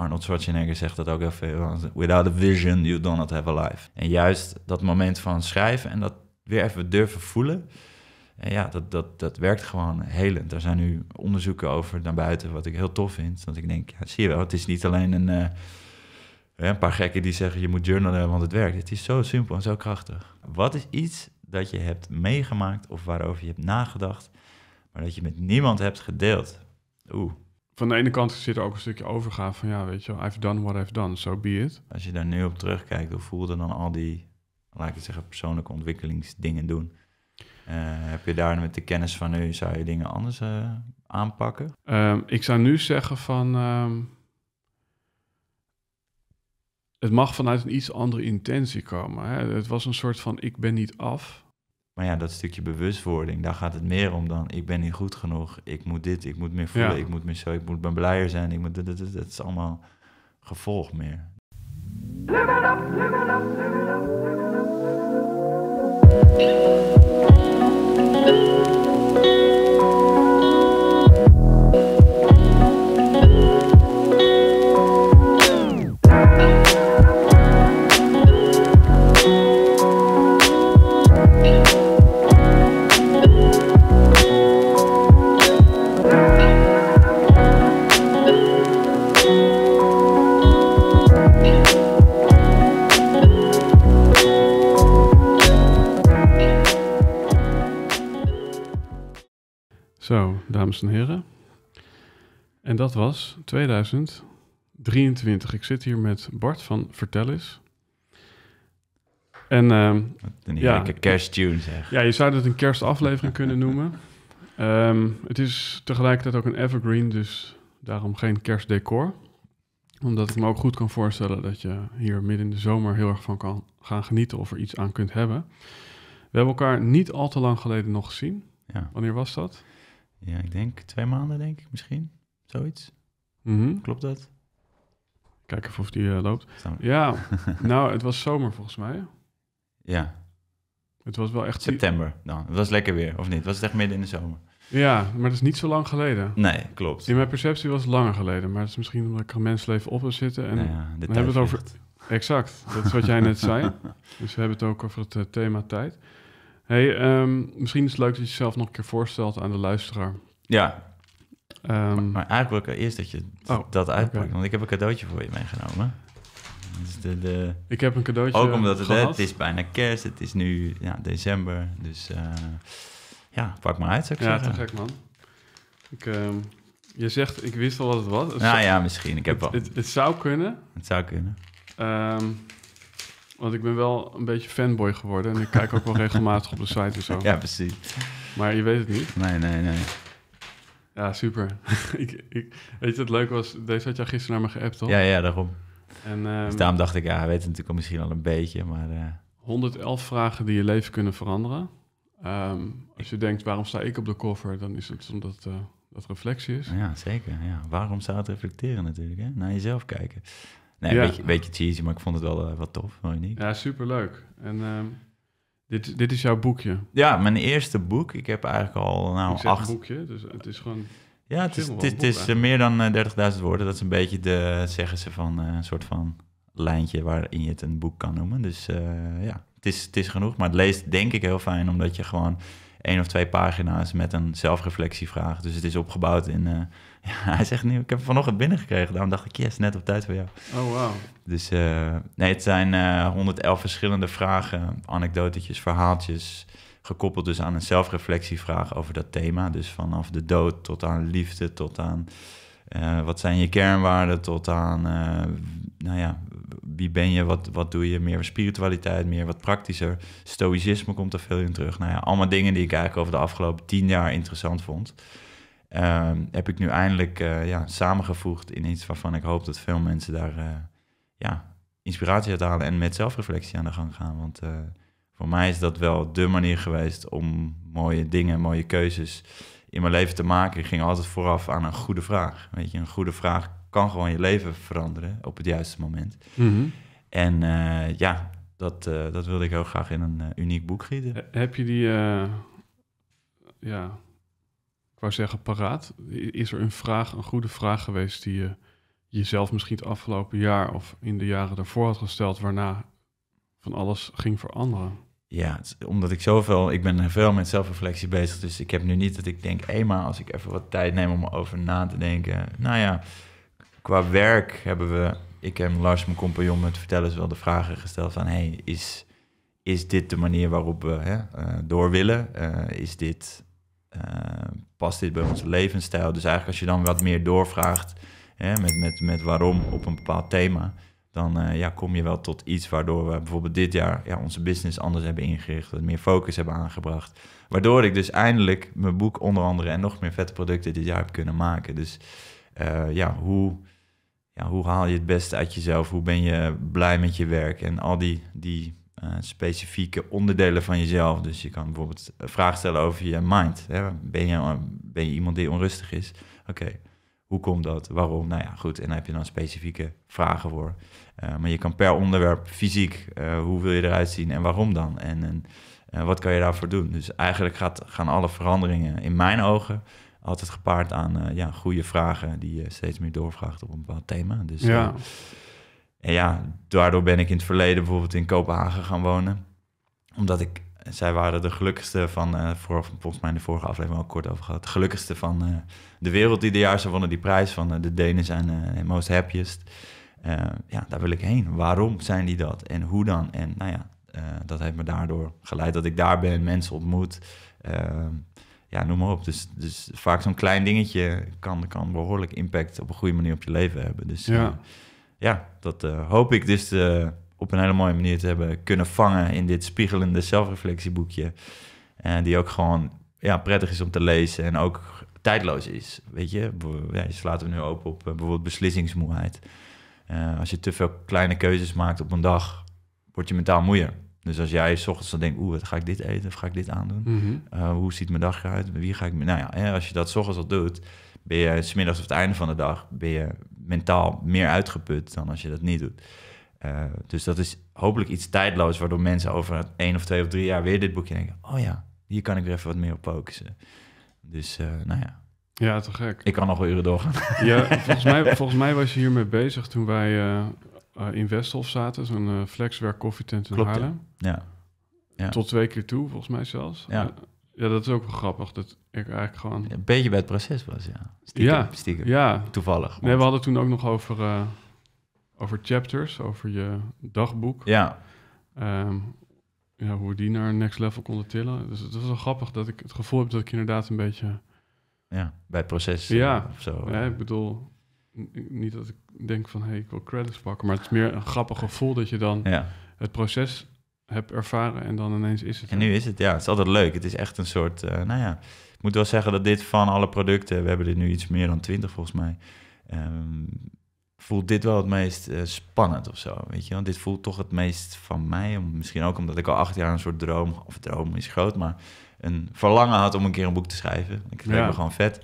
Arnold Schwarzenegger zegt dat ook heel veel. Without a vision, you do not have a life. En juist dat moment van schrijven en dat weer even durven voelen. En eh, ja, dat, dat, dat werkt gewoon helend. Er zijn nu onderzoeken over naar buiten, wat ik heel tof vind. Want ik denk, ja, zie je wel, het is niet alleen een, eh, eh, een paar gekken die zeggen je moet journalen, want het werkt. Het is zo simpel en zo krachtig. Wat is iets dat je hebt meegemaakt of waarover je hebt nagedacht, maar dat je met niemand hebt gedeeld? Oeh, van de ene kant zit er ook een stukje overgaan van ja, weet je, I've done what I've done, so be it. Als je daar nu op terugkijkt, hoe voelde dan al die, laat ik het zeggen, persoonlijke ontwikkelingsdingen doen? Eh, heb je daar met de kennis van nu, zou je dingen anders eh, aanpakken? Ehm, ik zou nu zeggen van, ehm, het mag vanuit een iets andere intentie komen. Hè? Het was een soort van, ik ben niet af. Maar ja, dat stukje bewustwording, daar gaat het meer om dan... ik ben niet goed genoeg, ik moet dit, ik moet meer voelen, ik moet meer zo... ik moet ben blijer zijn, ik moet... Dat, dat, is allemaal gevolg meer. dames en heren. En dat was 2023. Ik zit hier met Bart van Vertel eens. En, ehm, een heerlijke ja, kersttune zeg. Ja, je zou dit een kerstaflevering kunnen noemen. Ehm, het is tegelijkertijd ook een evergreen, dus daarom geen kerstdecor. Omdat ik me ook goed kan voorstellen dat je hier midden in de zomer heel erg van kan gaan genieten of er iets aan kunt hebben. We hebben elkaar niet al te lang geleden nog gezien. Ja. Wanneer was dat? ja, ik denk twee maanden, denk ik misschien. Zoiets. Mhm. Klopt dat? Kijk even of die eh, loopt. Ja, nou, het was zomer volgens mij. Ja. Het was wel echt... September dan. Nou, het was lekker weer, of niet? was het echt midden in de zomer? Ja, maar dat is niet zo lang geleden. Nee, klopt. In mijn perceptie was het langer geleden, maar het is misschien omdat ik een mensenleven op wil zitten. En nou we hebben het over... Exact, dat is wat jij net zei. Dus we hebben het ook over het eh, thema tijd. Hey, ehm, misschien is het leuk dat je jezelf nog een keer voorstelt aan de luisteraar. Ja. Ehm, maar, eigenlijk wil ik eerst dat je oh, dat uitpakt, want ik heb een cadeautje voor je meegenomen. de, de, ik heb een cadeautje Ook omdat het, is bijna kerst, het is nu ja, december, dus eh, ja, pak maar uit zou ja, zeggen. Ja, te gek man. Ik, ehm, je zegt, ik wist al wat het was. nou ja, misschien, ik heb het, het, zou kunnen. Het zou kunnen. Want ik ben wel een beetje fanboy geworden en ik kijk ook wel regelmatig op de site en zo. Ja, precies. Maar je weet het niet. Nee, nee, nee. Ja, super. ik, weet je, het leuk was, deze had je gisteren naar me geappt, toch? Ja, ja, daarom. En, ehm, dus daarom dacht ik, ja, weet het natuurlijk misschien al een beetje, maar... 111 eh. vragen die je leven kunnen veranderen. Ehm, als je denkt, waarom sta ik op de cover, dan is het omdat eh, dat reflectie is. Ja, zeker. Ja. Waarom staat het reflecteren natuurlijk? Hè? Naar jezelf kijken nee, een, beetje, een beetje cheesy, maar ik vond het wel eh, wat tof, wel uniek. Ja, superleuk. En ehm, dit, dit is jouw boekje? Ja, mijn eerste boek. Ik heb eigenlijk al nou, ik acht... boekje, dus het is gewoon... Ja, het is, het is, eh, meer dan 30.000 eh, woorden. Dat is een beetje de, zeggen ze, van een soort van lijntje waarin je het een boek kan noemen. Dus ja, het is, het is genoeg. Maar het leest denk ik heel fijn, omdat je gewoon één of twee pagina's met een zelfreflectievraag. Dus het is opgebouwd in. Eh, ja, hij zegt nu, ik heb het vanochtend binnengekregen. Daarom dacht ik, yes, net op tijd voor jou. Oh, wow. Dus eh, nee, het zijn 111 eh, verschillende vragen, anekdotetjes, verhaaltjes. Gekoppeld dus aan een zelfreflectievraag over dat thema. Dus vanaf de dood tot aan liefde, tot aan eh, wat zijn je kernwaarden tot aan, eh, nou ja, wie ben je, wat, wat doe je, meer spiritualiteit, meer wat praktischer. Stoïcisme komt er veel in terug. Nou ja, allemaal dingen die ik eigenlijk over de afgelopen tien jaar interessant vond. Ehm, heb ik nu eindelijk eh, ja, samengevoegd in iets waarvan ik hoop dat veel mensen daar ja, inspiratie uit halen en met zelfreflectie aan de gang gaan. Want voor mij is dat wel de manier geweest om mooie dingen, mooie keuzes in mijn leven te maken ging altijd vooraf aan een goede vraag. Weet je, een goede vraag kan gewoon je leven veranderen op het juiste moment. Mhm. En eh, ja, dat, eh, dat wilde ik heel graag in een eh, uniek boek gieten. Heb je die, ja, ik wou zeggen paraat. Is er een vraag, een goede vraag geweest die je jezelf misschien het afgelopen jaar of in de jaren daarvoor had gesteld, waarna van alles ging veranderen? ja, omdat ik zoveel, ik ben veel met zelfreflectie bezig. Dus ik heb nu niet dat ik denk, eenmaal als ik even wat tijd neem om over na te denken. Nou ja, qua werk hebben we, ik heb Lars, mijn compagnon, met vertellers wel de vragen gesteld van, hey, is, is dit de manier waarop we hè, eh, door willen? Eh, is dit, eh, past dit bij onze levensstijl? Dus eigenlijk als je dan wat meer doorvraagt hè, met, met, met waarom op een bepaald thema dan eh, ja, kom je wel tot iets waardoor we bijvoorbeeld dit jaar ja, onze business anders hebben ingericht, wat meer focus hebben aangebracht. Waardoor ik dus eindelijk mijn boek onder andere en nog meer vette producten dit jaar heb kunnen maken. Dus eh, ja, hoe, ja, hoe haal je het beste uit jezelf? Hoe ben je blij met je werk? En al die, die eh, specifieke onderdelen van jezelf. Dus je kan bijvoorbeeld vragen stellen over je mind. Ben, je, ben je iemand die onrustig is? Oké. Hoe komt dat? Waarom? Nou ja, goed. En daar heb je dan specifieke vragen voor. Eh, maar je kan per onderwerp fysiek, eh, hoe wil je eruit zien en waarom dan? En, en wat kan je daarvoor doen? Dus eigenlijk gaat, gaan alle veranderingen in mijn ogen altijd gepaard aan eh, ja, goede vragen die je steeds meer doorvraagt op een bepaald thema. Dus, ja. en ja, daardoor ben ik in het verleden bijvoorbeeld in Kopenhagen gaan wonen. Omdat ik, zij waren de gelukkigste van, voor, volgens mij in de vorige aflevering ook kort over gehad, de gelukkigste van de wereld die de jaar. Ze wonnen die prijs van de Denen zijn most happiest. Eh, ja, daar wil ik heen. Waarom zijn die dat? En hoe dan? En nou ja, eh, dat heeft me daardoor geleid dat ik daar ben, mensen ontmoet. Ehm, ja, noem maar op. Dus, dus vaak zo'n klein dingetje kan, kan behoorlijk impact op een goede manier op je leven hebben. Dus ja, eh, ja dat hoop ik dus op een hele mooie manier te hebben kunnen vangen in dit spiegelende zelfreflectieboekje. en die ook gewoon ja, prettig is om te lezen en ook tijdloos is. Weet je, ja, je slaat nu open op bijvoorbeeld beslissingsmoeheid. Eh, als je te veel kleine keuzes maakt op een dag, word je mentaal moeier. Dus als jij s ochtends dan denkt, oeh, ga ik dit eten of ga ik dit aandoen? Mhm. Eh, hoe ziet mijn dag eruit? Wie ga ik... Nou ja, als je dat s ochtends al doet, ben je smiddags of het einde van de dag... ben je mentaal meer uitgeput dan als je dat niet doet. Eh, dus dat is hopelijk iets tijdloos, waardoor mensen over één of twee of drie jaar weer dit boekje denken: oh ja, hier kan ik weer even wat meer op focussen. Dus nou ja, ja, te gek. Ik kan nog wel uren doorgaan. Ja, volgens mij, volgens mij was je hiermee bezig toen wij eh, eh, in Westhof zaten, zo'n eh, flexwerk koffietent in Haarlem. Ja. ja. Tot twee keer toe, volgens mij zelfs. Ja. ja, dat is ook wel grappig, dat ik eigenlijk gewoon... Een beetje bij het proces was, ja. Stiekem, ja. stiekem. Toevallig. Nee, we hadden toen ook nog over, over chapters, over je dagboek. Ja. Ehm, ja, hoe we die naar een next level konden tillen. Dus het was wel grappig dat ik het gevoel heb dat ik inderdaad een beetje ja, bij het proces ja. Eh, of zo. Ja, ik bedoel, niet dat ik denk van hé, hey, ik wil credits pakken, maar het is meer een grappig gevoel dat je dan het proces hebt ervaren en dan ineens is het. En nu is het, ja, het is altijd leuk. Het is echt een soort, eh, nou ja, ik moet wel zeggen dat dit van alle producten, we hebben er nu iets meer dan twintig volgens mij, ehm, voelt dit wel het meest eh, spannend of zo, weet je. Want dit voelt toch het meest van mij, misschien ook omdat ik al acht jaar een soort droom, of droom is groot, maar een verlangen had om een keer een boek te schrijven. Ik vind ja. gewoon vet.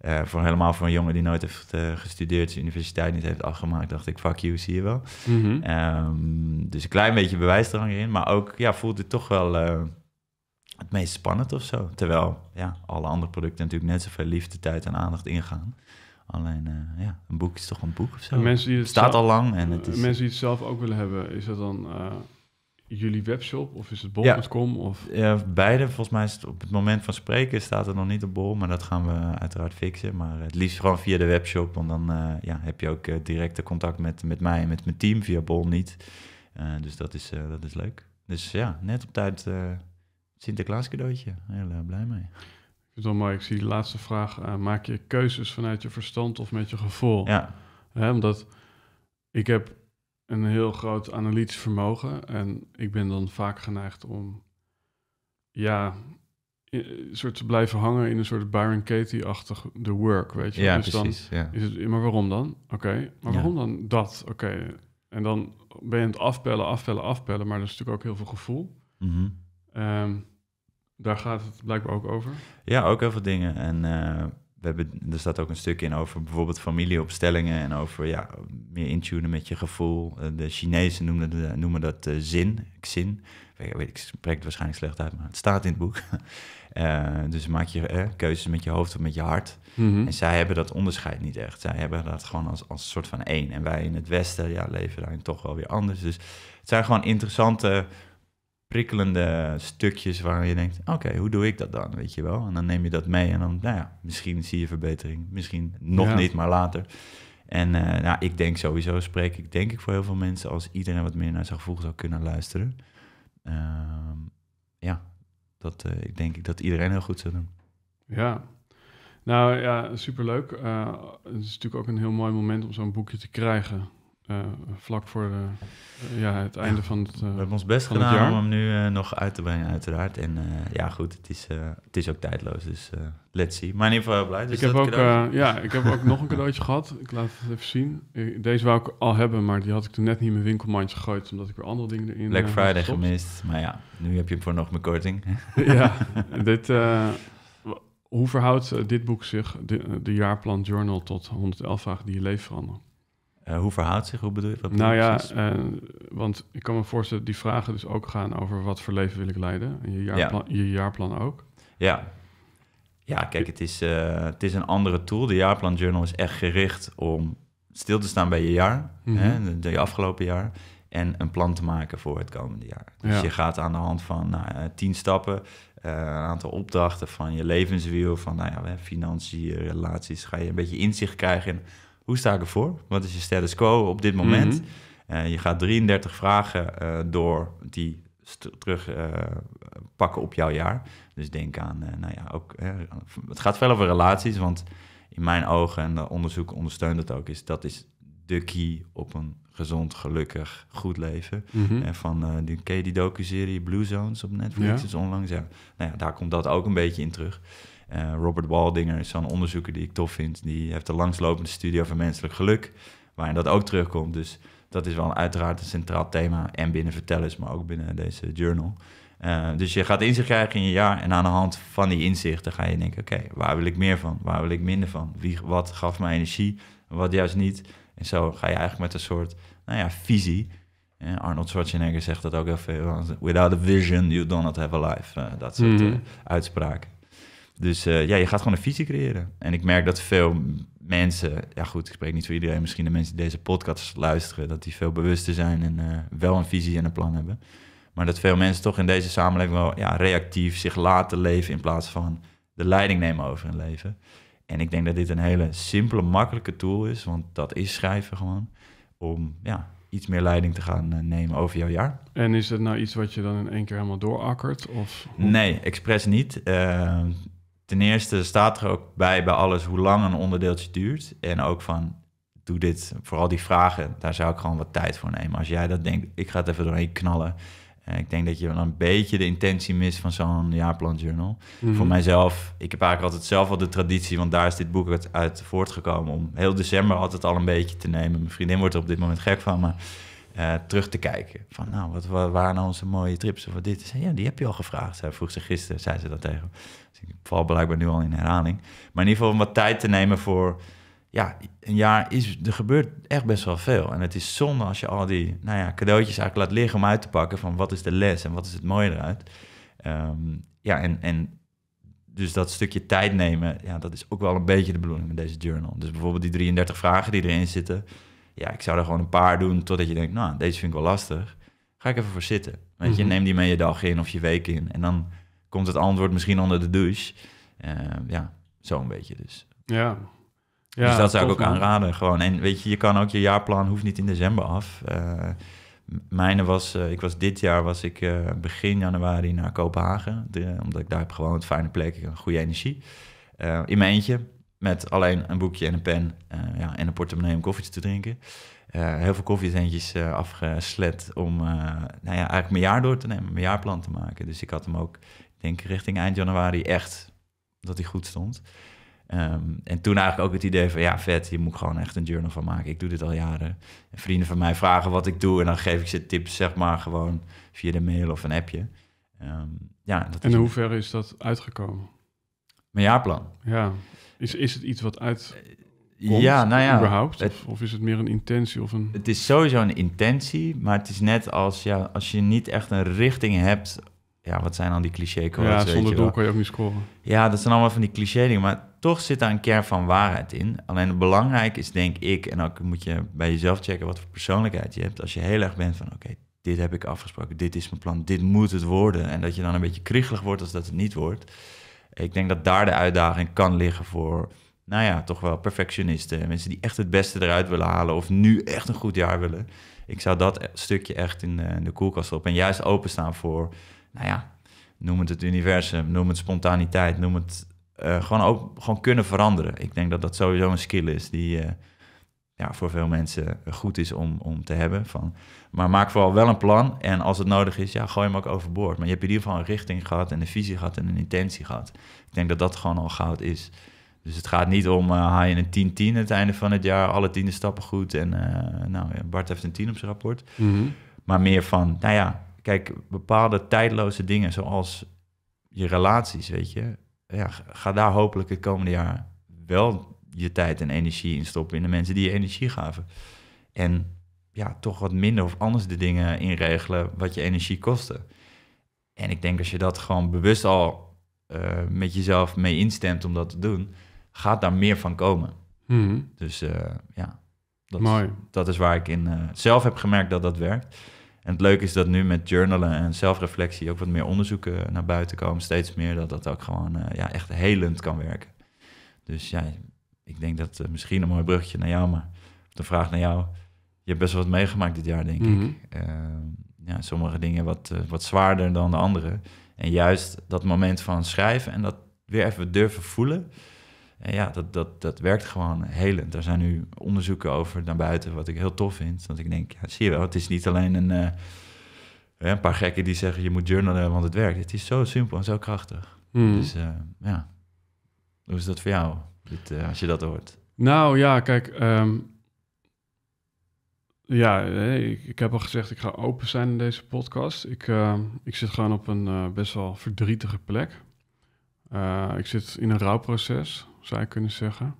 Eh, voor helemaal voor een jongen die nooit heeft eh, gestudeerd, zijn universiteit niet heeft afgemaakt, dacht ik, fuck you, zie je wel. Mhm. Ehm, dus een klein beetje bewijsdrang erin, maar ook ja, voelt het toch wel eh, het meest spannend of zo. Terwijl ja, alle andere producten natuurlijk net zoveel liefde, tijd en aandacht ingaan. Alleen ja, een boek is toch een boek of zo. mensen die het, staat al lang en het is... Mensen die het zelf ook willen hebben, is dat dan jullie webshop of is het bol.com? Ja. Of? Ja, beide. Volgens mij is het op het moment van spreken staat er nog niet op bol, maar dat gaan we uiteraard fixen. Maar het liefst gewoon via de webshop, want dan eh, ja, heb je ook eh, directe contact met, met mij en met mijn team via bol niet. Eh, dus dat is, dat is leuk. Dus ja, net op tijd Sinterklaas cadeautje. Heel blij mee. Ik vind het wel Ik zie de laatste vraag. maak je keuzes vanuit je verstand of met je gevoel? Ja. Hè, omdat ik heb een heel groot analytisch vermogen. En ik ben dan vaak geneigd om ja, soort te blijven hangen in een soort Byron Katie-achtig de work, weet je. Ja, dus precies, dan is het, maar waarom dan? Oké, maar waarom dan dat? Oké, en dan ben je aan het afpellen, afpellen, afpellen, maar dat is natuurlijk ook heel veel gevoel. Mhm. Ehm, daar gaat het blijkbaar ook over. Ja, ook heel veel dingen. En eh, we hebben, er staat ook een stuk in over bijvoorbeeld familieopstellingen en over ja, meer intunen met je gevoel. Eh, de Chinezen noemen, noemen dat eh, zin, xin. Ik, weet, ik spreek het waarschijnlijk slecht uit, maar het staat in het boek. Eh, dus maak je keuzes met je hoofd of met je hart. Mhm. En zij hebben dat onderscheid niet echt. Zij hebben dat gewoon als, als soort van één. En wij in het Westen ja, leven daarin toch wel weer anders. Dus het zijn gewoon interessante prikkelende stukjes waar je denkt: oké, hoe doe ik dat dan? Weet je wel. En dan neem je dat mee en dan, nou ja, misschien zie je verbetering. Misschien nog niet, maar later. En eh, nou, ik denk sowieso, spreek ik denk ik voor heel veel mensen, als iedereen wat meer naar zijn gevoel zou kunnen luisteren. Ehm, ja, dat eh, ik denk ik dat iedereen heel goed zou doen. Ja, nou ja, superleuk. Eh, het is natuurlijk ook een heel mooi moment om zo'n boekje te krijgen. Eh, vlak voor eh, ja, het einde van het. we eh, hebben ons best gedaan om hem nu nog uit te brengen, uiteraard. En ja, goed, het is, het is ook tijdloos. Dus let's see. Maar in ieder geval blij. Dus ik, heb ook, ja, ik heb ook nog een cadeautje gehad. Ik laat het even zien. Deze wou ik al hebben, maar die had ik toen net niet in mijn winkelmandje gegooid, omdat ik weer andere dingen erin Black Friday gemist. Maar ja, nu heb je hem voor nog mijn korting. ja, dit. Hoe verhoudt dit boek zich, de, de jaarplan journal, tot 111 vragen die je leven veranderen? Eh, hoe verhoudt zich? Hoe bedoel je dat? Nou ja, eh, want ik kan me voorstellen die vragen dus ook gaan over wat voor leven wil ik leiden. En je jaarplan, je jaarplan ook. Ja. Ja, kijk, het is, eh, het is een andere tool. De jaarplan journal is echt gericht om stil te staan bij je jaar, mm hè, de, afgelopen jaar, en een plan te maken voor het komende jaar. Dus je gaat aan de hand van nou, tien stappen, een aantal opdrachten van je levenswiel, van nou ja, financiën, relaties, ga je een beetje inzicht krijgen in hoe sta ik ervoor? Wat is je status quo op dit moment? Mhm. Eh, je gaat 33 vragen eh, door die terug eh, pakken op jouw jaar. Dus denk aan, nou ja, ook, het gaat veel over relaties, want in mijn ogen, en onderzoek ondersteunt dat ook, is dat is de key op een gezond, gelukkig, goed leven. Mhm. En van uh, die, ken je die docu-serie Blue Zones op Netflix? is onlangs, ja. Nou ja, daar komt dat ook een beetje in terug. Eh, Robert Waldinger is zo'n onderzoeker die ik tof vind. Die heeft een langslopende studie over menselijk geluk, waarin dat ook terugkomt. Dus dat is wel uiteraard een centraal thema. En binnen Vertellers, maar ook binnen deze journal. Eh, dus je gaat inzicht krijgen in je jaar. En aan de hand van die inzichten ga je denken: oké, waar wil ik meer van? Waar wil ik minder van? Wie, wat gaf mij energie? Wat juist niet? En zo ga je eigenlijk met een soort nou ja, visie. Eh, Arnold Schwarzenegger zegt dat ook heel veel. Without a vision, you do not have a life. dat soort mhm. uitspraken. Dus eh, ja, je gaat gewoon een visie creëren. En ik merk dat veel mensen, ja goed, ik spreek niet voor iedereen, misschien de mensen die deze podcast luisteren, dat die veel bewuster zijn en eh, wel een visie en een plan hebben. Maar dat veel mensen toch in deze samenleving wel ja, reactief zich laten leven in plaats van de leiding nemen over hun leven. En ik denk dat dit een hele simpele, makkelijke tool is, want dat is schrijven gewoon, om ja, iets meer leiding te gaan eh, nemen over jouw jaar. En is het nou iets wat je dan in één keer helemaal doorakkert? Of nee, expres niet. Uh, ten eerste staat er ook bij bij alles hoe lang een onderdeeltje duurt. En ook van, doe dit, vooral die vragen, daar zou ik gewoon wat tijd voor nemen. Als jij dat denkt, ik ga het even doorheen knallen. Eh, ik denk dat je dan een beetje de intentie mist van zo'n jaarplan Mm. Voor mijzelf, ik heb eigenlijk altijd zelf al de traditie, want daar is dit boek uit, uit voortgekomen, om heel december altijd al een beetje te nemen. Mijn vriendin wordt er op dit moment gek van, maar eh, terug te kijken. Van nou, wat, waren nou onze mooie trips of wat dit? Zei, ja, die heb je al gevraagd. Zij vroeg ze gisteren, zei ze dat tegen dus ik val blijkbaar nu al in herhaling. Maar in ieder geval om wat tijd te nemen voor... Ja, een jaar is... Er gebeurt echt best wel veel. En het is zonde als je al die nou ja, cadeautjes eigenlijk laat liggen om uit te pakken... van wat is de les en wat is het mooie eruit. Ehm, ja, en, en dus dat stukje tijd nemen... Ja, dat is ook wel een beetje de bedoeling met deze journal. Dus bijvoorbeeld die 33 vragen die erin zitten ja, ik zou er gewoon een paar doen totdat je denkt, nou, deze vind ik wel lastig. Ga ik even voor zitten. Weet je, mhm. neem die mee je dag in of je week in. En dan komt het antwoord misschien onder de douche. Uh, ja, zo'n beetje dus. Ja. Dus ja dus dat zou ik ook aanraden gewoon. En weet je, je kan ook je jaarplan, hoeft niet in december af. Uh, mijne was, eh, ik was dit jaar, was ik eh, begin januari naar Kopenhagen. omdat ik daar heb gewoon het fijne plek, goede energie. in mijn eentje, met alleen een boekje en een pen eh, ja, en een portemonnee om koffie te drinken. Eh, heel veel koffiezendjes eh, afgeslet om nou ja, eigenlijk mijn jaar door te nemen, mijn jaarplan te maken. Dus ik had hem ook, ik denk richting eind januari, echt dat hij goed stond. Ehm, en toen eigenlijk ook het idee van, ja, vet, hier moet ik gewoon echt een journal van maken. Ik doe dit al jaren. vrienden van mij vragen wat ik doe en dan geef ik ze tips, zeg maar, gewoon via de mail of een appje. Ehm, ja, dat en in hoeverre is dat uitgekomen? Mijn jaarplan. Ja, is, is het iets wat uit... Komt, ja, nou ja. Überhaupt? of, is het meer een intentie? Of een... Het is sowieso een intentie, maar het is net als ja, als je niet echt een richting hebt. Ja, wat zijn dan die cliché codes? Ja, zonder doel kan je ook niet scoren. Ja, dat zijn allemaal van die cliché dingen, maar toch zit daar een kern van waarheid in. Alleen belangrijk is, denk ik, en ook moet je bij jezelf checken wat voor persoonlijkheid je hebt. Als je heel erg bent van, oké, dit heb ik afgesproken, dit is mijn plan, dit moet het worden. En dat je dan een beetje kriegelig wordt als dat het niet wordt ik denk dat daar de uitdaging kan liggen voor, nou ja, toch wel perfectionisten. Mensen die echt het beste eruit willen halen of nu echt een goed jaar willen. Ik zou dat stukje echt in de, eh, de koelkast op en juist openstaan voor, nou ja, noem het het universum, noem het spontaniteit, noem het eh, gewoon, ook, gewoon kunnen veranderen. Ik denk dat dat sowieso een skill is die, eh, ja, voor veel mensen goed is om, om te hebben. Van, maar maak vooral wel een plan. En als het nodig is, ja, gooi hem ook overboord. Maar je hebt in ieder geval een richting gehad en een visie gehad en een intentie gehad. Ik denk dat dat gewoon al goud is. Dus het gaat niet om, uh, haal je een 10-10 het einde van het jaar, alle tiende stappen goed. En eh, nou, Bart heeft een 10 op zijn rapport. Mhm. Maar meer van, nou ja, kijk, bepaalde tijdloze dingen zoals je relaties, weet je. Ja, ga daar hopelijk het komende jaar wel je tijd en energie in stoppen in de mensen die je energie gaven. En ja, toch wat minder of anders de dingen inregelen wat je energie kostte. En ik denk als je dat gewoon bewust al eh, met jezelf mee instemt om dat te doen, gaat daar meer van komen. Hmm. Dus eh, ja, dat, dat is waar ik in eh, zelf heb gemerkt dat dat werkt. En het leuke is dat nu met journalen en zelfreflectie ook wat meer onderzoeken naar buiten komen. Steeds meer dat dat ook gewoon ja, echt helend kan werken. Dus ja, ik denk dat eh, misschien een mooi bruggetje naar jou, maar de vraag naar jou. Je hebt best wel wat meegemaakt dit jaar, denk ik. Mhm. Ehm, ja, sommige dingen wat, eh, wat zwaarder dan de andere. En juist dat moment van schrijven en dat weer even durven voelen. En eh, ja, dat, dat, dat werkt gewoon helend. Er zijn nu onderzoeken over naar buiten, wat ik heel tof vind. Want ik denk, ja, zie je wel, het is niet alleen een, een paar gekken die zeggen je moet journalen, want het werkt. Het is zo simpel en zo krachtig. Mhm. Dus ja, hoe is dat voor jou? Eh, als je dat hoort? Nou ja, kijk. Ehm, ja, eh, ik, ik, heb al gezegd, ik ga open zijn in deze podcast. Ik, ehm, ik zit gewoon op een eh, best wel verdrietige plek. ik zit in een rouwproces, zou je kunnen zeggen.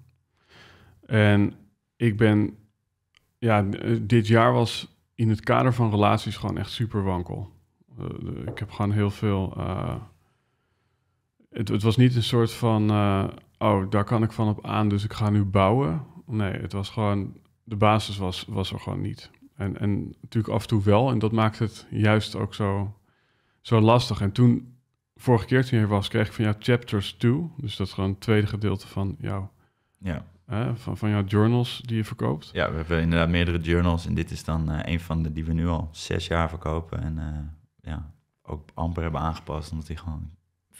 En ik ben, ja, dit jaar was in het kader van relaties gewoon echt super wankel. ik heb gewoon heel veel. Het, het, was niet een soort van oh, daar kan ik van op aan, dus ik ga nu bouwen. Nee, het was gewoon, de basis was, was er gewoon niet. En, en natuurlijk af en toe wel, en dat maakt het juist ook zo, zo lastig. En toen, vorige keer toen je was, kreeg ik van jou chapters 2, dus dat is gewoon het tweede gedeelte van jouw... Ja. Hè, van, van jouw journals die je verkoopt? Ja, we hebben inderdaad meerdere journals. En dit is dan eh, een van de die we nu al zes jaar verkopen. En eh, ja, ook amper hebben aangepast. Omdat die gewoon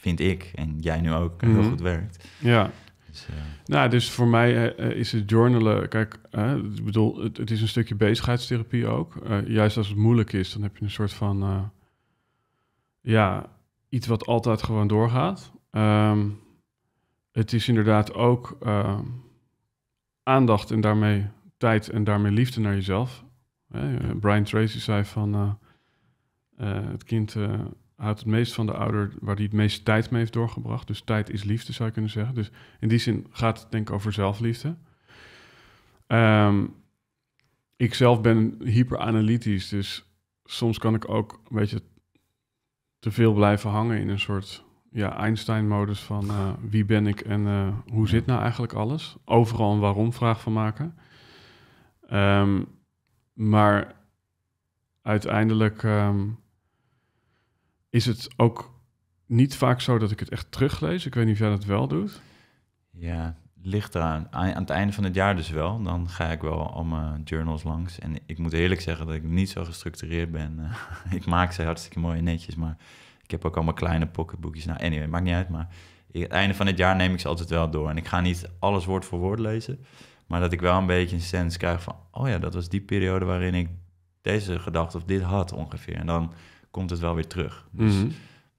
vind ik en jij nu ook, heel mhm. goed werkt. Ja. Dus, eh, Nou, dus voor mij eh, eh, is het journalen, kijk, ik bedoel, het, is een stukje bezigheidstherapie ook. juist als het moeilijk is, dan heb je een soort van, ja, iets wat altijd gewoon doorgaat. Ehm, het is inderdaad ook ehm, aandacht en daarmee tijd en daarmee liefde naar jezelf. Brian Tracy zei van, het kind houdt het meest van de ouder waar die het meeste tijd mee heeft doorgebracht. Dus tijd is liefde, zou je kunnen zeggen. Dus in die zin gaat het denk ik over zelfliefde. Um, ik zelf ben hyperanalytisch, dus soms kan ik ook een beetje te veel blijven hangen in een soort ja, Einstein-modus van eh, wie ben ik en eh, hoe zit nou eigenlijk alles? Overal een waarom-vraag van maken. Ehm, maar uiteindelijk ehm, is het ook niet vaak zo dat ik het echt teruglees. Ik weet niet of jij dat wel doet. Ja, ligt eraan. Aan het einde van het jaar dus wel. Dan ga ik wel al mijn journals langs. En ik moet eerlijk zeggen dat ik niet zo gestructureerd ben. ik maak ze hartstikke mooi en netjes, maar ik heb ook allemaal kleine pocketboekjes. Nou, anyway, maakt niet uit. Maar aan het einde van het jaar neem ik ze altijd wel door. En ik ga niet alles woord voor woord lezen. Maar dat ik wel een beetje een sens krijg van... oh ja, dat was die periode waarin ik deze gedachte of dit had ongeveer. En dan komt het wel weer terug. Dus mhm.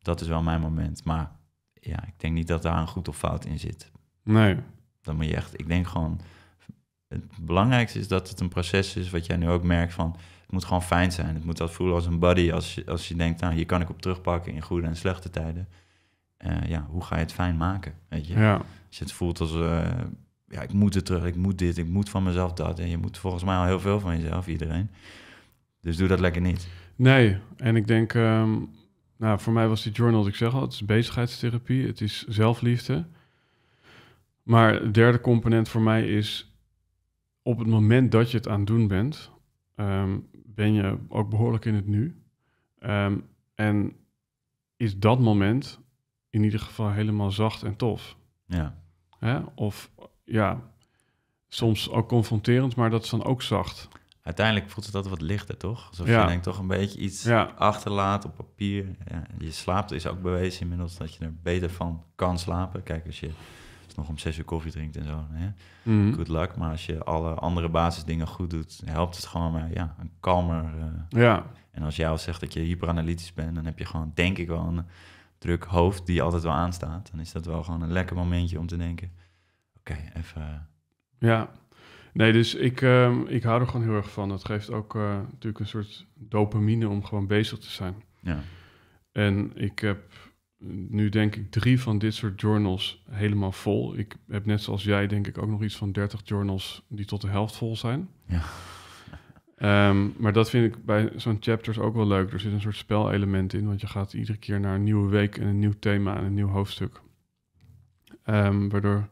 dat is wel mijn moment. Maar ja, ik denk niet dat daar een goed of fout in zit. Nee. Dan moet je echt, ik denk gewoon, het belangrijkste is dat het een proces is wat jij nu ook merkt van, het moet gewoon fijn zijn. Het moet dat voelen als een buddy. Als je, als je denkt, nou, hier kan ik op terugpakken in goede en slechte tijden. Eh, ja, hoe ga je het fijn maken? Weet je? Ja. Als je het voelt als, eh, ja, ik moet het terug, ik moet dit, ik moet van mezelf dat. En je moet volgens mij al heel veel van jezelf, iedereen. Dus doe dat lekker niet. Nee, en ik denk, ehm, nou, voor mij was die journal, ik zeg al, het is bezigheidstherapie, het is zelfliefde. Maar het derde component voor mij is, op het moment dat je het aan het doen bent, ehm, ben je ook behoorlijk in het nu. Ehm, en is dat moment in ieder geval helemaal zacht en tof. Ja. Hè? Of ja, soms ook confronterend, maar dat is dan ook zacht uiteindelijk voelt het altijd wat lichter, toch? Alsof ja. je denkt toch een beetje iets achterlaat op papier. je slaapt is ook bewezen inmiddels dat je er beter van kan slapen. Kijk, als je nog om zes uur koffie drinkt en zo. Hè? Mhm. Good luck. Maar als je alle andere basisdingen goed doet, helpt het gewoon maar ja, een kalmer. Eh, ja. En als jij al zegt dat je hyperanalytisch bent, dan heb je gewoon, denk ik wel, een druk hoofd die altijd wel aanstaat. Dan is dat wel gewoon een lekker momentje om te denken. Oké, even. Ja. Nee, dus ik, ehm, ik hou er gewoon heel erg van. Dat geeft ook eh, natuurlijk een soort dopamine om gewoon bezig te zijn. Ja. En ik heb nu denk ik drie van dit soort journals helemaal vol. Ik heb net zoals jij denk ik ook nog iets van 30 journals die tot de helft vol zijn. Ja. Ehm, maar dat vind ik bij zo'n chapters ook wel leuk. Er zit een soort spelelement in, want je gaat iedere keer naar een nieuwe week en een nieuw thema en een nieuw hoofdstuk. Ehm, waardoor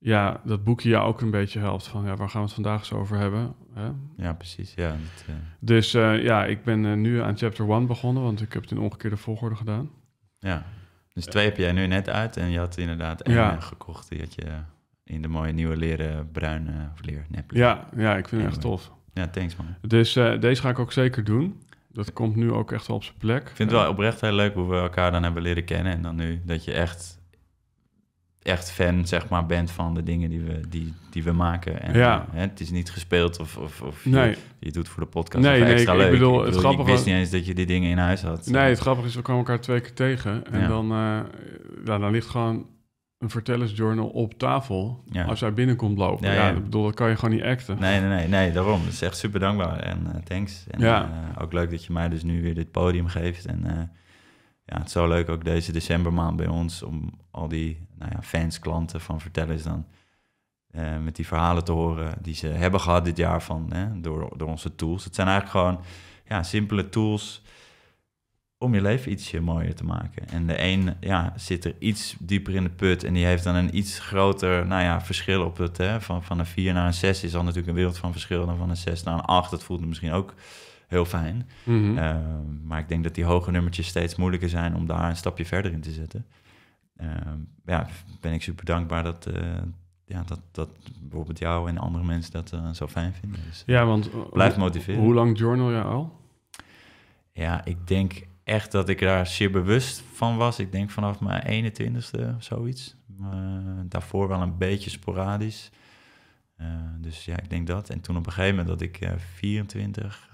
ja, dat boekje jou ook een beetje helpt. Van ja, waar gaan we het vandaag eens over hebben? Hè? Ja, precies. Ja, dat, eh. Dus eh, ja, ik ben eh, nu aan chapter 1 begonnen, want ik heb het in omgekeerde volgorde gedaan. Ja, dus twee heb jij nu net uit en je had inderdaad één gekocht. Die had je in de mooie nieuwe leren bruine of leer nep. Ja, ja, ik vind het echt tof. Ja, thanks man. Dus deze ga ik ook zeker doen. Dat komt nu ook echt wel op zijn plek. Ik vind het wel oprecht heel leuk hoe we elkaar dan hebben leren kennen. En dan nu dat je echt echt fan zeg maar, bent van de dingen die we, die, die we maken. En, ja. Eh, hè, het is niet gespeeld of, of, of nee. je, doet voor de podcast nee, extra ik, leuk. Ik, bedoel, ik, bedoel, het grappige, is niet eens dat je die dingen in huis had. Nee, het grappige is, we kwamen elkaar twee keer tegen. En dan, uh, dan ligt gewoon een vertellersjournal op tafel ja. als hij binnenkomt lopen. Ja, Ik bedoel, dat kan je gewoon niet acten. Nee, nee, nee, nee daarom. Dat is echt super dankbaar en eh, thanks. En ja. ook leuk dat je mij dus nu weer dit podium geeft en ja, het is zo leuk ook deze decembermaand bij ons om al die nou ja, fans, klanten van vertellen is dan eh, met die verhalen te horen die ze hebben gehad dit jaar van, hè, door, door onze tools. Het zijn eigenlijk gewoon ja, simpele tools om je leven ietsje mooier te maken. En de een ja, zit er iets dieper in de put en die heeft dan een iets groter nou ja, verschil op het. Hè, van, van een 4 naar een 6 is al natuurlijk een wereld van verschil. Dan van een 6 naar een 8, dat voelt misschien ook heel fijn. Mhm. Ehm, maar ik denk dat die hoge nummertjes steeds moeilijker zijn om daar een stapje verder in te zetten. Ehm, ja, ben ik super dankbaar dat, eh, ja, dat, dat bijvoorbeeld jou en andere mensen dat eh, zo fijn vinden. Dus, ja, want eh, blijf motiveren. Hoe lang journal je al? Ja, ik denk echt dat ik daar zeer bewust van was. Ik denk vanaf mijn 21ste of zoiets. daarvoor wel een beetje sporadisch. Eh, dus ja, ik denk dat. En toen op een gegeven moment dat ik 24,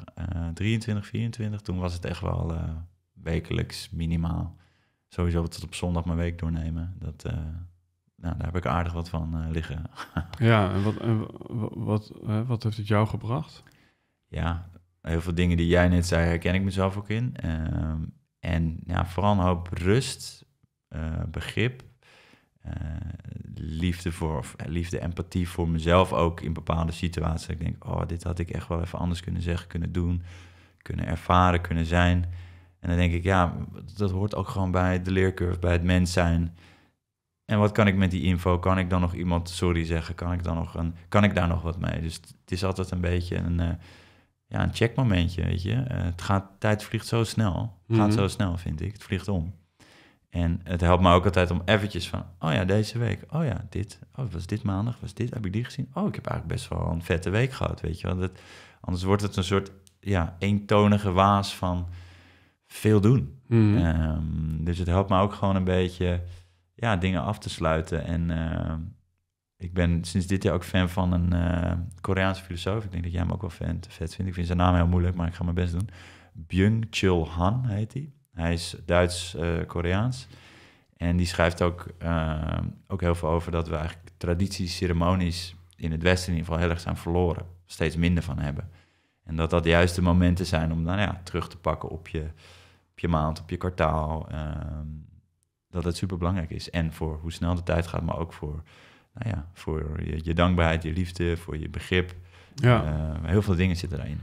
23, 24, toen was het echt wel eh, wekelijks minimaal. Sowieso tot op zondag mijn week doornemen. Dat, eh, nou, daar heb ik aardig wat van liggen. ja, en, wat, en wat, wat heeft het jou gebracht? Ja, heel veel dingen die jij net zei, herken ik mezelf ook in. Ehm, en ja, vooral hoop rust, begrip eh, liefde voor, of eh, liefde, empathie voor mezelf ook in bepaalde situaties. Ik denk, oh, dit had ik echt wel even anders kunnen zeggen, kunnen doen, kunnen ervaren, kunnen zijn. En dan denk ik, ja, dat hoort ook gewoon bij de leercurve, bij het mens zijn. En wat kan ik met die info? Kan ik dan nog iemand sorry zeggen? Kan ik, dan nog een, kan ik daar nog wat mee? Dus het is altijd een beetje een, eh, ja, een checkmomentje, weet je. het gaat, tijd vliegt zo snel. Het gaat mhm. zo snel, vind ik. Het vliegt om. En het helpt me ook altijd om eventjes van, oh ja, deze week, oh ja, dit, oh, was dit maandag, was dit, heb ik die gezien? Oh, ik heb eigenlijk best wel een vette week gehad, weet je wel. Dat, anders wordt het een soort, ja, eentonige waas van veel doen. Mhm. Ehm, dus het helpt me ook gewoon een beetje, ja, dingen af te sluiten. En ehm, ik ben sinds dit jaar ook fan van een eh, Koreaanse filosoof. Ik denk dat jij hem ook wel fan, vet vindt. Ik vind zijn naam heel moeilijk, maar ik ga mijn best doen. Byung-Chul Han heet hij. Hij is Duits-Koreaans. Eh, en die schrijft ook, eh, ook heel veel over dat we eigenlijk tradities, ceremonies in het Westen in ieder geval heel erg zijn verloren. Steeds minder van hebben. En dat dat juist de momenten zijn om nou ja, terug te pakken op je, op je maand, op je kwartaal. Um, dat het super belangrijk is. En voor hoe snel de tijd gaat, maar ook voor, nou ja, voor je, je dankbaarheid, je liefde, voor je begrip. Ja. Eh, heel veel dingen zitten daarin.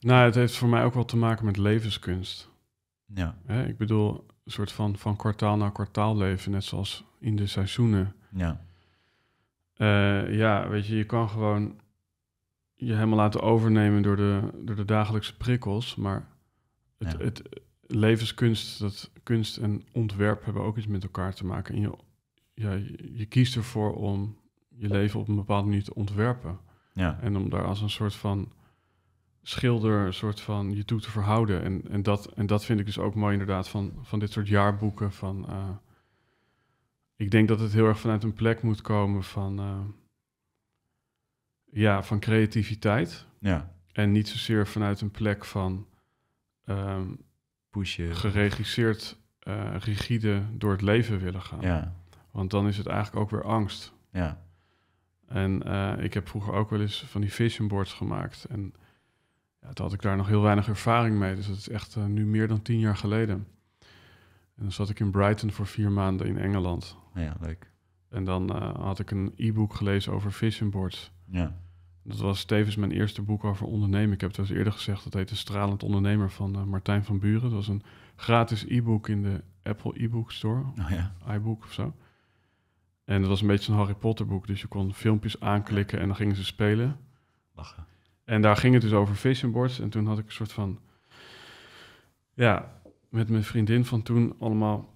Nou, het heeft voor mij ook wel te maken met levenskunst. Ja. ik bedoel, een soort van, van kwartaal naar kwartaal leven, net zoals in de seizoenen. Ja. Eh, ja, weet je, je kan gewoon je helemaal laten overnemen door de, door de dagelijkse prikkels. Maar het, het levenskunst, dat kunst en ontwerp hebben ook iets met elkaar te maken. En je, ja, je kiest ervoor om je leven op een bepaalde manier te ontwerpen. Ja. En om daar als een soort van schilder een soort van je toe te verhouden. En, en, dat, en dat vind ik dus ook mooi inderdaad van, van dit soort jaarboeken. Van, eh, ik denk dat het heel erg vanuit een plek moet komen van, eh, ja, van creativiteit. Ja. En niet zozeer vanuit een plek van um, pushen. Geregisseerd, eh, rigide door het leven willen gaan. Ja. Want dan is het eigenlijk ook weer angst. Ja. En ik heb vroeger ook wel eens van die vision boards gemaakt. En ja, toen had ik daar nog heel weinig ervaring mee. Dus dat is echt eh, nu meer dan tien jaar geleden. En dan zat ik in Brighton voor vier maanden in Engeland. Ah ja, leuk. En dan eh, had ik een e-book gelezen over vision boards. Ja. Dat was tevens mijn eerste boek over ondernemen. Ik heb het al eens eerder gezegd, dat heet De Stralend Ondernemer van eh, Martijn van Buren. Dat was een gratis e-book in de Apple e-book store, oh, ja. iBook of zo. En dat was een beetje een Harry Potter boek, dus je kon filmpjes aanklikken en dan gingen ze spelen. Lachen. En daar ging het dus over vision boards. En toen had ik een soort van, ja, met mijn vriendin van toen allemaal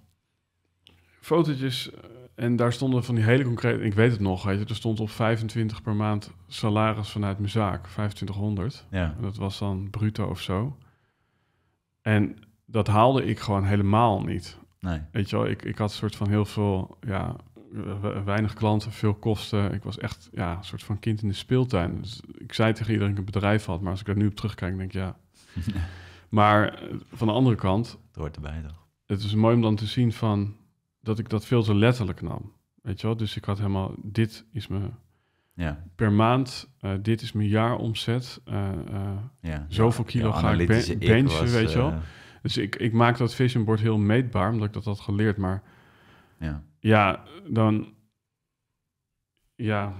fotootjes. En daar stonden van die hele concrete, ik weet het nog, weet je, er stond op 25 per maand salaris vanuit mijn zaak, 2500. Ja. En dat was dan bruto of zo. En dat haalde ik gewoon helemaal niet. Nee. Weet je wel, ik, ik had een soort van heel veel ja, weinig klanten, veel kosten. Ik was echt ja, een soort van kind in de speeltuin. Dus ik zei tegen iedereen dat ik een bedrijf had, maar als ik er nu op terugkijk, denk ik ja. maar eh, van de andere kant. Het hoort erbij toch? Het is mooi om dan te zien van dat ik dat veel te letterlijk nam. Weet je wel? Dus ik had helemaal, dit is mijn ja. per maand, eh, dit is mijn jaaromzet. omzet. Eh, ja, zoveel kilo ga ik benchen, weet je wel. Dus ik, ik maak dat vision heel meetbaar, omdat ik dat had geleerd. Maar ja ja, dan. Ja,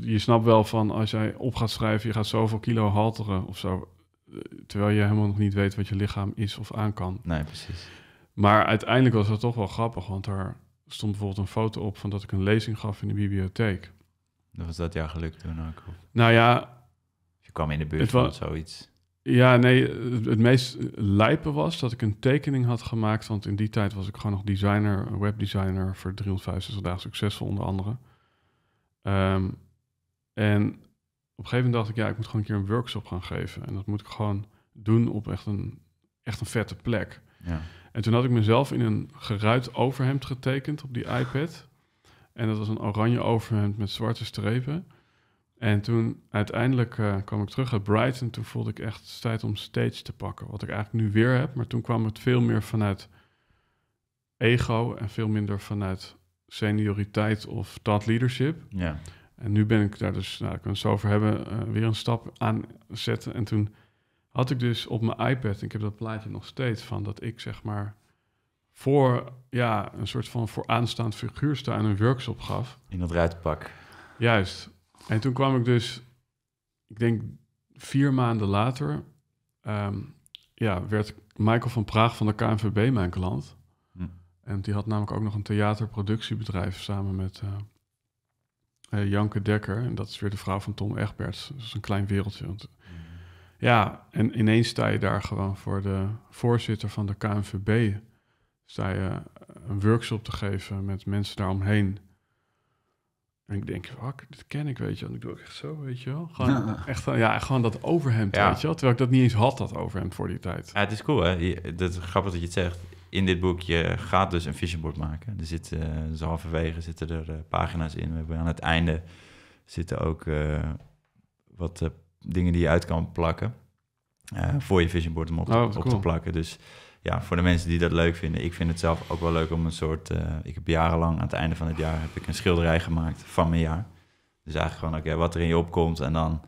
je snapt wel van als jij op gaat schrijven, je gaat zoveel kilo halteren of zo. Eh, terwijl je helemaal nog niet weet wat je lichaam is of aan kan. Nee, precies. Maar uiteindelijk was dat toch wel grappig, want er stond bijvoorbeeld een foto op van dat ik een lezing gaf in de bibliotheek. Dat was dat jaar gelukt toen ook? Nou ja. Je kwam in de buurt van zoiets. Ja, nee, het meest lijpen was dat ik een tekening had gemaakt. Want in die tijd was ik gewoon nog designer, webdesigner voor 365 dagen succesvol onder andere. Ehm, en op een gegeven moment dacht ik, ja, ik moet gewoon een keer een workshop gaan geven. En dat moet ik gewoon doen op echt een, echt een vette plek. Ja. En toen had ik mezelf in een geruit overhemd getekend op die iPad. En dat was een oranje overhemd met zwarte strepen. En toen uiteindelijk eh, kwam ik terug uit Brighton. Toen voelde ik echt tijd om stage te pakken. Wat ik eigenlijk nu weer heb. Maar toen kwam het veel meer vanuit ego en veel minder vanuit senioriteit of dat leadership. Ja. En nu ben ik daar dus, nou, ik kan het over hebben, eh, weer een stap aan zetten. En toen had ik dus op mijn iPad, ik heb dat plaatje nog steeds, van dat ik zeg maar voor ja, een soort van vooraanstaand figuur sta en een workshop gaf. In dat ruitpak. Juist. En toen kwam ik dus, ik denk vier maanden later, ehm, ja, werd Michael van Praag van de KNVB mijn klant. Hm. En die had namelijk ook nog een theaterproductiebedrijf samen met uh, uh, Janke Dekker. En dat is weer de vrouw van Tom Egberts. Dat is een klein wereldje. Want, hm. Ja, en ineens sta je daar gewoon voor de voorzitter van de KNVB. Sta je een workshop te geven met mensen daaromheen. En ik denk, fuck, dit ken ik, weet je wel. En ik doe ook echt zo, weet je wel. Gewoon, echt, eh, ja, gewoon dat overhemd, ja. weet je wel. Terwijl ik dat niet eens had, dat overhemd voor die tijd. Ja, het is cool, hè. dat is grappig dat je het zegt. In dit boek, je gaat dus een visionboard maken. Er zitten eh, dus halverwege zitten er eh, pagina's in. We hebben aan het einde zitten ook wat dingen die je uit kan plakken. voor je visionboard om op, oh, op te plakken. Dus ja, voor de mensen die dat leuk vinden. Ik vind het zelf ook wel leuk om een soort... Eh, ik heb jarenlang, aan het einde van het jaar... heb ik een schilderij gemaakt van mijn jaar. Dus eigenlijk gewoon, oké, wat er in je opkomt en dan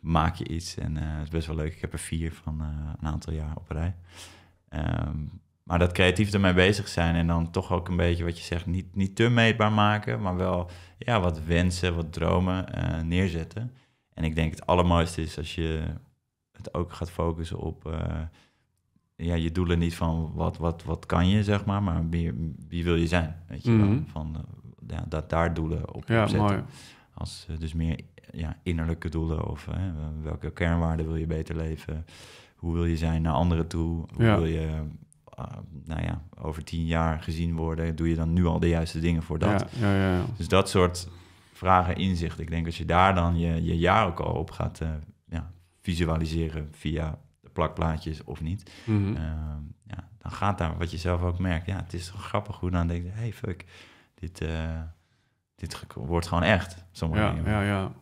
maak je iets. En uh, het is best wel leuk. Ik heb er vier van eh, een aantal jaar op rij. Ehm, maar dat creatief ermee bezig zijn en dan toch ook een beetje wat je zegt, niet, niet te meetbaar maken, maar wel ja, wat wensen, wat dromen uh, neerzetten. En ik denk het allermooiste is als je het ook gaat focussen op ja, je doelen niet van wat, wat, wat kan je, zeg maar, maar wie, wie wil je zijn? Weet je wel? Mhm. Van, ja, dat daar doelen op, ja, zetten. Mooi. Als eh, dus meer ja, innerlijke doelen of hè, eh, welke kernwaarden wil je beter leven? Hoe wil je zijn naar anderen toe? Hoe wil je ah, nou ja, over tien jaar gezien worden? Doe je dan nu al de juiste dingen voor dat? Ja, dus dat soort vragen, inzicht. Ik denk als je daar dan je, je jaar ook al op gaat eh, visualiseren via plakplaatjes of niet. Mhm. Ehm, ja, dan gaat daar wat je zelf ook merkt. Ja, het is toch grappig hoe dan denk je, hey fuck, dit, eh, dit wordt gewoon echt. Sommige ja, Ja, ja.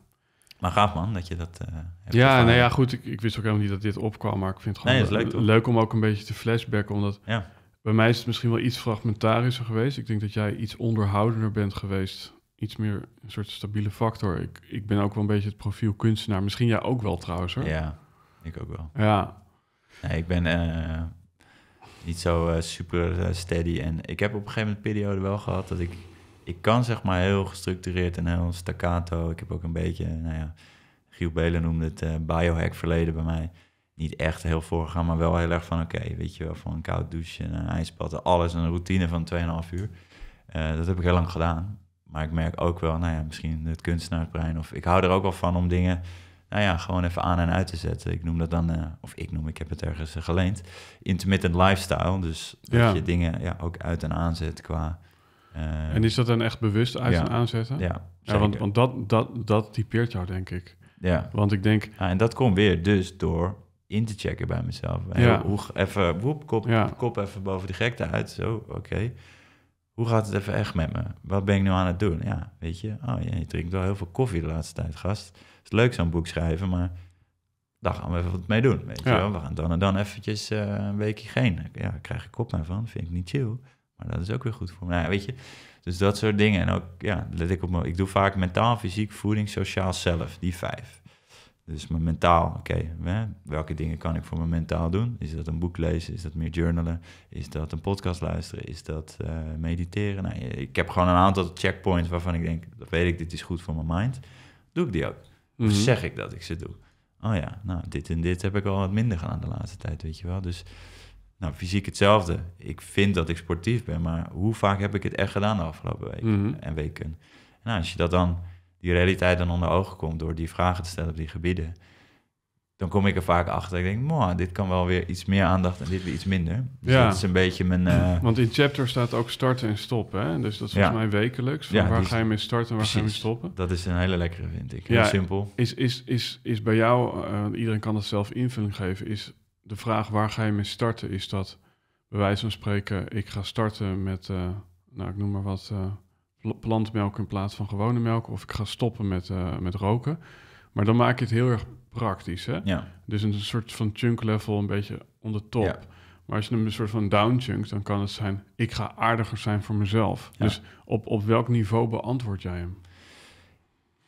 Maar gaaf man, dat je dat eh, Ja, nou ja, goed. Ik, ik, wist ook helemaal niet dat dit opkwam, maar ik vind het gewoon nee, leuk, leuk, om ook een beetje te flashbacken. Omdat ja. bij mij is het misschien wel iets fragmentarischer geweest. Ik denk dat jij iets onderhoudender bent geweest iets meer een soort stabiele factor. Ik, ik ben ook wel een beetje het profiel kunstenaar. Misschien jij ook wel trouwens hoor. Ja, ik ook wel. Ja, Nee, ik ben eh, niet zo eh, super eh, steady. En ik heb op een gegeven moment een periode wel gehad dat ik... Ik kan zeg maar heel gestructureerd en heel staccato. Ik heb ook een beetje, nou ja... Giel Belen noemde het biohack verleden bij mij. Niet echt heel voorgaan, maar wel heel erg van oké, weet je wel, van een koud douche en een alles een routine van 2,5 uur. dat heb ik heel lang gedaan. Maar ik merk ook wel, nou ja, misschien het kunstenaarsbrein of ik hou er ook wel van om dingen nou ja, gewoon even aan en uit te zetten. Ik noem dat dan, eh, of ik noem, ik heb het ergens eh, geleend, intermittent lifestyle. Dus dat je dingen ja, ook uit en aanzet qua... Eh, en is dat dan echt bewust uit en aanzetten? Ja, ja want, want dat, dat, dat typeert jou, denk ik. Ja. Want ik denk... ja en dat komt weer dus door in te checken bij mezelf. ja. Hoe, even, woep, kop, kop even boven de gekte uit. Zo, oké. Hoe gaat het even echt met me? Wat ben ik nu aan het doen? Ja, weet je? Oh, je drinkt wel heel veel koffie de laatste tijd, gast is leuk zo'n boek schrijven, maar daar gaan we even wat mee doen. Weet je wel? We gaan dan en dan eventjes eh, een weekje geen. Ja, daar krijg ik naar nou van, vind ik niet chill. Maar dat is ook weer goed voor me. Nou weet je, dus dat soort dingen. En ook, ja, let ik op me. Ik doe vaak mentaal, fysiek, voeding, sociaal zelf, die vijf. Dus mijn mentaal, oké, welke dingen kan ik voor mijn mentaal doen? Is dat een boek lezen? Is dat meer journalen? Is dat een podcast luisteren? Is dat eh, mediteren? Nou, ik heb gewoon een aantal checkpoints waarvan ik denk, dat weet ik, dit is goed voor mijn mind. Doe ik die ook. Of mhm. zeg ik dat ik ze doe? Oh ja, nou, dit en dit heb ik al wat minder gedaan de laatste tijd, weet je wel. Dus nou, fysiek hetzelfde. Ik vind dat ik sportief ben, maar hoe vaak heb ik het echt gedaan de afgelopen weken mhm. en weken? Nou, als je dat dan, die realiteit dan onder ogen komt door die vragen te stellen op die gebieden, dan kom ik er vaak achter. Ik denk, man, dit kan wel weer iets meer aandacht en dit weer iets minder. Dus ja. dat is een beetje mijn... Eh, Want in chapter staat ook starten en stoppen, hè? Dus dat is volgens mij wekelijks. ja, waar ga je mee starten en waar ga je mee stoppen? Dat is een hele lekkere, vind ik. Heel simpel. Is, is, is, is bij jou, eh, iedereen kan dat zelf invulling geven, is de vraag waar ga je mee starten, is dat bij wijze van spreken, ik ga starten met, eh, nou, ik noem maar wat, plantmelk in plaats van gewone melk, of ik ga stoppen met, met roken. Maar dan maak je het heel erg praktisch. Hè? Dus een soort van chunk level een beetje onder top. Maar als je hem een soort van downchunk, dan kan het zijn: ik ga aardiger zijn voor mezelf. Dus op, op welk niveau beantwoord jij hem?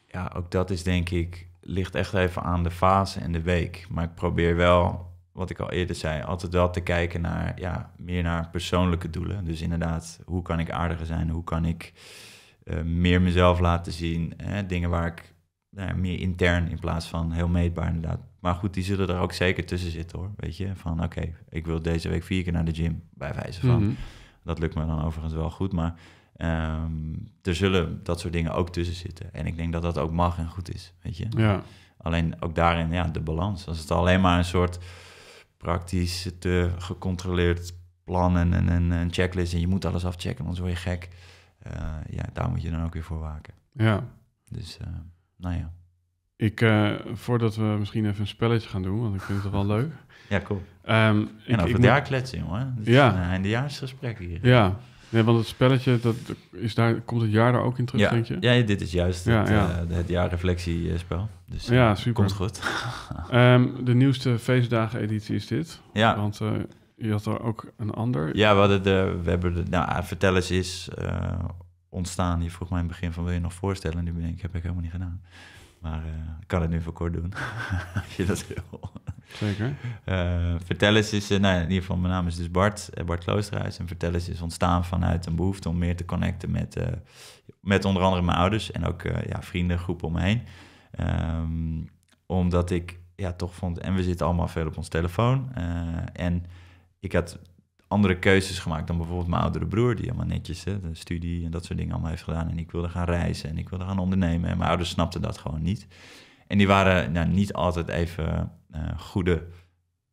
Ja, ook dat is denk ik, ligt echt even aan de fase en de week. Maar ik probeer wel, wat ik al eerder zei, altijd wel te kijken naar, ja, meer naar persoonlijke doelen. Dus inderdaad, hoe kan ik aardiger zijn? Hoe kan ik eh, meer mezelf laten zien? Hè? Dingen waar ik nou meer intern in plaats van heel meetbaar inderdaad. Maar goed, die zullen er ook zeker tussen zitten hoor. Weet je, van oké, ik wil deze week vier keer naar de gym, bij wijze van. Mhm. Dat lukt me dan overigens wel goed, maar ehm, er zullen dat soort dingen ook tussen zitten. En ik denk dat dat ook mag en goed is, weet je. Ja. Alleen ook daarin, ja, de balans. Als het alleen maar een soort praktisch, te gecontroleerd plan en, een checklist en je moet alles afchecken, anders word je gek. Eh, ja, daar moet je dan ook weer voor waken. Ja. Dus... Ehm, nou ja. Ik, eh, voordat we misschien even een spelletje gaan doen, want ik vind het wel leuk. Ja, cool. Um, ehm, en over het jaar kletsen, jongen. Dit ja. is een eh, eindejaarsgesprek hier. Ja. Nee, want het spelletje, dat, is daar, komt het jaar daar ook in terug, ja. denk je? Ja, dit is juist het, ja. Uh, jaarreflectiespel. Dus ja, super. komt goed. Ehm, de nieuwste feestdagen-editie is dit. Ja. Want je had er ook een ander. Ja, we, hadden de, we hebben de... Nou, vertel eens is ontstaan. Je vroeg mij in het begin van wil je nog voorstellen? En nu ben ik, heb ik helemaal niet gedaan. Maar uh, ik kan het nu voor kort doen, als je dat wil. Zeker. Uh, eh, vertel eens is, uh, nou, in ieder geval mijn naam is dus Bart, Bart Kloosterhuis. En Vertel eens is ontstaan vanuit een behoefte om meer te connecten met, met onder andere mijn ouders en ook ja, vrienden, groepen om me heen. Ehm, omdat ik ja, toch vond, en we zitten allemaal veel op ons telefoon. en ik had andere keuzes gemaakt dan bijvoorbeeld mijn oudere broer, die allemaal netjes hè, de studie en dat soort dingen allemaal heeft gedaan. En ik wilde gaan reizen en ik wilde gaan ondernemen. En mijn ouders snapten dat gewoon niet. En die waren nou, niet altijd even eh, goede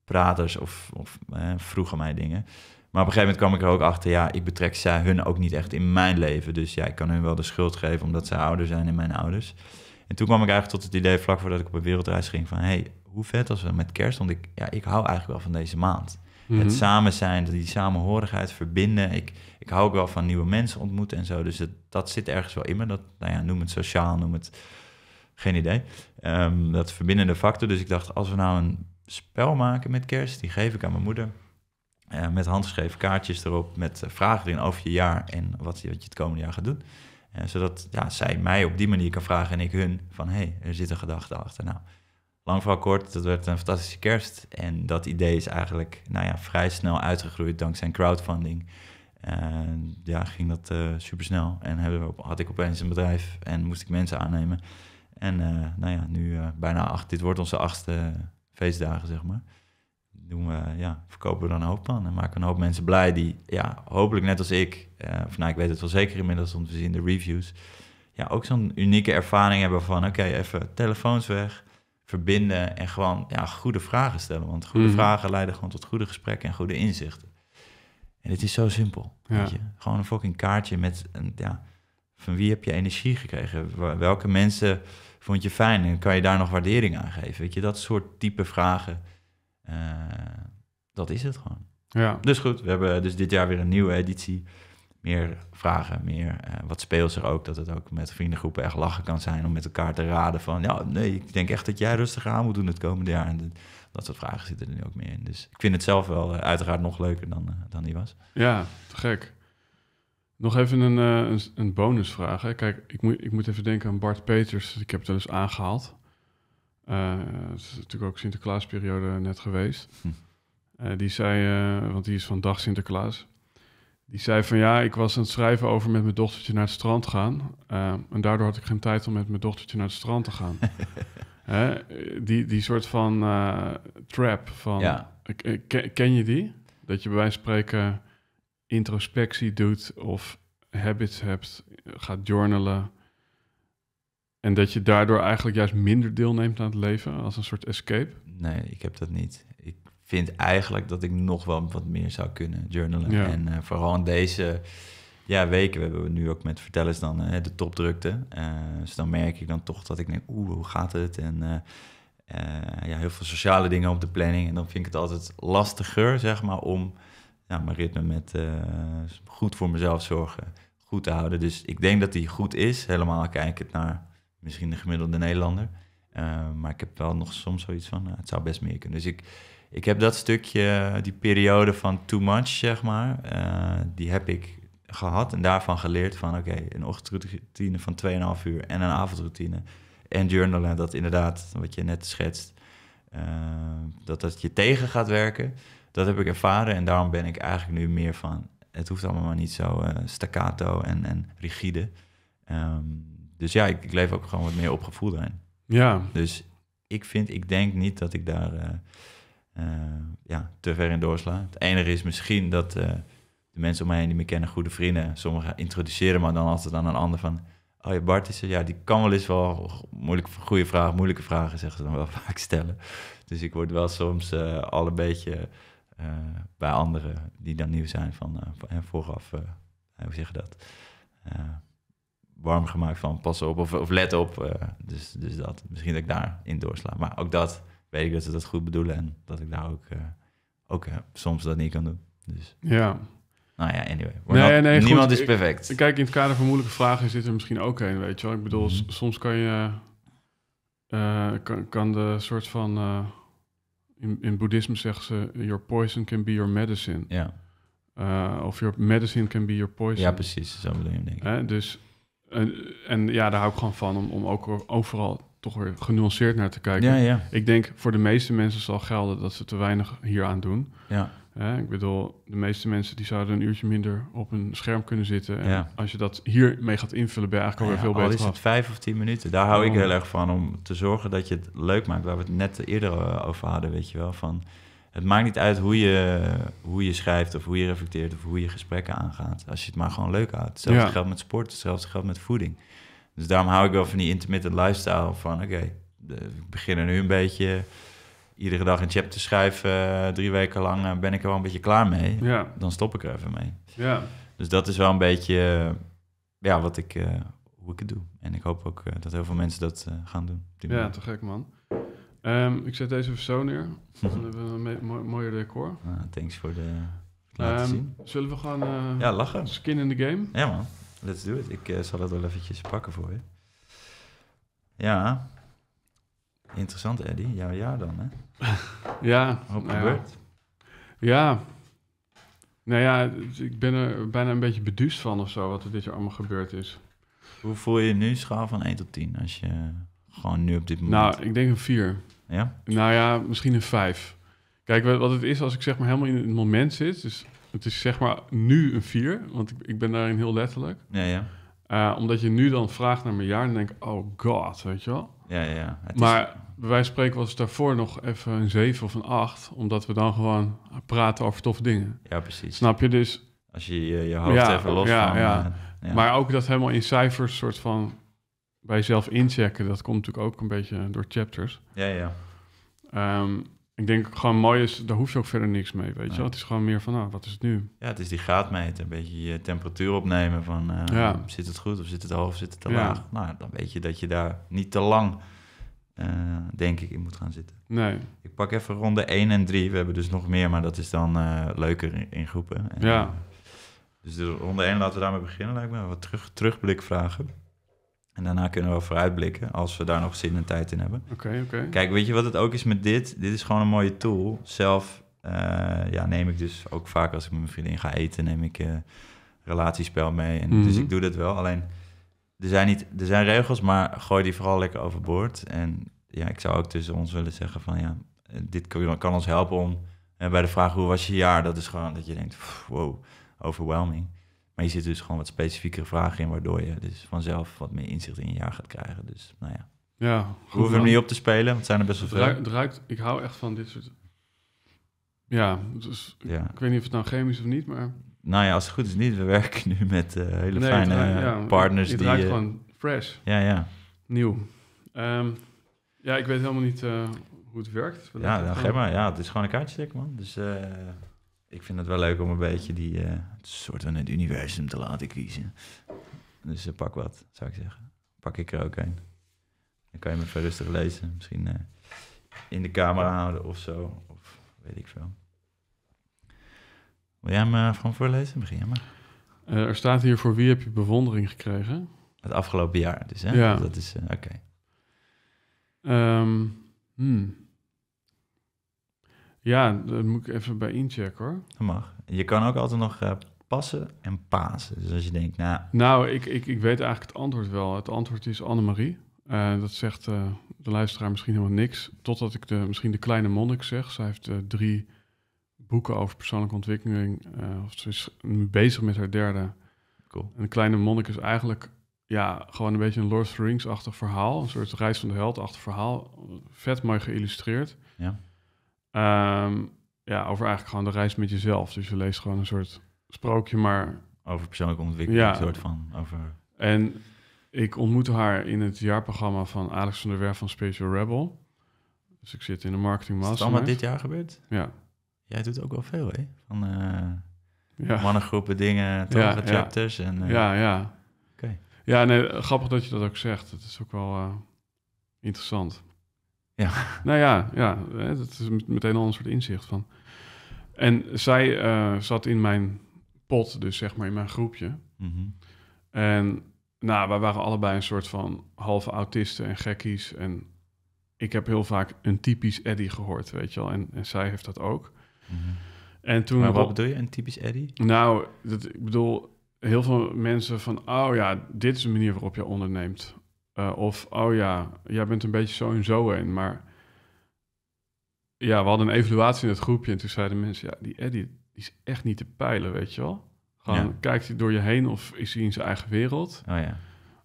praters of, of eh, vroegen mij dingen. Maar op een gegeven moment kwam ik er ook achter, ja, ik betrek zij hun ook niet echt in mijn leven. Dus ja, ik kan hun wel de schuld geven omdat zij ouder zijn in mijn ouders. En toen kwam ik eigenlijk tot het idee, vlak voordat ik op een wereldreis ging, van hé, hey, hoe vet als we met kerst, want ik, ja, ik hou eigenlijk wel van deze maand. Het mhm. samen zijn, die samenhorigheid, verbinden. Ik, ik hou ook wel van nieuwe mensen ontmoeten en zo. Dus dat, dat zit ergens wel in me. Dat, nou ja, noem het sociaal, noem het... Geen idee. Ehm, dat verbindende factor. Dus ik dacht, als we nou een spel maken met kerst, die geef ik aan mijn moeder. Eh, met handgeschreven kaartjes erop, met eh, vragen erin over je jaar en wat, wat je het komende jaar gaat doen. Eh, zodat ja, zij mij op die manier kan vragen en ik hun van, hé, hey, er zit een gedachte achter. Nou, lang vooral kort, dat werd een fantastische kerst. En dat idee is eigenlijk nou ja, vrij snel uitgegroeid dankzij een crowdfunding. En ja, ging dat uh, eh, super snel. En hebben we, had ik opeens een bedrijf en moest ik mensen aannemen. En eh, nou ja, nu eh, bijna acht, dit wordt onze achtste feestdagen, zeg maar. Doen we, ja, verkopen we dan een hoop pan en maken een hoop mensen blij die, ja, hopelijk net als ik, of nou, ik weet het wel zeker inmiddels, want we zien de reviews, ja, ook zo'n unieke ervaring hebben van, oké, even telefoons weg, verbinden en gewoon ja, goede vragen stellen. Want goede mhm. vragen leiden gewoon tot goede gesprekken en goede inzichten. En het is zo simpel. Weet je? Gewoon een fucking kaartje met een, ja, van wie heb je energie gekregen? Welke mensen vond je fijn? En kan je daar nog waardering aan geven? Weet je, dat soort type vragen. Eh, dat is het gewoon. Ja. Dus goed, we hebben dus dit jaar weer een nieuwe editie meer vragen, meer eh, wat speelt er ook. Dat het ook met vriendengroepen echt lachen kan zijn om met elkaar te raden van... ja, nee, ik denk echt dat jij rustig aan moet doen het komende jaar. En dat soort vragen zitten er nu ook meer in. Dus ik vind het zelf wel eh, uiteraard nog leuker dan, eh, dan die was. Ja, te gek. Nog even een, een, een, bonusvraag. Kijk, ik moet, ik moet even denken aan Bart Peters. Ik heb het wel eens aangehaald. het is natuurlijk ook Sinterklaasperiode net geweest. Hm. die zei, want die is van dag Sinterklaas... Die zei van ja, ik was aan het schrijven over met mijn dochtertje naar het strand gaan. Eh, en daardoor had ik geen tijd om met mijn dochtertje naar het strand te gaan. Hè? Die, die soort van eh, trap van... Eh, ken, ken je die? Dat je bij wijze van spreken introspectie doet of habits hebt, gaat journalen. En dat je daardoor eigenlijk juist minder deelneemt aan het leven als een soort escape? Nee, ik heb dat niet vind eigenlijk dat ik nog wel wat meer zou kunnen journalen. En eh, vooral deze ja, weken, we nu ook met vertellers dan eh, de topdrukte. Eh, dus dan merk ik dan toch dat ik denk, oeh, hoe gaat het? En ja, heel veel sociale dingen op de planning. En dan vind ik het altijd lastiger, zeg maar, om ja, mijn ritme met goed voor mezelf zorgen, goed te houden. Dus ik denk dat die goed is, helemaal kijkend naar misschien de gemiddelde Nederlander. maar ik heb wel nog soms zoiets van, nou, het zou best meer kunnen. Dus ik, ik heb dat stukje, die periode van too much, zeg maar, eh, die heb ik gehad en daarvan geleerd van oké, een ochtendroutine van 2,5 uur en een avondroutine en journalen, dat inderdaad, wat je net schetst, eh, dat dat je tegen gaat werken, dat heb ik ervaren en daarom ben ik eigenlijk nu meer van, het hoeft allemaal maar niet zo eh, staccato en, en rigide. Ehm, dus ja, ik, ik, leef ook gewoon wat meer op gevoel in. Ja. Dus ik vind, ik denk niet dat ik daar... Eh, ja, te ver in doorslaan. Het enige is misschien dat eh, de mensen om mij heen die me kennen, goede vrienden, sommigen introduceren me dan altijd aan een ander van... Oh je Bart is er. Ja, die kan wel eens wel moeilijk, goede vragen, moeilijke vragen, zeggen ze dan wel vaak stellen. Dus ik word wel soms eh, al een beetje bij anderen die dan nieuw zijn van, uh, vooraf, hoe zeg je dat, warm gemaakt van pas op of, of let op. dus, dus dat, misschien dat ik daarin doorsla. Maar ook dat weet ik dat ze dat goed bedoelen en dat ik daar ook, eh, ook eh, soms dat niet kan doen. Dus. Ja. Nou ja, anyway. nee, niemand is perfect. Ik, kijk, in het kader van moeilijke vragen zit er misschien ook een, weet je wel. Ik bedoel, mhm. soms kan je... Eh, kan, kan, de soort van... in, in boeddhisme zeggen ze... Your poison can be your medicine. Ja. of your medicine can be your poison. Ja, precies. Zo bedoel je denk ik. dus... En, en ja, daar hou ik gewoon van om, om ook overal toch weer genuanceerd naar te kijken. Ik denk voor de meeste mensen zal gelden dat ze te weinig hieraan doen. Ja. ik bedoel, de meeste mensen die zouden een uurtje minder op een scherm kunnen zitten. En als je dat hiermee gaat invullen, ben je eigenlijk alweer veel beter. Al is het vijf of tien minuten. Daar hou ik oh. heel erg van om te zorgen dat je het leuk maakt. Waar we het net eerder eh, over hadden, weet je wel. Van, het maakt niet uit hoe je, hoe je schrijft of hoe je reflecteert of hoe je gesprekken aangaat. Als je het maar gewoon leuk houdt. Hetzelfde geldt met sport, hetzelfde geldt met voeding. Dus daarom hou ik wel van die intermittent lifestyle. Van oké, ik begin er nu een beetje. Iedere dag een chapter schrijven, eh, drie weken lang eh, ben ik er wel een beetje klaar mee. Dan stop ik er even mee. Ja. Dus dat is wel een beetje eh, ja, wat ik, hoe ik het doe. En ik hoop ook dat heel veel mensen dat gaan doen. ja, toch gek man. Ehm, ik zet deze zo neer. Dan hebben we een mooier decor. Ah, thanks voor de um, Zullen we gewoon... ja, lachen. Skin in the game. Ja man. Let's do it. Ik eh, zal het wel eventjes pakken voor je. Ja. Interessant, Eddy. Jouw jaar dan, hè? ja. Hoop nou gebeurt. Ja. ja. Nou ja, dus ik ben er bijna een beetje beduusd van of zo, wat er dit jaar allemaal gebeurd is. Hoe voel je je nu, schaal van 1 tot 10, als je gewoon nu op dit moment... Nou, ik denk een 4. Ja? Nou ja, misschien een 5. Kijk, wat het is als ik zeg maar helemaal in het moment zit, dus het is zeg maar nu een 4, want ik, ik ben daarin heel letterlijk. Ja, ja. Eh, omdat je nu dan vraagt naar mijn jaar en denk oh god, weet je wel. Ja, ja, ja. maar is... bij wijze van spreken was het daarvoor nog even een 7 of een 8, omdat we dan gewoon praten over toffe dingen. Ja, precies. Snap je dus? Als je je, je hoofd even los ja, eh, ja. Maar ook dat helemaal in cijfers soort van bij jezelf inchecken, dat komt natuurlijk ook een beetje door chapters. Ja, ja. Ehm, ik denk gewoon mooi is, daar hoef je ook verder niks mee, weet je Het is gewoon meer van, nou, wat is het nu? Ja, het is die graadmeter, een beetje je temperatuur opnemen van, eh, zit het goed of zit het hoog of zit het te laag? Nou, dan weet je dat je daar niet te lang, eh, denk ik, in moet gaan zitten. Nee. Ik pak even ronde 1 en 3, we hebben dus nog meer, maar dat is dan eh, leuker in, groepen. ja. Dus de ronde 1 laten we daarmee beginnen, lijkt me. Wat terug, terugblik vragen. En daarna kunnen we vooruitblikken als we daar nog zin en tijd in hebben. Oké, oké. Kijk, weet je wat het ook is met dit? Dit is gewoon een mooie tool. Zelf eh, ja, neem ik dus ook vaak als ik met mijn vriendin ga eten, neem ik uh, relatiespel mee. En, Dus mhm. ik doe dat wel. Alleen er zijn, niet, er zijn regels, maar gooi die vooral lekker overboord. En ja, ik zou ook tussen ons willen zeggen van ja, dit kan, kan ons helpen om. En eh, bij de vraag hoe was je jaar, dat is gewoon dat je denkt, wow, overwhelming. Maar je zit dus gewoon wat specifiekere vragen in, waardoor je dus vanzelf wat meer inzicht in je jaar gaat krijgen. Dus nou ja. Ja, We hem niet op te spelen, want het zijn er best wel veel. Het ruikt, ik hou echt van dit soort. Ja, dus ja. ik weet niet of het nou chemisch of niet, maar. Nou ja, als het goed is niet. We werken nu met eh, hele fijne partners. Het, het ruikt die, eh, gewoon fresh. Ja, ja. Nieuw. Ehm, ja, ik weet helemaal niet eh, hoe het werkt. Ja, nou, geef maar. Ja, het is gewoon een kaartje man. Dus. Uh, ik vind het wel leuk om een beetje die eh, soort van het universum te laten kiezen. Dus uh, pak wat, zou ik zeggen. Pak ik er ook een. Dan kan je me even rustig lezen. Misschien eh, in de camera houden of zo. Of weet ik veel. Wil jij me gewoon voorlezen? Begin jij maar. er staat hier voor wie heb je bewondering gekregen? Het afgelopen jaar dus, hè? Ja. Dat is, oké. Ehm, hmm. Ja, dat moet ik even bij inchecken hoor. Dat mag. Je kan ook altijd nog eh, passen en pasen. Dus als je denkt, nou... Nou, ik, ik, ik weet eigenlijk het antwoord wel. Het antwoord is Annemarie. Uh, dat zegt eh, de luisteraar misschien helemaal niks. Totdat ik de, misschien de kleine monnik zeg. Zij heeft drie boeken over persoonlijke ontwikkeling. of ze is nu bezig met haar derde. Cool. En de kleine monnik is eigenlijk ja, gewoon een beetje een Lord of the Rings-achtig verhaal. Een soort reis van de held-achtig verhaal. Vet mooi geïllustreerd. Ja. Ehm, ja, over eigenlijk gewoon de reis met jezelf. Dus je leest gewoon een soort sprookje, maar... Over persoonlijke ontwikkeling, ja. soort van. Over... En ik ontmoette haar in het jaarprogramma van Alex van der Werf van Special Rebel. Dus ik zit in de marketing master. Is allemaal dit jaar gebeurd? Ja. Jij doet ook wel veel, hè? Van uh, ja. mannengroepen, dingen, ja, chapters. Ja. En, eh, ja, ja. Oké. Ja, nee, grappig dat je dat ook zegt. Het is ook wel eh, interessant. Ja. Nou ja, ja dat is meteen al een soort inzicht van. En zij eh, zat in mijn pot, dus zeg maar in mijn groepje. Mhm. En nou, wij waren allebei een soort van halve autisten en gekkies. En ik heb heel vaak een typisch Eddy gehoord, weet je wel. En, zij heeft dat ook. Mhm. En toen maar wat bedoel je, een typisch Eddy? Nou, dat, ik bedoel, heel veel mensen van... oh ja, dit is de manier waarop je onderneemt. Eh, of, oh ja, jij bent een beetje zo en zo heen. Maar ja, we hadden een evaluatie in het groepje. En toen zeiden mensen, ja, die Eddie die is echt niet te peilen, weet je wel. Gewoon, kijkt hij door je heen of is hij in zijn eigen wereld? Oh ja.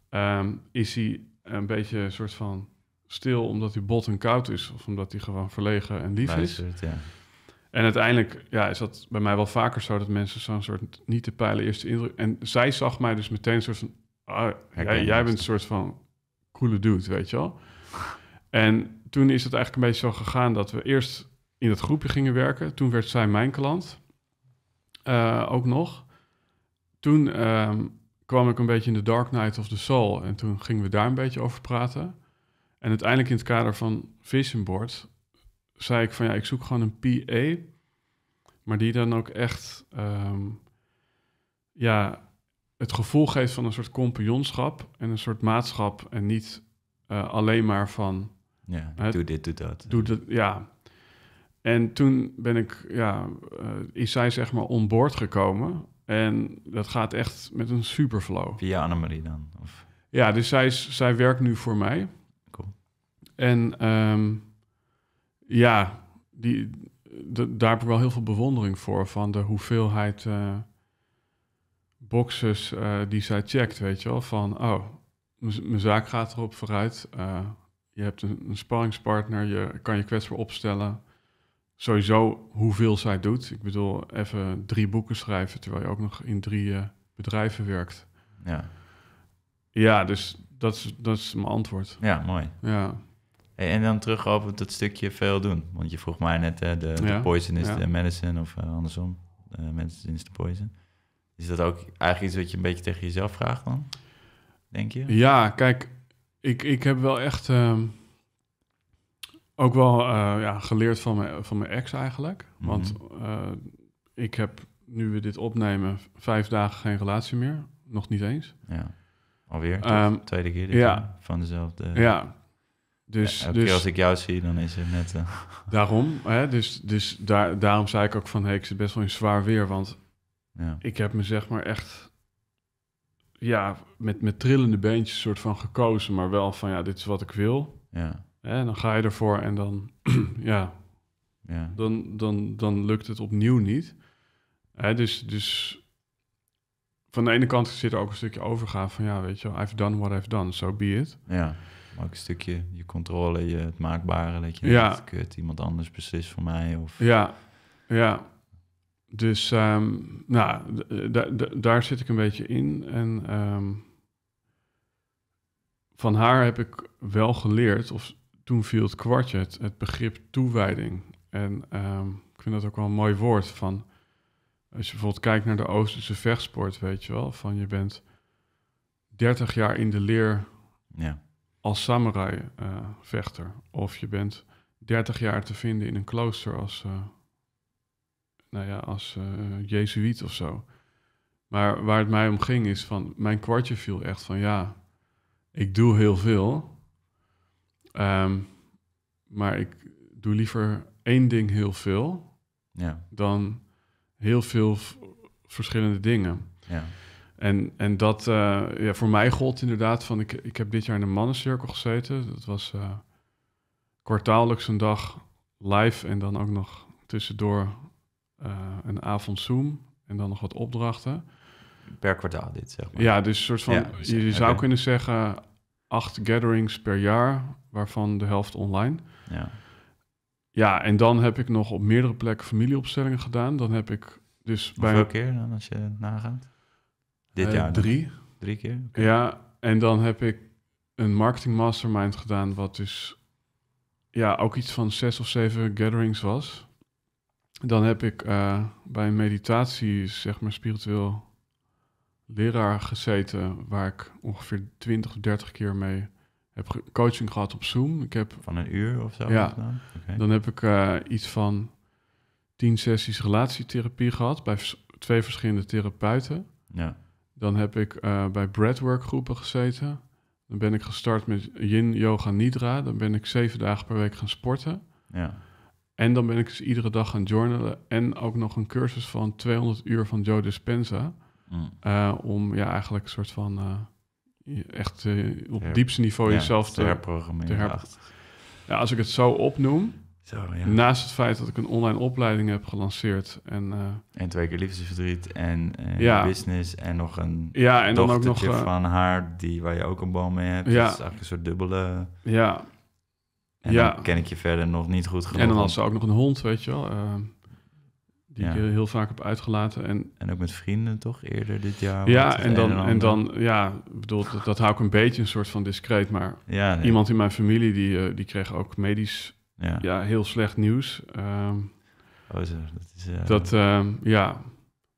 Ehm, is hij een beetje een soort van stil omdat hij bot en koud is? Of omdat hij gewoon verlegen en lief is? Ja. En uiteindelijk ja, is dat bij mij wel vaker zo dat mensen zo'n soort niet te peilen eerste indruk. En zij zag mij dus meteen een soort van. Ah, jij, jij bent een soort van coole dude, weet je wel. En toen is het eigenlijk een beetje zo gegaan dat we eerst in dat groepje gingen werken. Toen werd zij mijn klant, eh, ook nog. Toen ehm, kwam ik een beetje in de Dark Knight of the Soul en toen gingen we daar een beetje over praten. En uiteindelijk in het kader van Vision Board zei ik van ja, ik zoek gewoon een PA, maar die dan ook echt ehm, ja, het gevoel geeft van een soort compagnonschap en een soort maatschap en niet eh, alleen maar van... Ja, doe dit, doe dat. Doe dat, ja. En toen ben ik, ja, uh, eh, zij zeg maar onboord gekomen en dat gaat echt met een superflow. Via Annemarie dan? Of? Ja, dus zij, is, zij werkt nu voor mij. En ehm, ja, die, de, daar heb ik wel heel veel bewondering voor, van de hoeveelheid... Eh, boxes eh, die zij checkt, weet je wel. Van, oh, mijn zaak gaat erop vooruit. Eh, je hebt een, een sparringspartner, je kan je kwetsbaar opstellen. Sowieso hoeveel zij doet. Ik bedoel, even drie boeken schrijven, terwijl je ook nog in drie eh, bedrijven werkt. Ja. Ja, dus dat is, dat is mijn antwoord. Ja, mooi. Ja. Hey, en dan terug over dat stukje veel doen. Want je vroeg mij net, de, de poison is de medicine of andersom. Uh, medicine is de poison. Is dat ook eigenlijk iets wat je een beetje tegen jezelf vraagt dan? Denk je? Ja, kijk, ik, ik heb wel echt ehm, ook wel eh, ja, geleerd van mijn, van mijn ex eigenlijk. Mhm. Want eh, ik heb nu we dit opnemen vijf dagen geen relatie meer. Nog niet eens. Ja. Alweer? Ehm, tweede keer ja. van dezelfde... Ja. Dus, dus, als ik jou zie, dan is het net... Eh, daarom. Hè, dus dus daar, daarom zei ik ook van... Hey, ik zit best wel in zwaar weer, want ja. Ik heb me zeg maar echt ja, met, met trillende beentjes soort van gekozen, maar wel van ja, dit is wat ik wil. Ja. En dan ga je ervoor en dan, ja, ja. Dan, dan, dan lukt het opnieuw niet. Hè, dus, dus van de ene kant zit er ook een stukje overgaan van ja, weet je, I've done what I've done, so be it. Ja, maar ook een stukje je controle, je, het maakbare, dat je ja. iemand anders beslist voor mij. Of... Ja, ja. Dus ehm, nou, eh, daar zit ik een beetje in. En ehm, van haar heb ik wel geleerd, of toen viel het kwartje, het, begrip toewijding. En ehm, ik vind dat ook wel een mooi woord. Van, als je bijvoorbeeld kijkt naar de Oosterse vechtsport, weet je wel, van je bent 30 jaar in de leer ja. als samurai eh, vechter. Of je bent 30 jaar te vinden in een klooster als eh, nou ja, als uh, Jezuïet of zo. Maar waar het mij om ging is van, mijn kwartje viel echt van, ja, ik doe heel veel, ehm, maar ik doe liever één ding heel veel ja. dan heel veel verschillende dingen. Ja. En, en dat uh, ja, voor mij gold inderdaad van, ik, ik heb dit jaar in een mannencirkel gezeten. Dat was uh, kwartaallijks een dag live en dan ook nog tussendoor eh, een avond Zoom en dan nog wat opdrachten. Per kwartaal dit, zeg maar. Ja, dus soort van, je, zou kunnen zeggen acht gatherings per jaar, waarvan de helft online. Ja. Ja, en dan heb ik nog op meerdere plekken familieopstellingen gedaan. Dan heb ik dus Hoeveel keer als je nagaat? Dit eh, jaar? Drie. Drie keer? Ja, en dan heb ik een marketing mastermind gedaan, wat dus ja, ook iets van zes of zeven gatherings was. Dan heb ik eh, bij een meditatie, zeg maar spiritueel leraar gezeten, waar ik ongeveer 20 of 30 keer mee heb coaching gehad op Zoom. Ik heb, van een uur of zo? Ja, dan heb ik eh, iets van 10 sessies relatietherapie gehad bij twee verschillende therapeuten. Ja. Dan heb ik eh, bij breathwork groepen gezeten. Dan ben ik gestart met yin, yoga, nidra. Dan ben ik zeven dagen per week gaan sporten. Ja. En dan ben ik dus iedere dag gaan journalen. En ook nog een cursus van 200 uur van Joe Dispenza. Mm. Eh, om ja, eigenlijk een soort van eh, echt eh, op diepste niveau jezelf te, te herprogrammeren. ja, als ik het zo opnoem. Zo, ja. Naast het feit dat ik een online opleiding heb gelanceerd. En, en twee keer liefdesverdriet en business. En nog een ja, en dan ook nog, van haar die, waar je ook een bal mee hebt. Ja. eigenlijk een soort dubbele... Ja, ja. ken ik je verder nog niet goed genoeg. En dan had ze ook nog een hond, weet je wel. Ehm, die ja. ik heel vaak heb uitgelaten. En, en ook met vrienden toch eerder dit jaar? Ja, en dan, en, dan, ja, bedoel, dat, dat, hou ik een beetje een soort van discreet. Maar ja, iemand in mijn familie, die, eh, die kreeg ook medisch ja. heel slecht nieuws. Ehm, oh dat eh, dat, ehm, ja,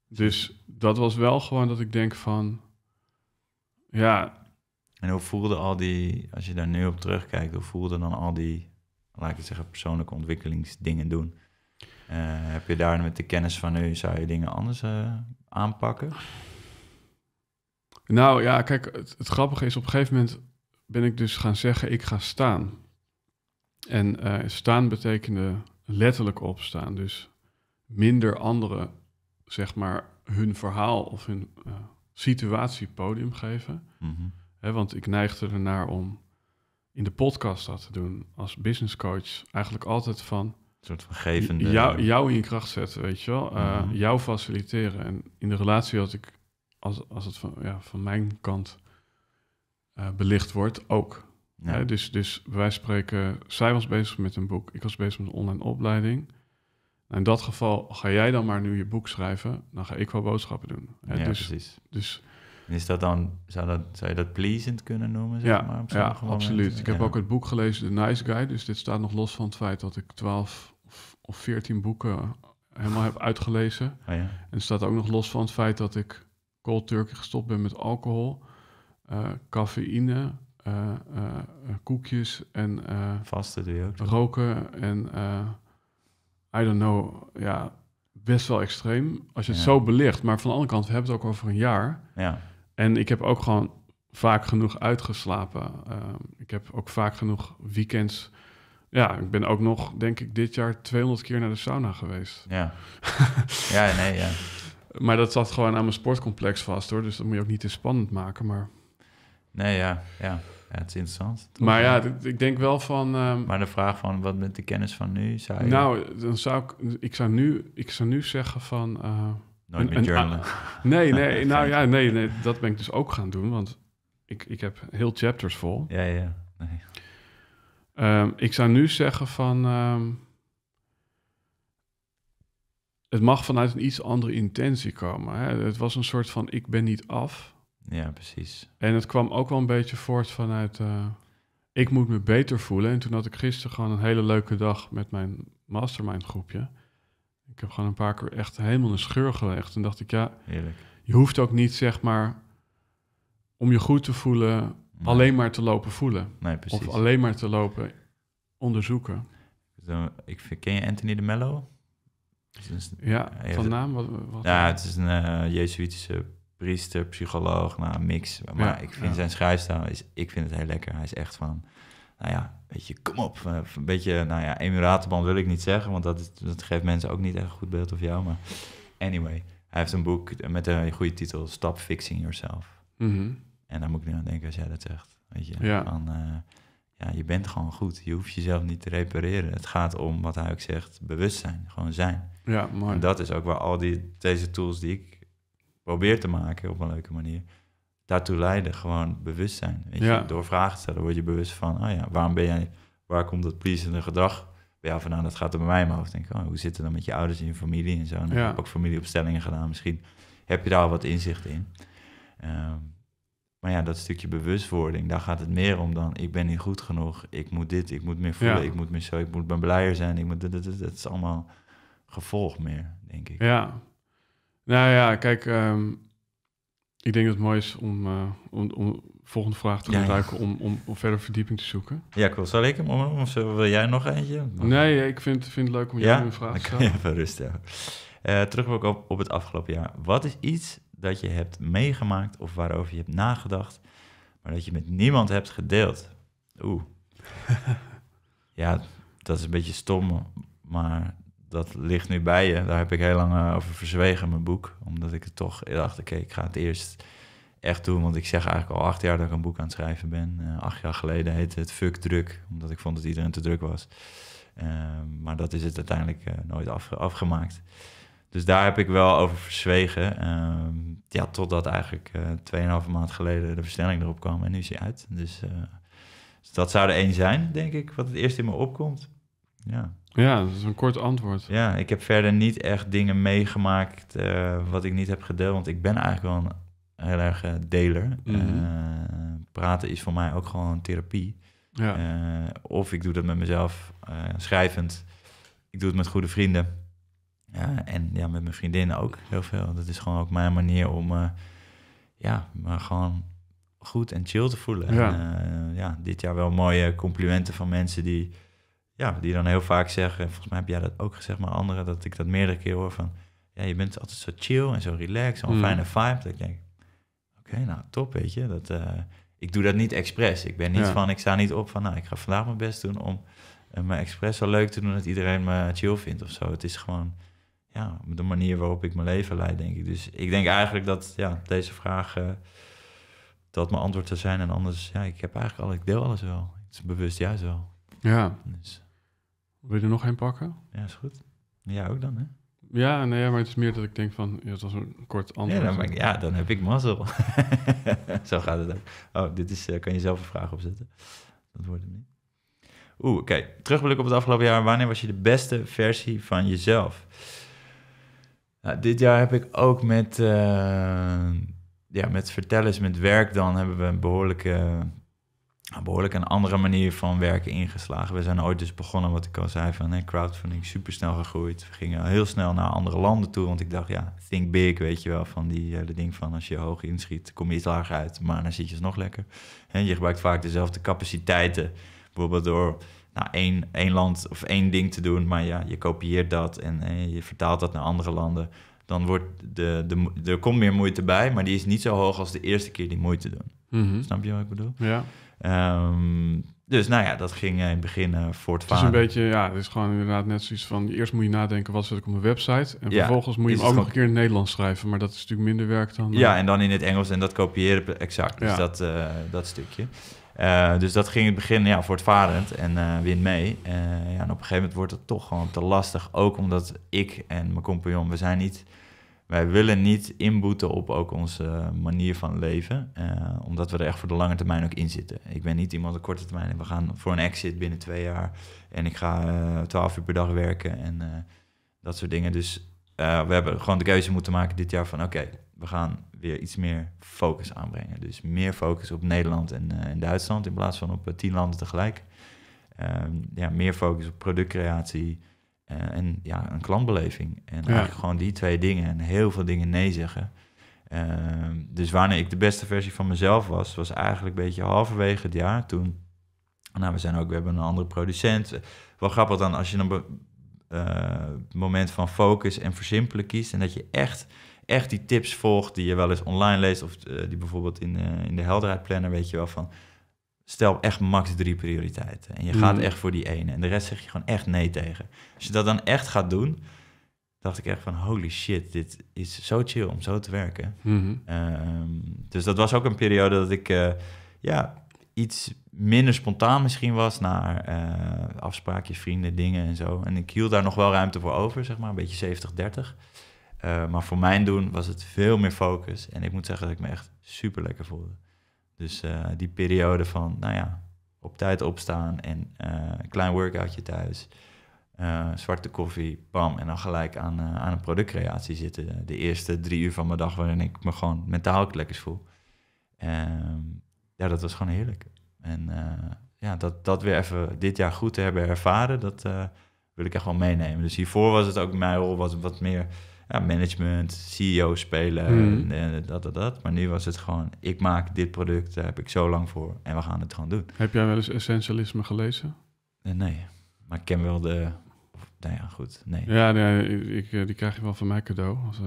dus dat was wel gewoon dat ik denk van... Ja, en hoe voelde al die, als je daar nu op terugkijkt, hoe voelde dan al die, laat ik het zeggen, persoonlijke ontwikkelingsdingen doen? Eh, heb je daar met de kennis van nu, zou je dingen anders eh, aanpakken? Nou ja, kijk, het, grappige is, op een gegeven moment ben ik dus gaan zeggen, ik ga staan. En eh, staan betekende letterlijk opstaan, dus minder anderen, zeg maar, hun verhaal of hun situatie podium geven. Mm want ik neigde ernaar om in de podcast dat te doen als business coach. Eigenlijk altijd van. Een soort van gevende. Jou, jou in je kracht zetten, weet je wel. Uh, Jou faciliteren. En in de relatie had ik, als, als het van, ja, van mijn kant eh, belicht wordt, ook. dus, dus wij spreken, zij was bezig met een boek, ik was bezig met een online opleiding. Nou, in dat geval ga jij dan maar nu je boek schrijven, dan ga ik wel boodschappen doen. ja, dus precies. Dus is dat dan, zou, dat, zou je dat plezend kunnen noemen? Zeg ja, ja absoluut. Ik heb ook het boek gelezen, The Nice Guy. Dus dit staat nog los van het feit dat ik 12 of 14 boeken helemaal heb uitgelezen. Oh, ja. En het staat ook nog los van het feit dat ik cold turkey gestopt ben met alcohol, eh, cafeïne, eh, eh, koekjes en... ook. Roken en... I don't know, ja, best wel extreem. Als je het zo belicht. Maar van de andere kant, we hebben het ook over een jaar. Ja. En ik heb ook gewoon vaak genoeg uitgeslapen. Ehm, ik heb ook vaak genoeg weekends. Ja, ik ben ook nog, denk ik, dit jaar 200 keer naar de sauna geweest. Ja, ja nee, ja. Maar dat zat gewoon aan mijn sportcomplex vast, hoor. Dus dat moet je ook niet te spannend maken, maar... Nee, ja, ja. ja het is interessant. Maar ja, ik denk wel van... Ehm, maar de vraag van, wat met de kennis van nu, Nou, dan zou ik... Ik zou nu, ik zou nu zeggen van... Eh, Nooit meer journalen. Ah, nee, nee, nou ja, nee, nee, dat ben ik dus ook gaan doen, want ik, ik heb heel chapters vol. Ja, ja. Nee. Ehm, ik zou nu zeggen van, ehm, het mag vanuit een iets andere intentie komen. Hè? Het was een soort van, ik ben niet af. Ja, precies. En het kwam ook wel een beetje voort vanuit, eh, ik moet me beter voelen. En toen had ik gisteren gewoon een hele leuke dag met mijn mastermind groepje. Ik heb gewoon een paar keer echt helemaal een scheur gelegd. En dacht ik, ja, Heerlijk. je hoeft ook niet, zeg maar, om je goed te voelen, alleen maar te lopen voelen. Nee, precies. Of alleen maar te lopen onderzoeken. Ik vind, ken je Anthony de Mello? ja, van naam? Wat, wat ja, het is een uh, Jezuïtische priester, psycholoog, nou, mix. Maar ik vind zijn schrijfstijl, is, ik vind het heel lekker. Hij is echt van, nou ja, Weet je, kom op. Eh, een beetje, nou ja, Emiratenband wil ik niet zeggen, want dat, dat geeft mensen ook niet echt een goed beeld of jou. Maar anyway, hij heeft een boek met een goede titel, Stop Fixing Yourself. Mhm. En daar moet ik nu aan denken als jij dat zegt. Weet je, van, eh, ja, je bent gewoon goed. Je hoeft jezelf niet te repareren. Het gaat om, wat hij ook zegt, bewustzijn. Gewoon zijn. Ja, En dat is ook waar al die, deze tools die ik probeer te maken op een leuke manier daartoe leiden. Gewoon bewustzijn. Weet je? Door vragen stellen word je bewust van, oh ja, waarom ben jij, waar komt dat pleasende gedrag bij jou Dat gaat er bij mij in mijn hoofd. Denk, oh, hoe zit het dan met je ouders en je familie en zo? Nou, Ik heb ook familieopstellingen gedaan. Misschien heb je daar al wat inzicht in. Ehm, maar ja, dat stukje bewustwording, daar gaat het meer om dan ik ben niet goed genoeg, ik moet dit, ik moet meer voelen, ik moet meer zo, ik moet ben blijer zijn, ik moet dat, dat, dat, is allemaal gevolg meer, denk ik. Ja, nou ja, kijk, ehm, ik denk dat het mooi is om, uh, om, om volgende vraag te gebruiken om, om, om, verder verdieping te zoeken. Ja, cool. Zal ik hem of wil jij nog eentje? Nee, ik vind, vind het leuk om jou ja? een vraag te stellen. even rust, eh, terug op, op het afgelopen jaar. Wat is iets dat je hebt meegemaakt of waarover je hebt nagedacht, maar dat je met niemand hebt gedeeld? Oeh. ja, dat is een beetje stom, maar dat ligt nu bij je. Daar heb ik heel lang eh, over verzwegen, mijn boek. Omdat ik het toch dacht, oké, ik ga het eerst echt doen. Want ik zeg eigenlijk al acht jaar dat ik een boek aan het schrijven ben. Eh, acht jaar geleden heette het Fuck Druk, omdat ik vond dat iedereen te druk was. Ehm, maar dat is het uiteindelijk eh, nooit afgemaakt. Dus daar heb ik wel over verzwegen. Ehm, ja, totdat eigenlijk uh, maand geleden de versnelling erop kwam en nu is hij uit. Dus, dat zou er één zijn, denk ik, wat het eerst in me opkomt. Ja. Ja, dat is een kort antwoord. Ja, ik heb verder niet echt dingen meegemaakt eh, wat ik niet heb gedeeld. Want ik ben eigenlijk wel een heel erg eh, deler. Mhm. Eh, praten is voor mij ook gewoon therapie. Ja. of ik doe dat met mezelf schrijvend. Ik doe het met goede vrienden. Ja, en ja, met mijn vriendinnen ook heel veel. Dat is gewoon ook mijn manier om ja, me gewoon goed en chill te voelen. ja, dit jaar wel mooie complimenten van mensen die ja, die dan heel vaak zeggen, volgens mij heb jij dat ook gezegd, maar anderen, dat ik dat meerdere keer hoor van, ja, je bent altijd zo chill en zo relaxed, zo'n hmm. fijne vibe. Dat ik oké, nou top, weet je. Dat, eh, ik doe dat niet expres. Ik ben niet van, ik sta niet op van, nou, ik ga vandaag mijn best doen om me eh, mijn expres zo leuk te doen dat iedereen me chill vindt of zo. Het is gewoon, ja, de manier waarop ik mijn leven leid, denk ik. Dus ik denk eigenlijk dat, ja, deze vraag, eh, dat mijn antwoord zou zijn. En anders, ja, ik heb eigenlijk al, ik deel alles wel. Het is bewust juist wel. Ja. Dus, wil je er nog een pakken? Ja, is goed. Ja, ook dan, hè? Ja, nee, maar het is meer dat ik denk van, ja, het was een kort antwoord. Ja, dan, heb ik mazzel. Zo gaat het ook. Oh, dit is, eh, kan je zelf een vraag opzetten. Dat wordt het niet. Oeh, oké. Terugblik op het afgelopen jaar. Wanneer was je de beste versie van jezelf? Nou, dit jaar heb ik ook met, eh, ja, met vertellers, met werk dan, hebben we een behoorlijke behoorlijk een andere manier van werken ingeslagen. We zijn ooit dus begonnen, wat ik al zei, van crowdfunding super snel gegroeid. We gingen heel snel naar andere landen toe, want ik dacht, ja, think big, weet je wel, van die hele ding van als je hoog inschiet, kom je iets lager uit, maar dan zit je nog lekker. En je gebruikt vaak dezelfde capaciteiten, bijvoorbeeld door nou, één, één land of één ding te doen, maar ja, je kopieert dat en, je vertaalt dat naar andere landen. Dan wordt de, de, er komt meer moeite bij, maar die is niet zo hoog als de eerste keer die moeite doen. Mhm. Snap je wat ik bedoel? Ja. Ehm, dus nou ja, dat ging eh, in het begin uh, Het is een beetje, ja, het is gewoon inderdaad net zoiets van... eerst moet je nadenken, wat zet ik op mijn website? En vervolgens moet je hem ook nog een keer in het Nederlands schrijven. Maar dat is natuurlijk minder werk dan... Ja, eh, en dan in het Engels en dat kopiëren exact. Dus dat, dat stukje. dus dat ging in het begin ja, voortvarend en win mee. ja, en op een gegeven moment wordt het toch gewoon te lastig. Ook omdat ik en mijn compagnon, we zijn niet wij willen niet inboeten op ook onze eh, manier van leven. Eh, omdat we er echt voor de lange termijn ook in zitten. Ik ben niet iemand op korte termijn. We gaan voor een exit binnen twee jaar. En ik ga eh, twaalf uur per dag werken en dat soort dingen. Dus we hebben gewoon de keuze moeten maken dit jaar van oké, we gaan weer iets meer focus aanbrengen. Dus meer focus op Nederland en, en Duitsland in plaats van op tien landen tegelijk. Ehm, ja, meer focus op productcreatie eh, en ja, een klantbeleving. En eigenlijk gewoon die twee dingen en heel veel dingen nee zeggen. Ehm, dus wanneer ik de beste versie van mezelf was, was eigenlijk een beetje halverwege het jaar toen. Nou, we zijn ook, we hebben een andere producent. Wel grappig dan als je een eh, moment van focus en versimpelen kiest. En dat je echt, echt die tips volgt die je wel eens online leest. Of eh, die bijvoorbeeld in, in de helderheid plannen, weet je wel van stel echt max drie prioriteiten. En je mhm. gaat echt voor die ene. En de rest zeg je gewoon echt nee tegen. Als je dat dan echt gaat doen, dacht ik echt van holy shit, dit is zo chill om zo te werken. Mhm. Ehm, dus dat was ook een periode dat ik eh, ja, iets minder spontaan misschien was naar eh, afspraakjes, vrienden, dingen en zo. En ik hield daar nog wel ruimte voor over, zeg maar, een beetje 70-30. Eh, maar voor mijn doen was het veel meer focus. En ik moet zeggen dat ik me echt super lekker voelde. Dus eh, die periode van, nou ja, op tijd opstaan en eh, een klein workoutje thuis, eh, zwarte koffie, bam, en dan gelijk aan, aan een productcreatie zitten. De eerste drie uur van mijn dag waarin ik me gewoon mentaal lekkers voel. Ehm, ja, dat was gewoon heerlijk. En ja, dat, dat weer even dit jaar goed te hebben ervaren, dat wil ik echt wel meenemen. Dus hiervoor was het ook mijn rol wat wat meer ja, management, CEO spelen, hmm. en eh, dat, dat, dat. Maar nu was het gewoon, ik maak dit product, daar heb ik zo lang voor en we gaan het gewoon doen. Heb jij wel eens essentialisme gelezen? Eh, nee, maar ik ken wel de... nou ja, goed, nee. Ja, nee, ik, eh, die krijg je wel van mij cadeau. Als,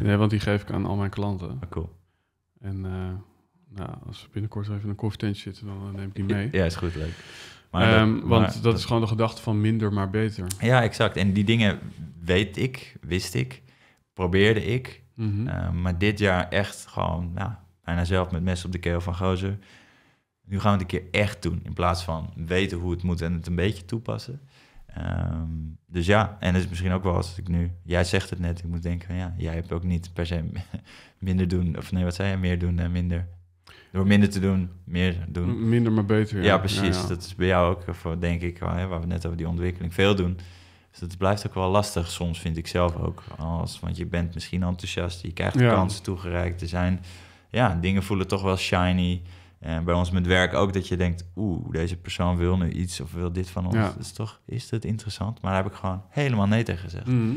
nee, want die geef ik aan al mijn klanten. Ah, cool. En nou, als we binnenkort even een koffietentje zitten, dan neem ik die mee. Ja, is goed, leuk. Ehm, want dat, is gewoon de gedachte van minder maar beter. Ja, exact. En die dingen weet ik, wist ik, probeerde ik. Mhm. Ehm, maar dit jaar echt gewoon, nou, bijna zelf met mes op de keel van gozer. Nu gaan we het een keer echt doen. In plaats van weten hoe het moet en het een beetje toepassen. Ehm, dus ja, en dat is misschien ook wel als ik nu... Jij zegt het net, ik moet denken van ja, jij hebt ook niet per se minder doen... Of nee, wat zei je? Meer doen en minder door minder te doen, meer doen. Minder maar beter. Ja, ja precies. dat is bij jou ook, voor, denk ik, waar, we net over die ontwikkeling veel doen. Dus dat blijft ook wel lastig soms, vind ik zelf ook. Als, want je bent misschien enthousiast, je krijgt kansen toegereikt. Er zijn, ja, dingen voelen toch wel shiny. En bij ons met werk ook dat je denkt, oeh, deze persoon wil nu iets of wil dit van ons. Ja. toch is dat interessant. Maar daar heb ik gewoon helemaal nee tegen gezegd. Mhm.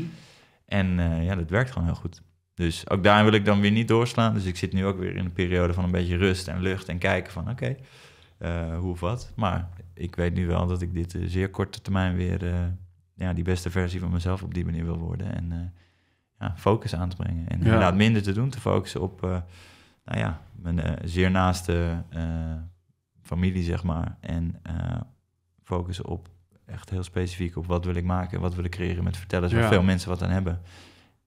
En eh, ja, dat werkt gewoon heel goed. Dus ook daarin wil ik dan weer niet doorslaan. Dus ik zit nu ook weer in een periode van een beetje rust en lucht en kijken van oké, eh, hoe of wat. Maar ik weet nu wel dat ik dit eh, zeer korte termijn weer eh, ja, die beste versie van mezelf op die manier wil worden. En ja, focus aan te brengen. En inderdaad minder te doen, te focussen op nou ja, mijn zeer naaste familie, zeg maar. En focussen op echt heel specifiek op wat wil ik maken, wat wil ik creëren met vertellen, waar veel mensen wat aan hebben.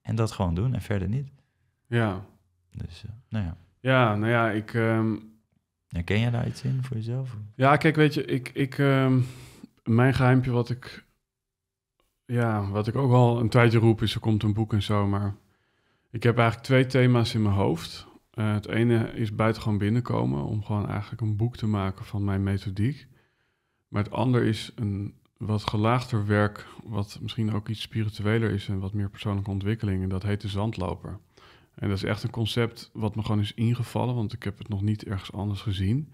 En dat gewoon doen en verder niet. Ja. Dus, eh, nou ja. Ja, nou ja, ik... Um... Ken jij daar iets in voor jezelf? Ja, kijk, weet je, ik... ik ehm, mijn geheimpje wat ik... Ja, wat ik ook al een tijdje roep is, er komt een boek en zo, maar... Ik heb eigenlijk twee thema's in mijn hoofd. Eh, het ene is gewoon binnenkomen, om gewoon eigenlijk een boek te maken van mijn methodiek. Maar het ander is een, wat gelaagder werk, wat misschien ook iets spiritueler is en wat meer persoonlijke ontwikkeling. En dat heet de zandloper. En dat is echt een concept wat me gewoon is ingevallen, want ik heb het nog niet ergens anders gezien.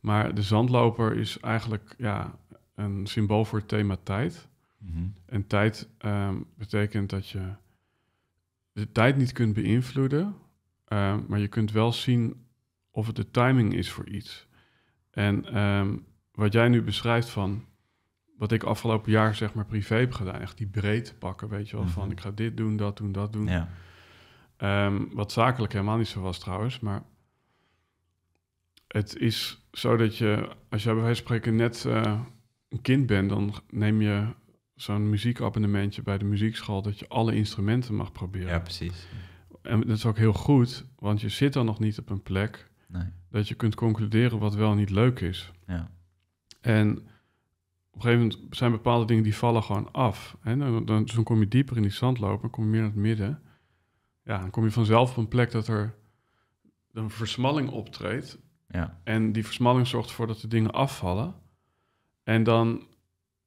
Maar de zandloper is eigenlijk ja, een symbool voor het thema tijd. Mhm. En tijd ehm, betekent dat je de tijd niet kunt beïnvloeden, ehm, maar je kunt wel zien of het de timing is voor iets. En ehm, wat jij nu beschrijft van wat ik afgelopen jaar zeg maar privé heb gedaan, echt die breedte pakken, weet je wel, van mhm. ik ga dit doen, dat doen, dat doen. Ja. Ehm, wat zakelijk helemaal niet zo was trouwens, maar het is zo dat je, als jij bij wijze van spreken net eh, een kind bent, dan neem je zo'n muziekabonnementje bij de muziekschool dat je alle instrumenten mag proberen. Ja, precies. En dat is ook heel goed, want je zit dan nog niet op een plek nee. dat je kunt concluderen wat wel niet leuk is. Ja. En op een gegeven moment zijn bepaalde dingen die vallen gewoon af. En Dan, dus dan, kom je dieper in die zand lopen, kom je meer naar het midden. Ja, dan kom je vanzelf op een plek dat er een versmalling optreedt. Ja. En die versmalling zorgt ervoor dat de dingen afvallen. En dan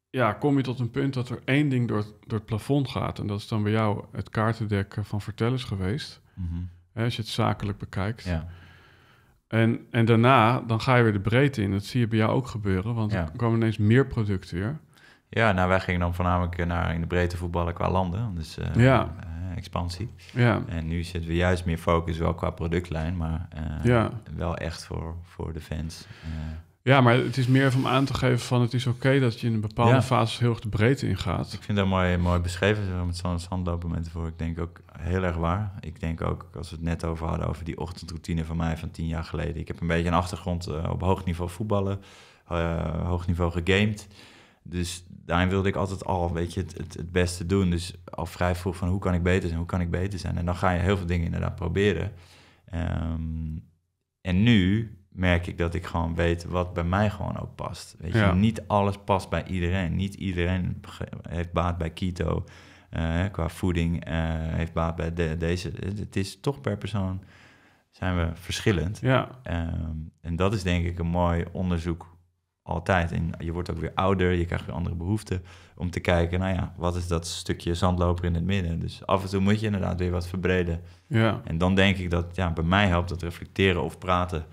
ja, kom je tot een punt dat er één ding door het, door het plafond gaat. En dat is dan bij jou het kaartendek van vertellers geweest. Mhm. als je het zakelijk bekijkt. Ja. En, en daarna, dan ga je weer de breedte in. Dat zie je bij jou ook gebeuren, want ja. er komen ineens meer producten weer. Ja, nou, wij gingen dan voornamelijk eh, naar in de breedte voetballen qua landen. Dus eh, ja. Eh, expansie. Ja. En nu zitten we juist meer focus wel qua productlijn, maar wel echt voor, voor de fans. Ja, maar het is meer om aan te geven van het is oké dat je in een bepaalde fase heel erg de breedte ingaat. Ik vind dat mooi, mooi beschreven met zo'n zandloopmoment voor. Ik denk ook heel erg waar. Ik denk ook, als we het net over hadden, over die ochtendroutine van mij van tien jaar geleden. Ik heb een beetje een achtergrond eh, op hoog niveau voetballen, eh, hoog niveau gegamed. Dus daarin wilde ik altijd al weet je, het, het, beste doen. Dus al vrij vroeg van hoe kan ik beter zijn, hoe kan ik beter zijn. En dan ga je heel veel dingen inderdaad proberen. Ehm, en nu merk ik dat ik gewoon weet wat bij mij gewoon ook past. Weet je, niet alles past bij iedereen. Niet iedereen heeft baat bij keto. Eh, qua voeding eh, heeft baat bij de, deze. Het is toch per persoon zijn we verschillend. Ja. Ehm, en dat is denk ik een mooi onderzoek altijd. En je wordt ook weer ouder, je krijgt weer andere behoeften om te kijken, nou ja, wat is dat stukje zandloper in het midden? Dus af en toe moet je inderdaad weer wat verbreden. Ja. En dan denk ik dat, ja, bij mij helpt dat reflecteren of praten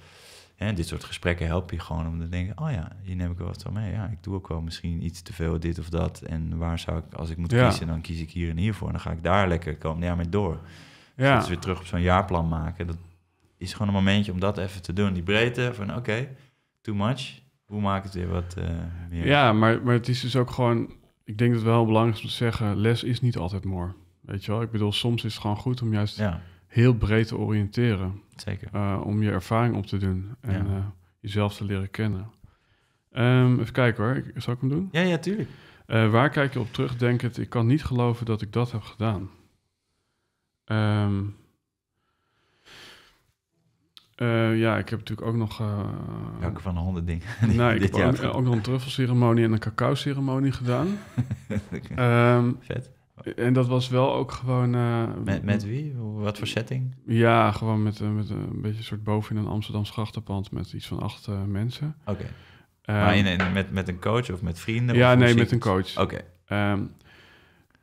en dit soort gesprekken help je gewoon om te denken: oh ja, hier neem ik wel wat van mee. Ja, ik doe ook wel misschien iets te veel dit of dat. En waar zou ik, als ik moet kiezen, dan kies ik hier en hiervoor. En dan ga ik daar lekker komen Ja, mee door. ja. Dus weer terug op zo'n jaarplan maken. Dat is gewoon een momentje om dat even te doen. Die breedte van oké, too much. Hoe maak het weer wat eh, meer? Ja, maar, maar het is dus ook gewoon... Ik denk dat het wel belangrijk is om te zeggen... les is niet altijd more. Weet je wel? Ik bedoel, soms is het gewoon goed om juist... Ja heel breed te oriënteren. Zeker. Eh, om je ervaring op te doen en eh, jezelf te leren kennen. Ehm, even kijken hoor, zal ik hem doen? Ja, ja, tuurlijk. Eh, waar kijk je op terug, denkend, ik kan niet geloven dat ik dat heb gedaan? Ehm, ja, ik heb natuurlijk ook nog... Uh, Welke van de honderd dingen? Nee, ik heb ook, nog een truffelceremonie en een cacao-ceremonie gedaan. um, Vet. En dat was wel ook gewoon... Eh, met, met wie? Wat voor setting? Ja, gewoon met, eh, met eh, een beetje een soort boven in een Amsterdamse grachtenpand met iets van acht mensen. Oké. Ehm, maar in, met, met een coach of met vrienden? Ja, nee, met een coach. Oké. Ehm,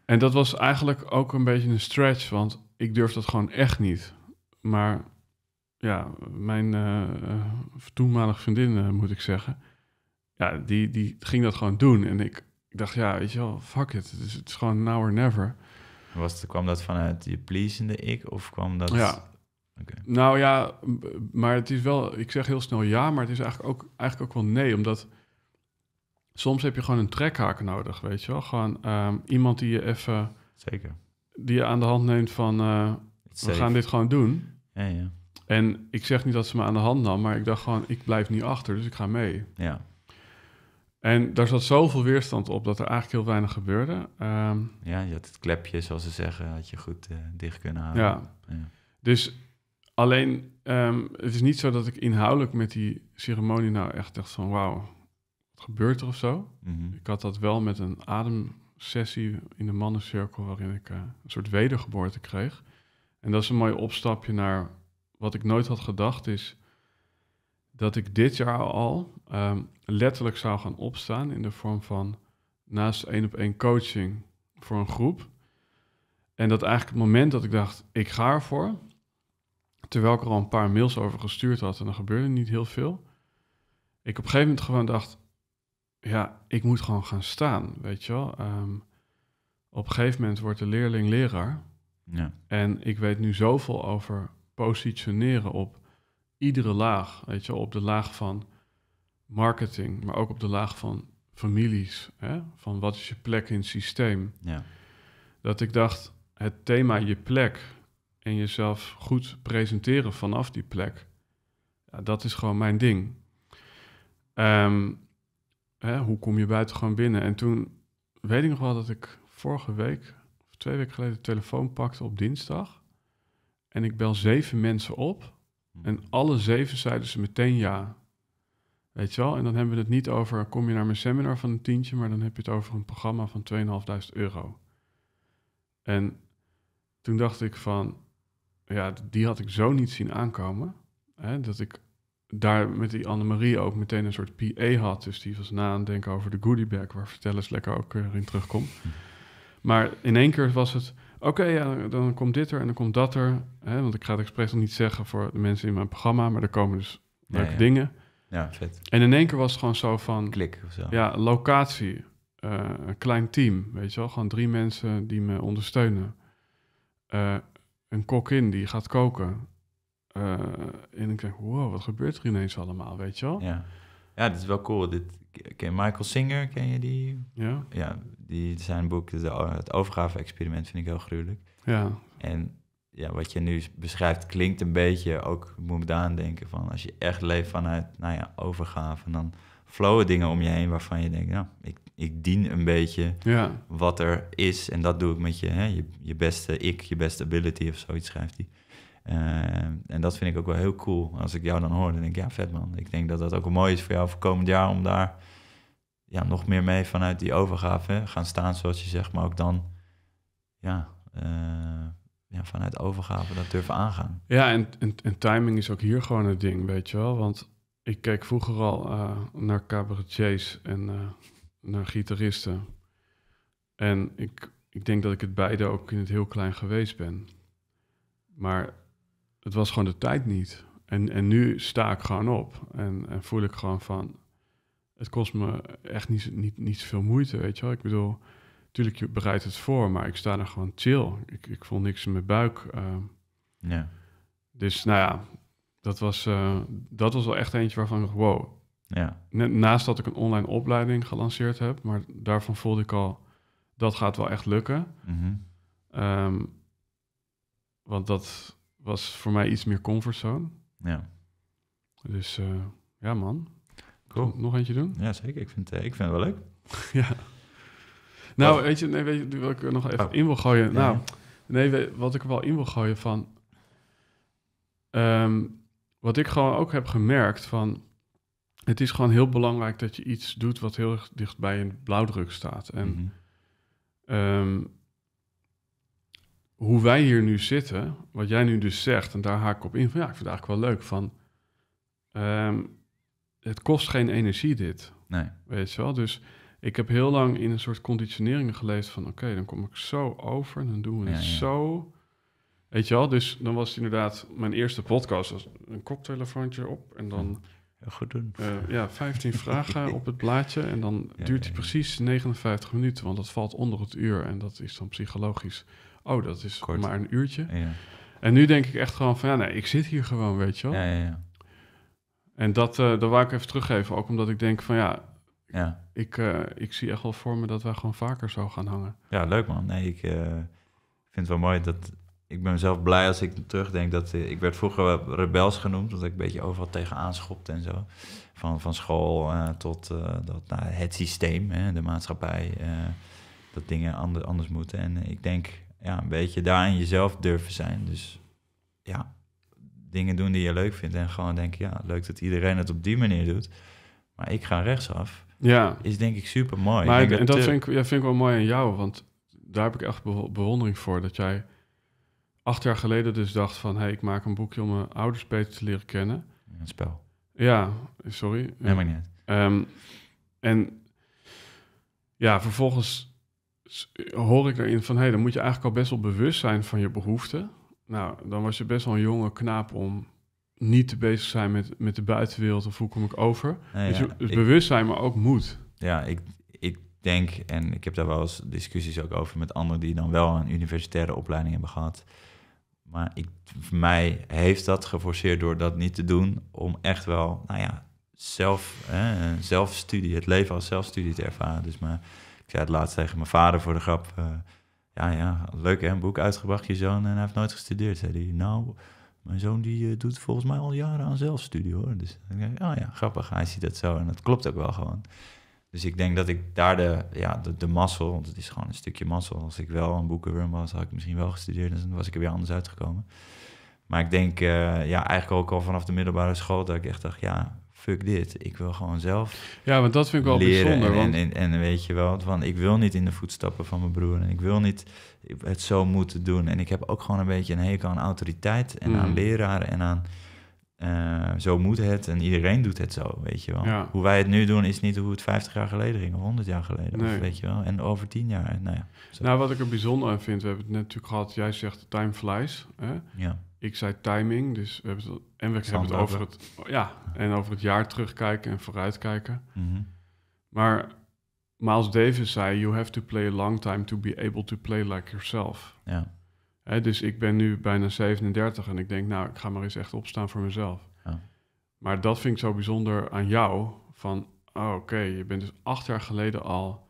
en dat was eigenlijk ook een beetje een stretch, want ik durf dat gewoon echt niet. Maar ja, mijn uh, toenmalige vriendin, moet ik zeggen, ja, die, die ging dat gewoon doen. En ik ik dacht, ja, weet je wel, fuck it. het is gewoon now or never. Was, kwam dat vanuit je pleasende ik of kwam dat... Ja. Nou ja, maar het is wel... Ik zeg heel snel ja, maar het is eigenlijk ook, eigenlijk ook wel nee. Omdat soms heb je gewoon een trekhaak nodig, weet je wel. Gewoon ehm, iemand die je even... Zeker. Die je aan de hand neemt van... Eh, we gaan dit gewoon doen. Ja, ja. En ik zeg niet dat ze me aan de hand nam, maar ik dacht gewoon... ik blijf niet achter, dus ik ga mee. Ja. En daar zat zoveel weerstand op dat er eigenlijk heel weinig gebeurde. Ehm, ja, je had het klepje, zoals ze zeggen, had je goed eh, dicht kunnen houden. Ja. Dus alleen, um, het is niet zo dat ik inhoudelijk met die ceremonie nou echt dacht van wauw, wat gebeurt er of zo? Mhm. Ik had dat wel met een ademsessie in de mannencirkel waarin ik eh, een soort wedergeboorte kreeg. En dat is een mooi opstapje naar wat ik nooit had gedacht is dat ik dit jaar al ehm, letterlijk zou gaan opstaan in de vorm van naast één op één coaching voor een groep. En dat eigenlijk het moment dat ik dacht, ik ga ervoor, terwijl ik er al een paar mails over gestuurd had en er gebeurde niet heel veel, ik op een gegeven moment gewoon dacht, ja, ik moet gewoon gaan staan, weet je wel. Ehm, op een gegeven moment wordt de leerling leraar. Ja. En ik weet nu zoveel over positioneren op iedere laag. Weet je, op de laag van marketing, maar ook op de laag van families. Hè? Van wat is je plek in het systeem? Ja. Dat ik dacht, het thema je plek en jezelf goed presenteren vanaf die plek, ja, dat is gewoon mijn ding. Ehm, hè, hoe kom je buiten gewoon binnen? En toen weet ik nog wel dat ik vorige week, of twee weken geleden, de telefoon pakte op dinsdag. En ik bel zeven mensen op Hmm. En alle zeven zeiden ze meteen ja. Weet je wel? En dan hebben we het niet over, kom je naar mijn seminar van een tientje, maar dan heb je het over een programma van 2.500 euro. En toen dacht ik van, ja, die had ik zo niet zien aankomen. Hè, dat ik daar met die Annemarie ook meteen een soort PA had. Dus die was na aan denken over de goodiebag, waar vertellers lekker ook eh, in terugkomt. Hmm. Maar in één keer was het, oké, ja, dan komt dit er en dan komt dat er. Hè? Want ik ga het expres nog niet zeggen voor de mensen in mijn programma, maar er komen dus leuke dingen. Ja, vet. En in één keer was het gewoon zo van... Klik of zo. Ja, locatie, eh, een klein team, weet je wel. Gewoon drie mensen die me ondersteunen. Uh, een in die gaat koken. Eh, en ik denk, wow, wat gebeurt er ineens allemaal, weet je wel? Ja. Ja, dit is wel cool. Dit, ken Michael Singer, ken je die? Ja. Ja, die, zijn boek, de, het overgave-experiment, vind ik heel gruwelijk. Ja. En ja, wat je nu beschrijft klinkt een beetje ook, moet ik daaraan denken, van als je echt leeft vanuit, nou ja, overgave, dan flowen dingen om je heen waarvan je denkt, nou, ik, ik dien een beetje ja. wat er is en dat doe ik met je, hè, je, je beste ik, je beste ability of zoiets schrijft hij. Eh, en dat vind ik ook wel heel cool. Als ik jou dan hoor, dan denk ik, ja, vet man. Ik denk dat dat ook een mooi is voor jou voor komend jaar om daar ja, nog meer mee vanuit die overgave gaan staan, zoals je zegt, maar ook dan ja, eh, vanuit overgave dat durven aangaan. Ja, en, timing is ook hier gewoon een ding, weet je wel. Want ik keek vroeger al uh, naar cabaretiers en naar gitaristen. En ik, ik denk dat ik het beide ook in het heel klein geweest ben. Maar het was gewoon de tijd niet. En, en nu sta ik gewoon op en, en voel ik gewoon van, het kost me echt niet, niet, niet zoveel moeite, weet je wel. Ik bedoel, natuurlijk je bereidt het voor, maar ik sta er gewoon chill. Ik, ik voel niks in mijn buik. Ehm. ja. Dus nou ja, dat was, eh, dat was wel echt eentje waarvan ik wow. Ja. Naast dat ik een online opleiding gelanceerd heb, maar daarvan voelde ik al, dat gaat wel echt lukken. Mhm. Ehm, want dat, was voor mij iets meer comfortzone. Ja. Dus eh, ja, man. Cool. Nog eentje doen? Ja, zeker. Ik vind, eh, ik vind het wel leuk. ja. Nou, oh. weet, je, nee, weet je, wat ik er nog even oh. in wil gooien? Nou, nee, wat ik er wel in wil gooien van... Ehm, wat ik gewoon ook heb gemerkt van... Het is gewoon heel belangrijk dat je iets doet wat heel dicht bij een blauwdruk staat. En mhm. ehm, hoe wij hier nu zitten, wat jij nu dus zegt, en daar haak ik op in, van ja, ik vind het eigenlijk wel leuk van. Ehm, het kost geen energie dit. Nee. Weet je wel? Dus ik heb heel lang in een soort conditioneringen geleefd van... oké, dan kom ik zo over en dan doen we het zo. Weet je wel? Dus dan was het inderdaad mijn eerste podcast... een koptelefoontje op en dan... Ja, goed doen. Eh, ja, 15 vragen op het blaadje en dan duurt die precies 59 minuten... want dat valt onder het uur en dat is dan psychologisch oh, dat is maar een uurtje. Ja. En nu denk ik echt gewoon van, ja, nee, ik zit hier gewoon, weet je wel. Ja, ja, en dat, uh, eh, wil ik even teruggeven, ook omdat ik denk van, ja, Ik, eh, ik zie echt wel voor me dat wij gewoon vaker zo gaan hangen. Ja, leuk man. Nee, ik eh, vind het wel mooi dat... Ik ben zelf blij als ik terugdenk dat... ik werd vroeger rebels genoemd, omdat ik een beetje overal tegen aanschopte en zo. Van, van school tot dat, nou, het systeem, hè, de maatschappij dat dingen anders moeten. En ik denk ja, een beetje daarin jezelf durven zijn. Dus ja, dingen doen die je leuk vindt. En gewoon denken, ja, leuk dat iedereen het op die manier doet. Maar ik ga rechtsaf. Ja. Is denk ik super mooi. Maar ik en dat, vind, ik, ja, vind ik wel mooi aan jou. Want daar heb ik echt bewondering voor. Dat jij acht jaar geleden dus dacht van... hé, hey, ik maak een boekje om mijn ouders beter te leren kennen. Een spel. Ja, sorry. Helemaal niet. Ehm, en ja, vervolgens hoor ik erin van, hé, hey, dan moet je eigenlijk al best wel bewust zijn van je behoeften. Nou, dan was je best wel een jonge knaap om niet te bezig zijn met, met de buitenwereld of hoe kom ik over. dus, dus bewust zijn, maar ook moed. Ja, ik, ik denk, en ik heb daar wel eens discussies ook over met anderen die dan wel een universitaire opleiding hebben gehad. Maar ik, voor mij heeft dat geforceerd door dat niet te doen, om echt wel, nou ja, zelf, hè, zelfstudie, het leven als zelfstudie te ervaren. Dus maar zei het laatst tegen mijn vader voor de grap. Eh, ja, ja, leuk hè, een boek uitgebracht, je zoon. En hij heeft nooit gestudeerd, zei hij. Nou, mijn zoon die eh, doet volgens mij al jaren aan zelfstudie hoor. Dus ik denk, oh ah ja, grappig. Hij ziet dat zo en dat klopt ook wel gewoon. Dus ik denk dat ik daar de, ja, de, de mazzel, want het is gewoon een stukje mazzel. Als ik wel een boekenworm was, had ik misschien wel gestudeerd en dus dan was ik er weer anders uitgekomen. Maar ik denk eh, ja, eigenlijk ook al vanaf de middelbare school dat ik echt dacht, ja, fuck dit, ik wil gewoon zelf. Ja, want dat vind ik wel bijzonder. En, want... en, en, weet je wel, Want ik wil niet in de voetstappen van mijn broer en ik wil niet het zo moeten doen. En ik heb ook gewoon een beetje een hekel aan autoriteit en aan mm. leraren en aan eh, zo moet het en iedereen doet het zo, weet je wel. Hoe wij het nu doen is niet hoe het 50 jaar geleden ging of 100 jaar geleden, of, weet je wel. En over 10 jaar, nou ja. Nou, wat ik er bijzonder aan vind, we hebben het net natuurlijk gehad, jij zegt time flies. Hè? Ja ik zei timing, dus we hebben het, en we hebben het over het, ja, en over het jaar terugkijken en vooruitkijken. Mhm. Maar Miles Davis zei, you have to play a long time to be able to play like yourself. Ja. Hè, dus ik ben nu bijna 37 en ik denk, nou, ik ga maar eens echt opstaan voor mezelf. Ja. Maar dat vind ik zo bijzonder aan jou, van, oh, oké, je bent dus acht jaar geleden al,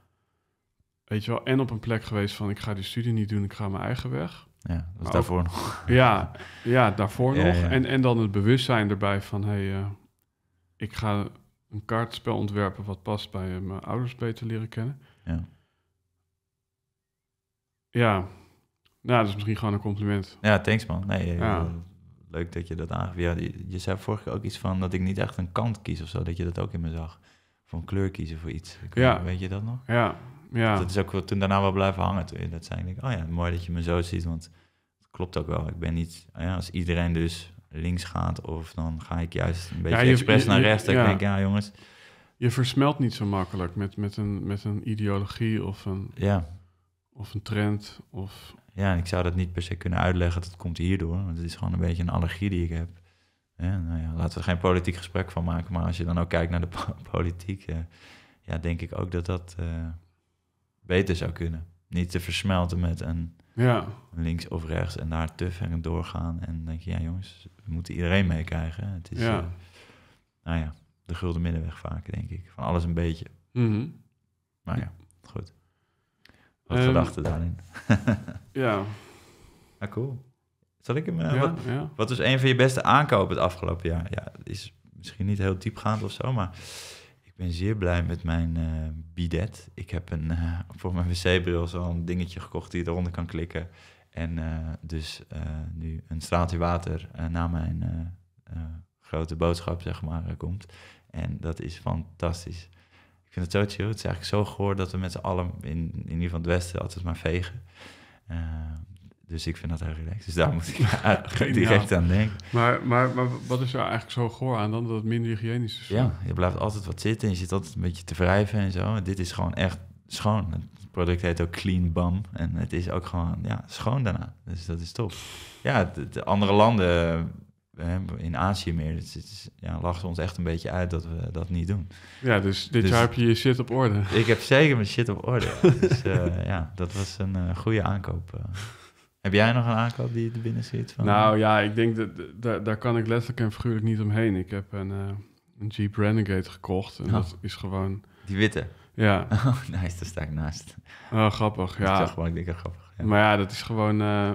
weet je wel, en op een plek geweest van, ik ga die studie niet doen, ik ga mijn eigen weg. Ja, dus daarvoor nog. Ja, ja daarvoor nog. En, en dan het bewustzijn erbij van... hé, hey, eh, ik ga een kaartspel ontwerpen... wat past bij eh, mijn ouders beter leren kennen. Ja. Ja. Nou, dat is misschien gewoon een compliment. Ja, thanks man. Nee, eh, leuk dat je dat aangeeft. je, zei vorige keer ook iets van dat ik niet echt een kant kies of zo. Dat je dat ook in me zag. Van kleur kiezen voor iets. ja. Weet je dat nog? Ja. Ja. Dat is ook toen daarna wel blijven hangen. Toen dat zei, ik denk, oh ja, mooi dat je me zo ziet, want het klopt ook wel. Ik ben niet, ja, als iedereen dus links gaat, of dan ga ik juist een beetje expres naar rechts. Dan ja. denk ik, ja jongens. Je versmelt niet zo makkelijk met, met, een, met een ideologie of een, ja. of een trend. Of... Ja, ik zou dat niet per se kunnen uitleggen. Dat komt hierdoor. Want het is gewoon een beetje een allergie die ik heb. nou ja, laten we er geen politiek gesprek van maken. Maar als je dan ook kijkt naar de politiek, eh, ja, denk ik ook dat dat. Eh, beter zou kunnen. Niet te versmelten met een ja. links of rechts en daar te ver doorgaan. En denk je, ja jongens, we moeten iedereen meekrijgen. Het is, ja. Eh, nou ja, de gulden middenweg vaak, denk ik. Van alles een beetje. Mhm. Maar ja, goed. Wat um, gedachten daarin. ja. Ah, cool. Zal ik hem... Eh, ja, wat, ja. wat was een van je beste aankopen het afgelopen jaar? Ja, is misschien niet heel diepgaand of zo, maar... Ik ben zeer blij met mijn eh, bidet. Ik heb een, eh, voor mijn wc-bril zo'n dingetje gekocht die je eronder kan klikken. En eh, dus nu een straaltje water na mijn grote boodschap, zeg maar, komt. En dat is fantastisch. Ik vind het zo chill. Het is eigenlijk zo gehoord dat we met z'n allen, in, in ieder geval het Westen, altijd maar vegen. Dus ik vind dat heel relaxed. Dus daar moet ik direct aan denken. Maar, maar, maar wat is er eigenlijk zo goor aan dan dat het minder hygiënisch is? Ja, je blijft altijd wat zitten en je zit altijd een beetje te wrijven en zo. dit is gewoon echt schoon. Het product heet ook Clean Bam en het is ook gewoon ja, schoon daarna. Dus dat is top. Ja, de, andere landen eh, in Azië meer. Het, is, ja, lachen ons echt een beetje uit dat we dat niet doen. Ja, dus dit dus jaar heb je je shit op orde. Ik heb zeker mijn shit op orde. dus eh, ja, dat was een eh, goede aankoop. Heb jij nog een aankoop die er binnen zit? Van... Nou eh? ja, ik denk dat daar, kan ik letterlijk en figuurlijk niet omheen. Ik heb een, eh, een Jeep Renegade gekocht en oh. dat is gewoon... Die witte? Ja. Oh, nice, daar sta ik naast. Oh, grappig, ja. Dat is gewoon, ik denk, grappig. Maar ja, dat is gewoon... Eh,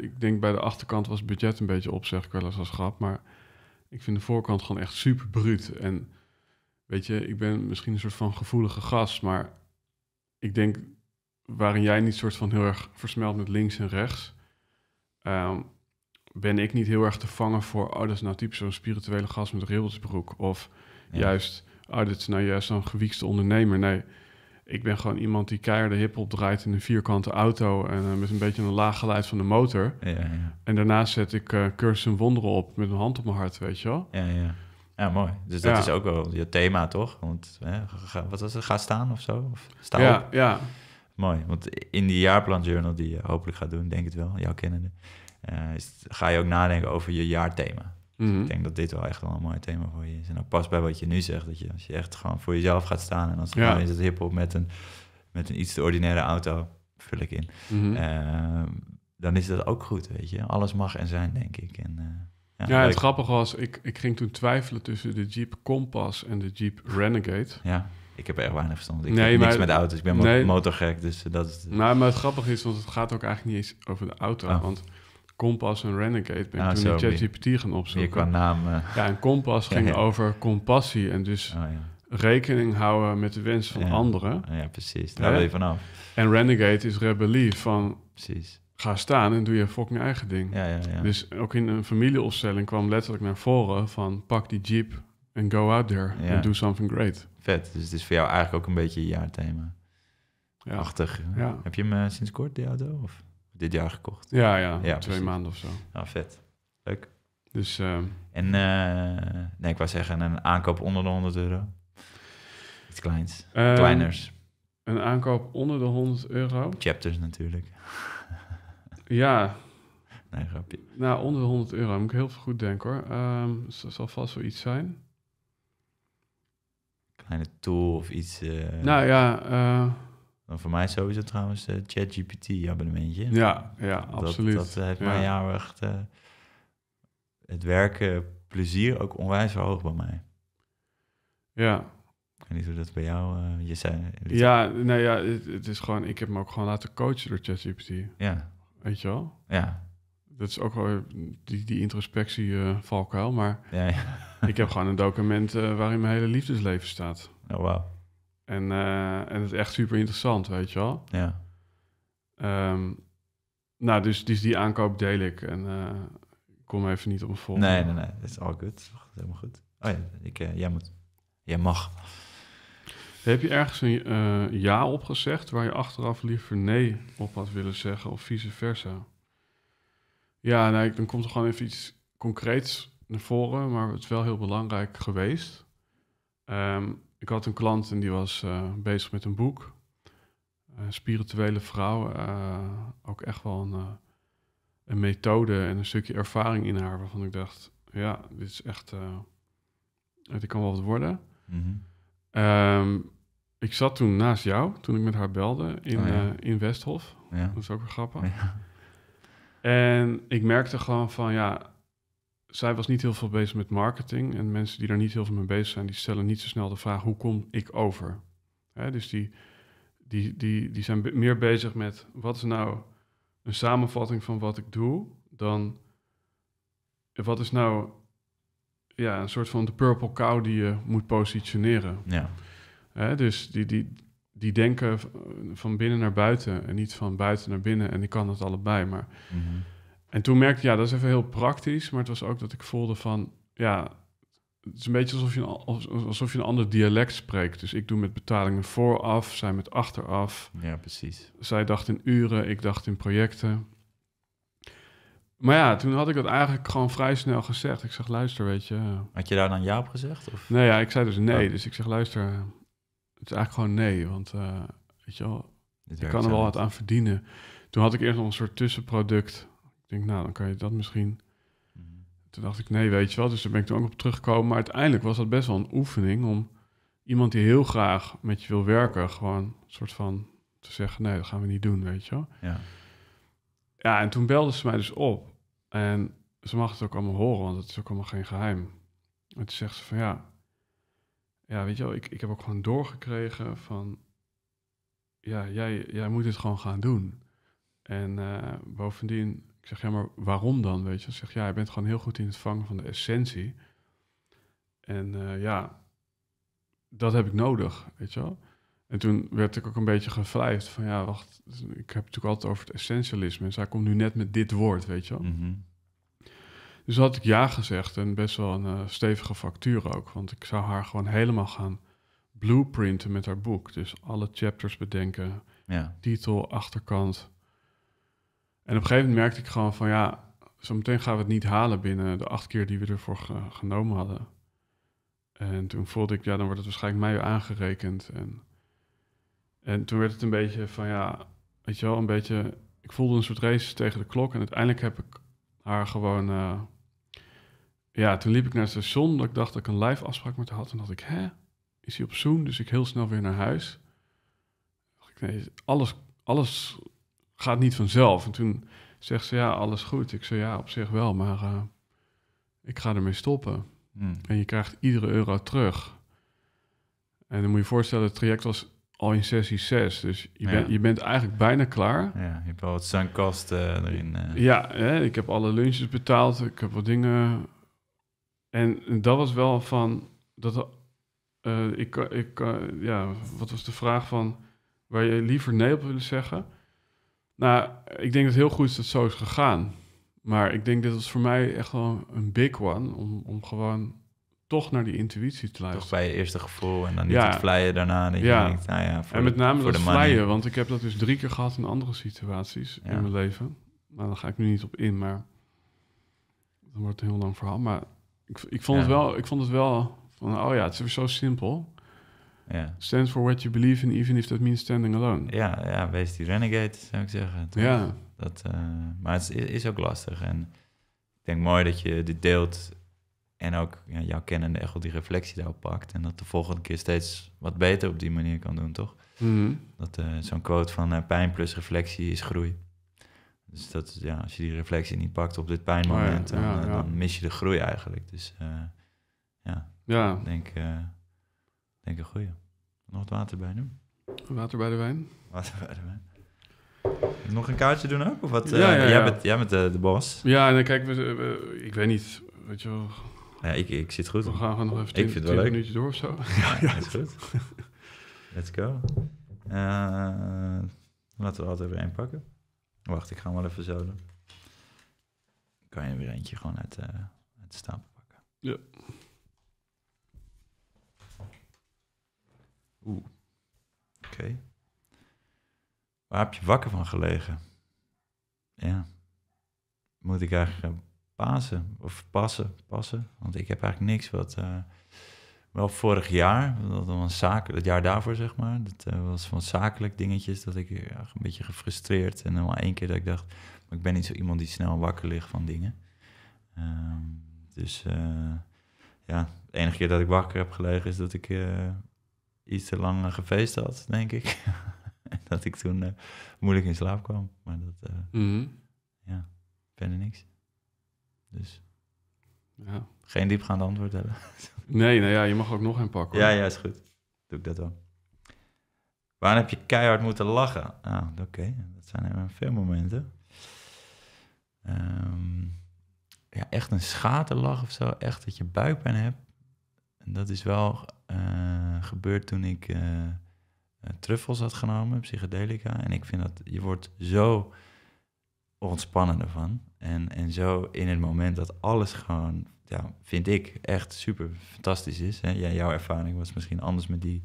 ik denk bij de achterkant was het budget een beetje op, zeg ik wel eens als grap. Maar ik vind de voorkant gewoon echt super bruut. En weet je, ik ben misschien een soort van gevoelige gast, maar ik denk waarin jij niet soort van heel erg versmelt met links en rechts, ehm, ben ik niet heel erg te vangen voor, oh, dat is nou typisch zo'n spirituele gast met een Of juist, oh, dit is nou juist zo'n gewiekste ondernemer. Nee, ik ben gewoon iemand die keiharde hip draait in een vierkante auto en eh, met een beetje een laag geluid van de motor. Ja, En daarna zet ik uh, eh, Cursus en Wonderen op met een hand op mijn hart, weet je wel. Ja, ja. Ja, mooi. Dus dat is ook wel je thema, toch? Want hè, wat was het? Ga staan of zo? Of sta ja, op. ja mooi. Want in die jaarplanjournal die je hopelijk gaat doen, denk ik wel, jouw kennende, eh, ga je ook nadenken over je jaarthema. Dus mhm. ik denk dat dit wel echt wel een mooi thema voor je is. En ook past bij wat je nu zegt, dat je als je echt gewoon voor jezelf gaat staan en als ja. Nou is het hiphop met een, met een iets te ordinaire auto, vul ik in. Mhm. Ehm, dan is dat ook goed, weet je. Alles mag en zijn, denk ik. En, eh, ja, ja het grappige was, ik, ik ging toen twijfelen tussen de Jeep Compass en de Jeep Renegade. Ja ik heb er weinig verstand. Ik nee, heb niks met auto's. Ik ben motorgek, dus eh, dat is... Nou, maar het grappige is, want het gaat ook eigenlijk niet eens over de auto. Oh. Want kompas en Renegade ben ik oh, toen ChatGPT gaan opzoeken. qua naam... Uh... Ja, en kompas ging over compassie en dus... Oh, rekening houden met de wens van anderen. Oh, ja, precies. Daar wil je vanaf. En Renegade is rebellie van... Precies ga staan en doe je fucking eigen ding. Ja, ja, ja. Dus ook in een familieopstelling kwam letterlijk naar voren van pak die jeep, en go out there en and do something great. Vet. Dus het is voor jou eigenlijk ook een beetje jaarthema. Ja. Achtig. Heb je hem eh, sinds kort, die auto? Of dit jaar gekocht? Ja, ja. twee maanden of zo. Ja, ah, vet. Leuk. Dus, ehm, en eh, nee, ik wou zeggen, een aankoop onder de 100 euro. Iets kleins. Ehm, Kleiners. Een aankoop onder de 100 euro? Chapters natuurlijk. ja. Nee, grapje. Nou, onder de 100 euro moet ik heel veel goed denken hoor. Ehm, zal vast wel iets zijn kleine tool of iets. Eh, nou ja. Eh, dan voor mij sowieso trouwens eh, ChatGPT-abonnementje. Ja, ja, dat, absoluut. Dat heeft ja. mij jou echt het werken plezier ook onwijs hoog bij mij. Ja, ik weet niet hoe dat bij jou, uh, je zei... Ja, nee, ja, het, is gewoon, ik heb me ook gewoon laten coachen door ChatGPT. Ja. Weet je wel? Ja. Dat is ook wel die, die introspectie uh, valkuil, maar... Ja, ja ik heb gewoon een document eh, waarin mijn hele liefdesleven staat. Oh, wow. En, eh, en het is echt super interessant, weet je wel. Ja. Ehm, nou, dus, dus die aankoop deel ik. En eh, kom even niet op een vol. Nee, nee, nee. Dat is all good. Helemaal goed. Oh ja, ik, jij, moet, jij mag. Heb je ergens een ja op gezegd waar je achteraf liever nee op had willen zeggen of vice versa? Ja, nou, dan komt er gewoon even iets concreets naar voren, maar het is wel heel belangrijk geweest. Ehm, ik had een klant en die was eh, bezig met een boek. Een eh, spirituele vrouw, eh, ook echt wel een, een, methode en een stukje ervaring in haar, waarvan ik dacht, ja, dit is echt, dit kan wel wat worden. Mhm. Ehm, ik zat toen naast jou, toen ik met haar belde, in, oh, in Westhof. Dat is ook weer grappig. En ik merkte gewoon van, ja, zij was niet heel veel bezig met marketing. En mensen die daar niet heel veel mee bezig zijn, die stellen niet zo snel de vraag: hoe kom ik over? Hè, dus die, die, die, die zijn meer bezig met wat is nou een samenvatting van wat ik doe, dan wat is nou ja, een soort van de purple cow die je moet positioneren. Ja. Hè, dus die, die, die denken van binnen naar buiten en niet van buiten naar binnen. En ik kan het allebei, maar. Mhm. En toen merkte ik, ja, dat is even heel praktisch. Maar het was ook dat ik voelde van, ja, het is een beetje alsof je een, alsof je een ander dialect spreekt. Dus ik doe met betalingen vooraf, zij met achteraf. Ja, precies. Zij dacht in uren, ik dacht in projecten. Maar ja, toen had ik dat eigenlijk gewoon vrij snel gezegd. Ik zeg, luister, weet je... Had je daar dan ja op gezegd? Of? Nee, ja, ik zei dus nee. Oh. Dus ik zeg, luister, het is eigenlijk gewoon nee. Want, uh, weet je wel, kan er wel wat aan verdienen. Toen had ik eerst nog een soort tussenproduct ik denk, nou, dan kan je dat misschien. Mhm. Toen dacht ik, nee, weet je wel. Dus daar ben ik toen ook op teruggekomen. Maar uiteindelijk was dat best wel een oefening om iemand die heel graag met je wil werken, gewoon een soort van te zeggen, nee, dat gaan we niet doen, weet je wel. Ja. Ja, en toen belde ze mij dus op. En ze mag het ook allemaal horen, want het is ook allemaal geen geheim. En toen zegt ze van, ja, ja weet je wel, ik, ik heb ook gewoon doorgekregen van, ja, jij, jij moet dit gewoon gaan doen. En eh, bovendien, zeg, ja, maar waarom dan? Weet je, zeg, ja, je bent gewoon heel goed in het vangen van de essentie. En eh, ja, dat heb ik nodig, weet je wel. En toen werd ik ook een beetje gevlijfd van, ja, wacht, dus ik heb natuurlijk altijd over het essentialisme. En zij komt nu net met dit woord, weet je wel. Mhm. Dus had ik ja gezegd en best wel een eh, stevige factuur ook. Want ik zou haar gewoon helemaal gaan blueprinten met haar boek. Dus alle chapters bedenken, ja. titel, achterkant, en op een gegeven moment merkte ik gewoon van ja, zometeen gaan we het niet halen binnen de acht keer die we ervoor genomen hadden. En toen voelde ik, ja, dan wordt het waarschijnlijk mij aangerekend. En, en toen werd het een beetje van ja, weet je wel, een beetje. Ik voelde een soort race tegen de klok. En uiteindelijk heb ik haar gewoon. Eh, ja, toen liep ik naar het station. Dat ik dacht dat ik een live afspraak met haar had. En dacht ik, hè? Is hij op Zoom? Dus ik heel snel weer naar huis. Dacht ik, nee, alles, alles gaat niet vanzelf. En toen zegt ze, ja, alles goed. Ik zei, ja, op zich wel, maar eh, ik ga ermee stoppen. Hmm. En je krijgt iedere euro terug. En dan moet je voorstellen, het traject was al in sessie 6. Dus je, bent je bent eigenlijk bijna klaar. Ja, je hebt al wat zangkosten eh, erin. Eh. Ja, hè, ik heb alle lunches betaald. Ik heb wat dingen... En dat was wel van... Dat, ik, ik, ja, wat was de vraag van... Waar je liever nee op willen zeggen... Nou, ik denk dat het heel goed is dat zo is gegaan. Maar ik denk dat het voor mij echt wel een big one om, om gewoon toch naar die intuïtie te luisteren. Toch bij je eerste gevoel en dan niet het vleien daarna. ja. nou ja, voor en met name voor dat de want ik heb dat dus drie keer gehad in andere situaties in mijn leven. Maar nou, daar ga ik nu niet op in, maar dan wordt het heel lang verhaal. Maar ik, ik, vond, het wel, ik vond het wel van, oh ja, het is weer zo simpel. Ja. Stand for what you believe in, even if that means standing alone. Ja, ja wees die renegade, zou ik zeggen. Ja. Dat, eh, maar het is, is, ook lastig. En ik denk mooi dat je dit deelt en ook ja, jouw kennende echt wel die reflectie daarop pakt. En dat de volgende keer steeds wat beter op die manier kan doen, toch? Mhm. Dat eh, zo'n quote van eh, pijn plus reflectie is groei. Dus dat, ja, als je die reflectie niet pakt op dit pijnmoment, oh dan, dan, mis je de groei eigenlijk. Dus ja, ik denk Denk een goeie. Nog wat water bij doen. Water bij de wijn. Water bij de wijn. Nog een kaartje doen ook? Of wat? Ja, ja, eh, ja. Jij bent, eh, de Bos. Ja, en dan kijk, we, eh, ik weet niet, weet je wel. Ja, ik, ik zit goed. We gaan we nog even ik minuten minuutjes door of zo. Ja, ja. is goed. Let's go. laten we altijd weer één pakken. Wacht, ik ga hem wel even zo doen. Kan je weer eentje gewoon uit, uit de stapel pakken. Ja. Oeh. Oké. Waar heb je wakker van gelegen? Ja. Moet ik eigenlijk eh, pasen of passen, passen? Want ik heb eigenlijk niks wat... Eh, wel vorig jaar, dat was zaken, het jaar daarvoor zeg maar, dat eh, was van zakelijk dingetjes, dat ik een beetje gefrustreerd en dan wel één keer dat ik dacht, maar ik ben niet zo iemand die snel wakker ligt van dingen. Ehm, dus ja, de enige keer dat ik wakker heb gelegen is dat ik iets te lang gefeest had, denk ik. dat ik toen eh, moeilijk in slaap kwam. Maar dat, uh, mm-hmm. ja, verder niks. Dus, ja. geen diepgaand antwoord hebben. nee, nou ja, je mag ook nog een pakken. Ja, ja, is goed. Doe ik dat wel. Waar heb je keihard moeten lachen? Ah, oké, dat zijn helemaal veel momenten. Ehm, ja, echt een schaterlach of zo, echt dat je buikpijn hebt. En dat is wel eh, gebeurd toen ik eh, eh, truffels had genomen, psychedelica. En ik vind dat je wordt zo ontspannen ervan. En, en zo in het moment dat alles gewoon, ja, vind ik echt super fantastisch is. Hè? jouw ervaring was misschien anders met die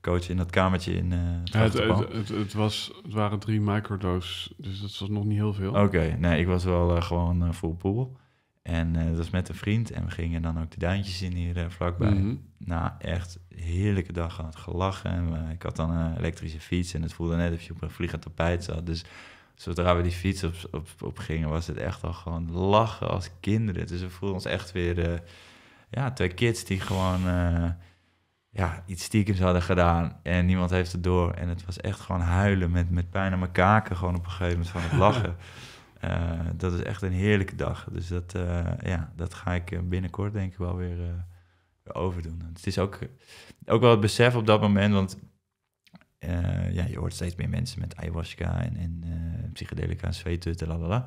coach in dat kamertje in uh, het, het, het, was, het waren drie microdoses, dus dat was nog niet heel veel. Oké, nee, ik was wel gewoon uh, full pool. En uh, dat was met een vriend. En we gingen dan ook de duintjes in hier eh, vlakbij. Mm Nou, echt heerlijke dag het Gelachen. En, eh, ik had dan een elektrische fiets. En het voelde net of je op een vliegend zat. Dus zodra we die fiets op, op, op, gingen, was het echt al gewoon lachen als kinderen. Dus we voelden ons echt weer ja, twee kids die gewoon ja, iets stiekems hadden gedaan. En niemand heeft het door. En het was echt gewoon huilen met, met pijn aan mijn kaken. Gewoon op een gegeven moment van het lachen. Eh, dat is echt een heerlijke dag. Dus dat, eh, ja, dat ga ik eh, binnenkort denk ik wel weer overdoen. Het is ook, ook wel het besef op dat moment, want ja, je hoort steeds meer mensen met ayahuasca en, en uh, psychedelica, zweetut, lalala.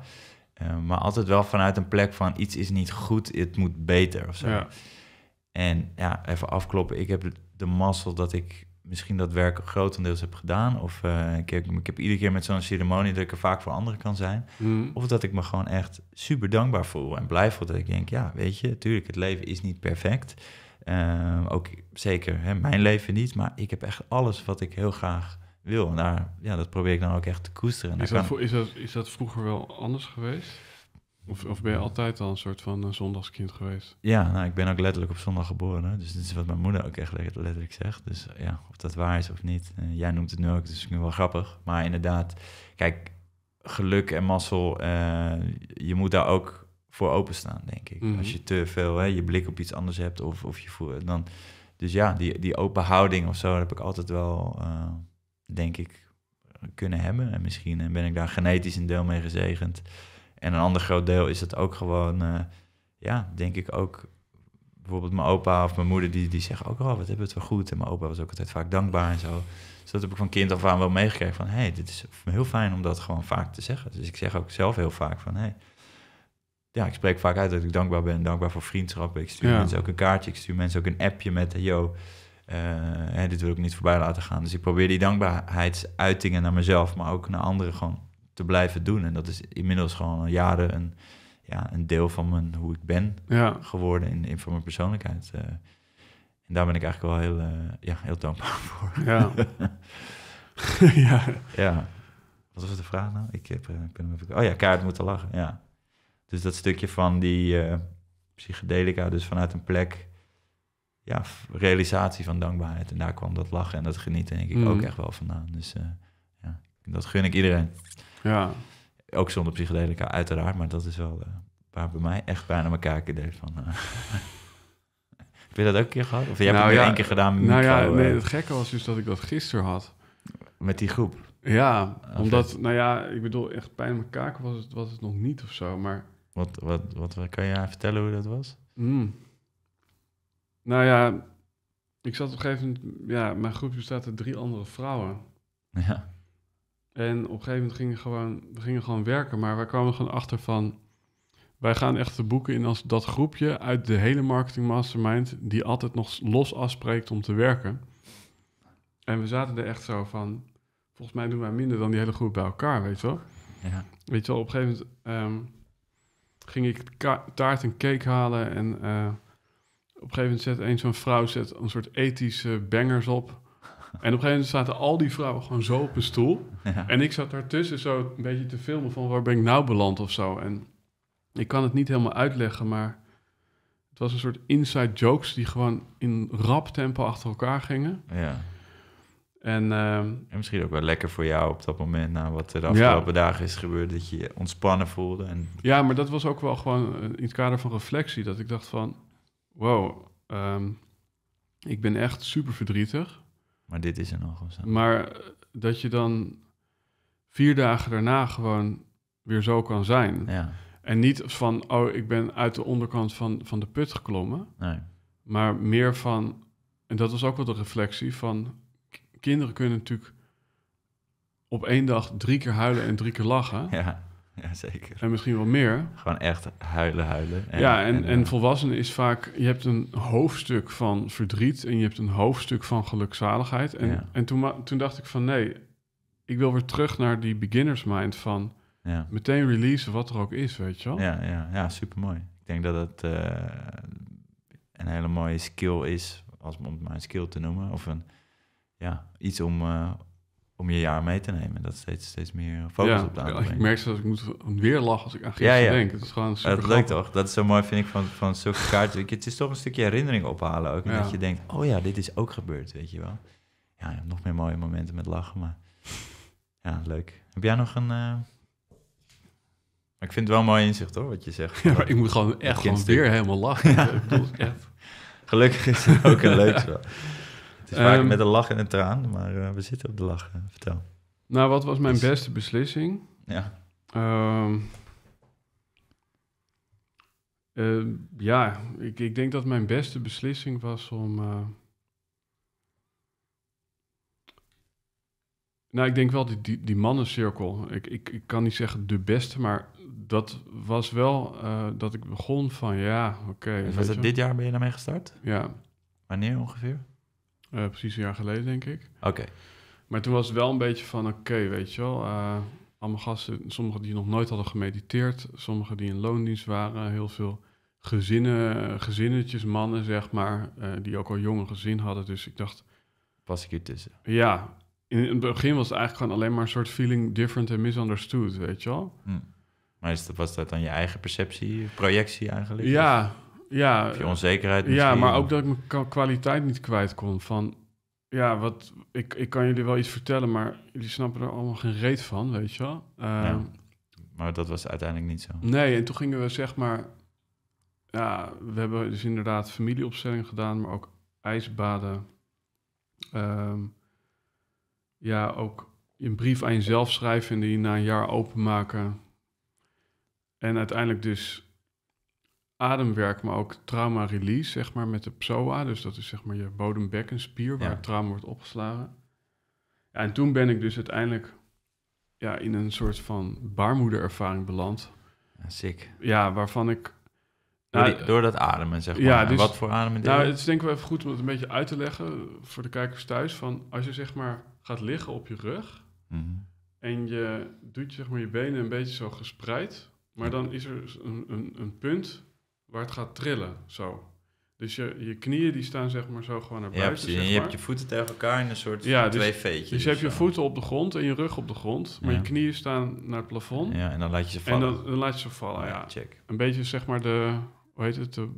maar altijd wel vanuit een plek van iets is niet goed, het moet beter of zo. Ja. En ja, even afkloppen. Ik heb de mazzel dat ik misschien dat werk grotendeels heb gedaan. Of ik, eh, heb, ik, heb, iedere keer met zo'n ceremonie dat ik er vaak voor anderen kan zijn. Hmm. Of dat ik me gewoon echt super dankbaar voel en blij voel. Dat ik denk, ja, weet je, natuurlijk, het leven is niet perfect. Ehm, ook zeker hè, mijn leven niet, maar ik heb echt alles wat ik heel graag wil. En daar, ja, dat probeer ik dan ook echt te koesteren. Is dat, is, dat, is dat vroeger wel anders geweest? Of, of ben je altijd al een soort van eh, zondagskind geweest? Ja, nou, ik ben ook letterlijk op zondag geboren. Dus dit is wat mijn moeder ook echt letterlijk zegt. Dus eh, ja, of dat waar is of niet. Eh, jij noemt het nu ook, dus ik nu wel grappig. Maar inderdaad, kijk, geluk en mazzel, je moet daar ook voor openstaan, denk ik. Mhm. Als je te veel hè, je blik op iets anders hebt of, of je voelt... Dan, dus ja, die, die open houding of zo heb ik altijd wel, denk ik, kunnen hebben. En misschien ben ik daar genetisch een deel mee gezegend... En een ander groot deel is het ook gewoon, eh, ja, denk ik ook. Bijvoorbeeld mijn opa of mijn moeder, die, die zeggen ook, al, oh, wat hebben we het wel goed. En mijn opa was ook altijd vaak dankbaar en zo. Dus dat heb ik van kind af aan wel meegekregen van, hé, hey, dit is heel fijn om dat gewoon vaak te zeggen. Dus ik zeg ook zelf heel vaak van, hé, hey, ja, ik spreek vaak uit dat ik dankbaar ben, dankbaar voor vriendschappen. Ik stuur mensen ook een kaartje, ik stuur mensen ook een appje met, yo, hey, eh, dit wil ik niet voorbij laten gaan. Dus ik probeer die dankbaarheidsuitingen naar mezelf, maar ook naar anderen gewoon te blijven doen. En dat is inmiddels gewoon jaren een, ja, een deel van mijn, hoe ik ben geworden in, in van mijn persoonlijkheid. Eh, en daar ben ik eigenlijk wel heel, uh, ja, heel dankbaar voor. Ja. ja. ja. Wat was de vraag nou? Ik heb, eh, ik ben even... Oh ja, kaart moeten lachen, ja. Dus dat stukje van die psychedelica, dus vanuit een plek... Ja, realisatie van dankbaarheid. En daar kwam dat lachen en dat genieten denk ik ook mm. echt wel vandaan. Dus ja, dat gun ik iedereen. Ja. Ook zonder psychedelica, uiteraard. Maar dat is wel uh, waar bij mij echt bijna mijn kaken deed van... Eh. heb je dat ook een keer gehad? Of jij nou, hebt het één keer gedaan met Nou ja, nee, eh, het gekke was dus dat ik dat gisteren had. Met die groep? Ja, omdat, nou ja, ik bedoel, echt pijn aan mijn kaken was het, was het nog niet of zo, maar... Wat, wat, wat, kan je vertellen hoe dat was? Hmm. Nou ja, ik zat op een gegeven moment... Ja, mijn groep bestaat uit drie andere vrouwen. Ja. En op een gegeven moment gingen gewoon, we gingen gewoon werken. Maar wij kwamen gewoon achter van... Wij gaan echt de boeken in als dat groepje uit de hele marketing mastermind... die altijd nog los afspreekt om te werken. En we zaten er echt zo van... Volgens mij doen wij minder dan die hele groep bij elkaar, weet je wel? Ja. Weet je wel, op een gegeven moment ehm, ging ik taart en cake halen... en eh, op een gegeven moment zet een zo'n vrouw zet een soort ethische bangers op en op een gegeven moment zaten al die vrouwen gewoon zo op een stoel. En ik zat daartussen zo een beetje te filmen van waar ben ik nou beland of zo. En ik kan het niet helemaal uitleggen, maar het was een soort inside jokes die gewoon in rap tempo achter elkaar gingen. Ja. En, ehm, en misschien ook wel lekker voor jou op dat moment, na wat er de afgelopen dagen is gebeurd, dat je je ontspannen voelde. En... Ja, maar dat was ook wel gewoon eh, in het kader van reflectie, dat ik dacht van, wow, ehm, ik ben echt super verdrietig. Maar dit is er nog Maar dat je dan vier dagen daarna gewoon weer zo kan zijn. Ja. En niet van, oh, ik ben uit de onderkant van, van de put geklommen. Nee. Maar meer van, en dat was ook wel de reflectie van, kinderen kunnen natuurlijk op één dag drie keer huilen en drie keer lachen. Ja. Ja, zeker. En misschien wel meer. Gewoon echt huilen, huilen. ja, en, en, eh, volwassenen is vaak... Je hebt een hoofdstuk van verdriet en je hebt een hoofdstuk van gelukzaligheid. En, en toen, toen dacht ik van nee, ik wil weer terug naar die beginners mind van... Ja. meteen releasen wat er ook is, weet je wel? Ja, ja, ja supermooi. Ik denk dat het eh, een hele mooie skill is, als, om het maar een skill te noemen. Of een, ja, iets om... Eh, om je jaar mee te nemen. Dat steeds, steeds meer focus op de aandacht. Ja, ik merk zelfs, ik moet weer lachen als ik aan gisteren denk. Het is gewoon super dat leuk toch? Dat is zo mooi, vind ik, van, van zulke kaarten. Het is toch een stukje herinnering ophalen ook. En dat je denkt, oh ja, dit is ook gebeurd, weet je wel. Ja, nog meer mooie momenten met lachen, maar... Ja, leuk. Heb jij nog een... Eh, ik vind het wel een mooi inzicht, hoor, wat je zegt. Ja, maar ik moet gewoon echt gewoon weer helemaal lachen. Gelukkig is het ook een leuk zo. Het is vaak ehm, met een lach en een traan, maar eh, we zitten op de lach. Eh, vertel. Nou, wat was mijn beste beslissing? Ja. Ehm, eh, ja, ik, ik, denk dat mijn beste beslissing was om. nou, ik denk wel die, die, mannencirkel. Ik, ik, ik kan niet zeggen de beste, maar dat was wel dat ik begon van ja, oké. was het dit jaar ben je daarmee gestart? Ja. Wanneer ongeveer? Eh, precies een jaar geleden, denk ik. Oké. Maar toen was het wel een beetje van, oké, weet je wel, eh, allemaal gasten, sommigen die nog nooit hadden gemediteerd, sommigen die in loondienst waren, heel veel gezinnen, gezinnetjes, mannen, zeg maar, eh, die ook al jonge gezin hadden. Dus ik dacht... Pas ik hier tussen? Ja. In het begin was het eigenlijk gewoon alleen maar een soort feeling different and misunderstood, weet je wel. Hm. Maar is dat, was dat dan je eigen perceptie, projectie eigenlijk? Ja, ja, onzekerheid misschien. Ja, maar ook dat ik mijn kwaliteit niet kwijt kon. Van, ja, wat, ik, ik kan jullie wel iets vertellen, maar jullie snappen er allemaal geen reet van, weet je wel. Ehm, maar dat was uiteindelijk niet zo. Nee, en toen gingen we zeg maar... Ja, we hebben dus inderdaad familieopstellingen gedaan, maar ook ijsbaden. Ehm, ja, ook een brief aan jezelf schrijven en die na een jaar openmaken. En uiteindelijk dus ademwerk, maar ook trauma release, zeg maar, met de psoa. Dus dat is zeg maar je spier waar het trauma wordt opgeslagen. Ja, en toen ben ik dus uiteindelijk ja, in een soort van baarmoederervaring beland. Sick. Ja, waarvan ik... door, nou, dat ademen, zeg maar. Ja, dus- wat voor ademen? Nou, het is denk ik wel even goed om het een beetje uit te leggen voor de kijkers thuis. Van als je zeg maar gaat liggen op je rug mhm. en je doet zeg maar je benen een beetje zo gespreid. Maar dan is er een, een, een punt waar het gaat trillen, zo. Dus je, je knieën die staan zeg maar zo gewoon naar buiten. Ja, precies. je hebt je voeten tegen elkaar in een soort dus, twee veetjes. Dus je hebt je voeten op de grond en je rug op de grond. Maar je knieën staan naar het plafond. Ja, en dan laat je ze vallen. En dan, laat je ze vallen, ja. Check. Een beetje zeg maar de, hoe heet het, de,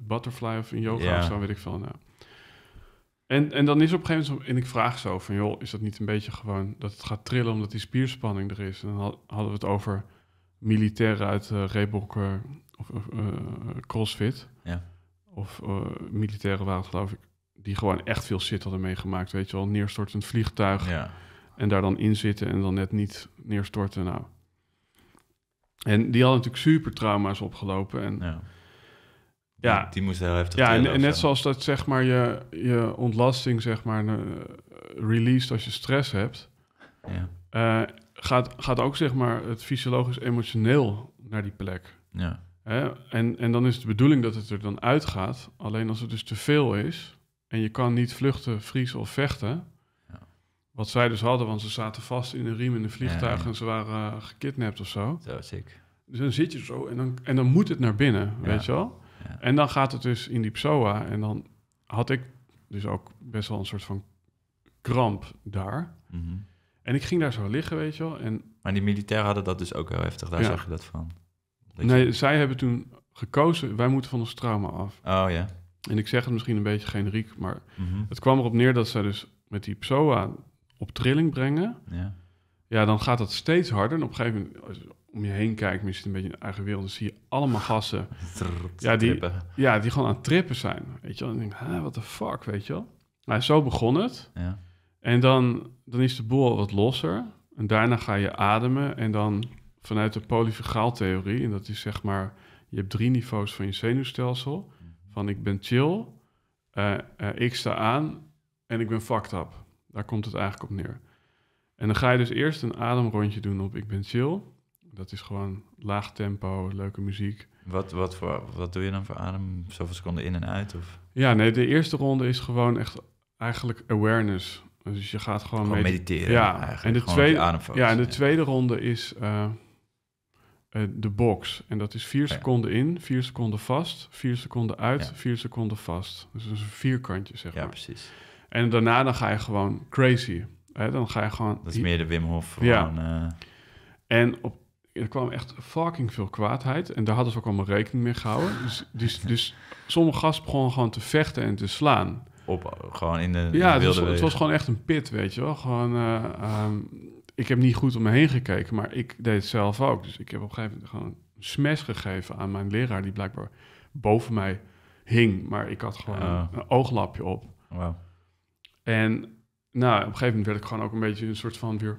butterfly of in yoga ja. of zo, weet ik veel. En, en dan is op een gegeven moment, en ik vraag zo van, joh, is dat niet een beetje gewoon dat het gaat trillen omdat die spierspanning er is? En dan hadden we het over militairen uit uh, of eh, CrossFit. Ja. Of eh, militaire militairen waren geloof ik. Die gewoon echt veel shit hadden meegemaakt. Weet je wel, neerstortend vliegtuig. Ja. En daar dan in zitten en dan net niet neerstorten. Nou. En die hadden natuurlijk super trauma's opgelopen. En ja. ja die, die moesten heel heftig Ja, en, net zoals dat zeg maar je, je ontlasting, zeg maar, uh, released als je stress hebt. Ja. gaat, gaat ook zeg maar het fysiologisch emotioneel naar die plek. Ja. En, en dan is de bedoeling dat het er dan uitgaat. Alleen als het dus te veel is en je kan niet vluchten, vriezen of vechten. Ja. Wat zij dus hadden, want ze zaten vast in een riem in een vliegtuig en ze waren uh, gekidnapt of zo. Zo ziek. Dus dan zit je zo en dan, en dan moet het naar binnen, weet je wel. En dan gaat het dus in die psoa en dan had ik dus ook best wel een soort van kramp daar. Mhm. En ik ging daar zo liggen, weet je wel. En maar die militairen hadden dat dus ook heel heftig, daar zag je dat van. Nee, zij hebben toen gekozen, wij moeten van ons trauma af. Oh ja. En ik zeg het misschien een beetje generiek, maar mhm. het kwam erop neer dat ze dus met die psoa op trilling brengen. Ja. ja, dan gaat dat steeds harder. En op een gegeven moment, als je om je heen kijkt, misschien een beetje in je eigen wereld, dan zie je allemaal gassen. ja, die, ja, die gewoon aan het trippen zijn. Weet je wel, en dan denk ik, wat de fuck, weet je wel. Nou, zo begon het. Ja. En dan, dan is de boel wat losser. En daarna ga je ademen en dan vanuit de polyvagaaltheorie. En dat is zeg maar, je hebt drie niveaus van je zenuwstelsel. Van ik ben chill, eh, eh, ik sta aan en ik ben fucked up. Daar komt het eigenlijk op neer. En dan ga je dus eerst een ademrondje doen op ik ben chill. Dat is gewoon laag tempo, leuke muziek. Wat, wat, voor, wat doe je dan voor adem? Zoveel seconden in en uit? Of? Ja, nee, de eerste ronde is gewoon echt eigenlijk awareness. Dus je gaat gewoon, gewoon mediteren. Ja, en de tweede, ja, en de tweede ronde is eh, eh, de box. En dat is vier seconden in, vier seconden vast, vier seconden uit, vier seconden vast. Dus een vierkantje, zeg maar. Ja, precies. En daarna dan ga je gewoon crazy. Hè? Dan ga je gewoon... Dat is meer de Wim Hof. Gewoon, ja. Eh, en op, er kwam echt fucking veel kwaadheid. En daar hadden ze ook allemaal rekening mee gehouden. dus, dus, dus sommige gasten gewoon gewoon te vechten en te slaan. Op, gewoon in de, ja, het, was, gewoon echt een pit, weet je wel. Gewoon, eh, ehm, ik heb niet goed om me heen gekeken, maar ik deed het zelf ook. Dus ik heb op een gegeven moment gewoon een smes gegeven aan mijn leraar, die blijkbaar boven mij hing. Maar ik had gewoon ah. een, ooglapje op. En nou, op een gegeven moment werd ik gewoon ook een beetje een soort van weer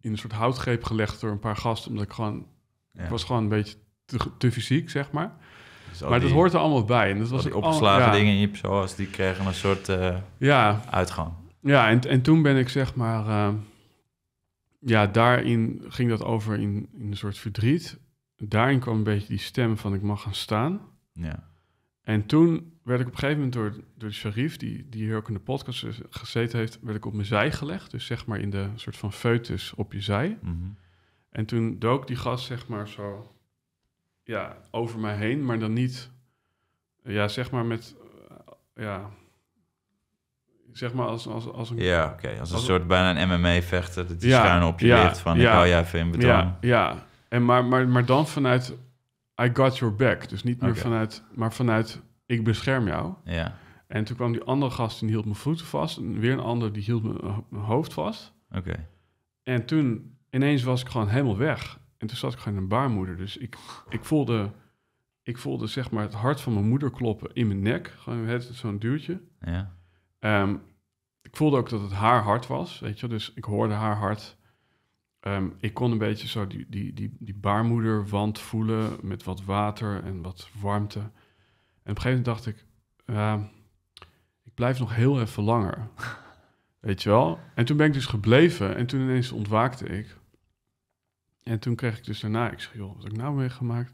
in een soort houtgreep gelegd door een paar gasten, omdat ik gewoon, ja. ik was gewoon een beetje te, te fysiek, zeg maar. Dus maar dat hoort er allemaal bij. En dat was ik opgeslagen dingen in je zoals die kregen een soort eh, ja. uitgang. Ja, en, en toen ben ik zeg maar. Eh, ja, daarin ging dat over in, in een soort verdriet. Daarin kwam een beetje die stem van ik mag gaan staan. Ja. En toen werd ik op een gegeven moment door, door de sharif, die, die hier ook in de podcast gezeten heeft, werd ik op mijn zij gelegd. Dus zeg maar in de soort van foetus op je zij. Mhm. En toen dook die gast zeg maar zo ja, over mij heen, maar dan niet, ja, zeg maar met, ja, Zeg maar als, als, als een... Ja, oké. Als een soort bijna een MMA-vechter... dat die ja, schuin op je ja, van... Ja, ik hou je even in beton. Ja, ja. En maar, maar, maar dan vanuit... I got your back. Dus niet meer vanuit... maar vanuit... ik bescherm jou. Ja. En toen kwam die andere gast... die hield mijn voeten vast. En weer een ander... die hield mijn eh, hoofd vast. Oké. En toen... ineens was ik gewoon helemaal weg. En toen zat ik gewoon in een baarmoeder. Dus ik, ik voelde ik voelde zeg maar het hart van mijn moeder kloppen in mijn nek. Gewoon het zo'n duwtje. Ja. Ehm, ik voelde ook dat het haar hart was, weet je. Dus ik hoorde haar hart. Ehm, ik kon een beetje zo die, die, die, die baarmoederwand voelen met wat water en wat warmte. En op een gegeven moment dacht ik, ehm, ik blijf nog heel even langer. Weet je wel? En toen ben ik dus gebleven en toen ineens ontwaakte ik. En toen kreeg ik dus daarna, ik zeg, joh, wat heb ik nou meegemaakt?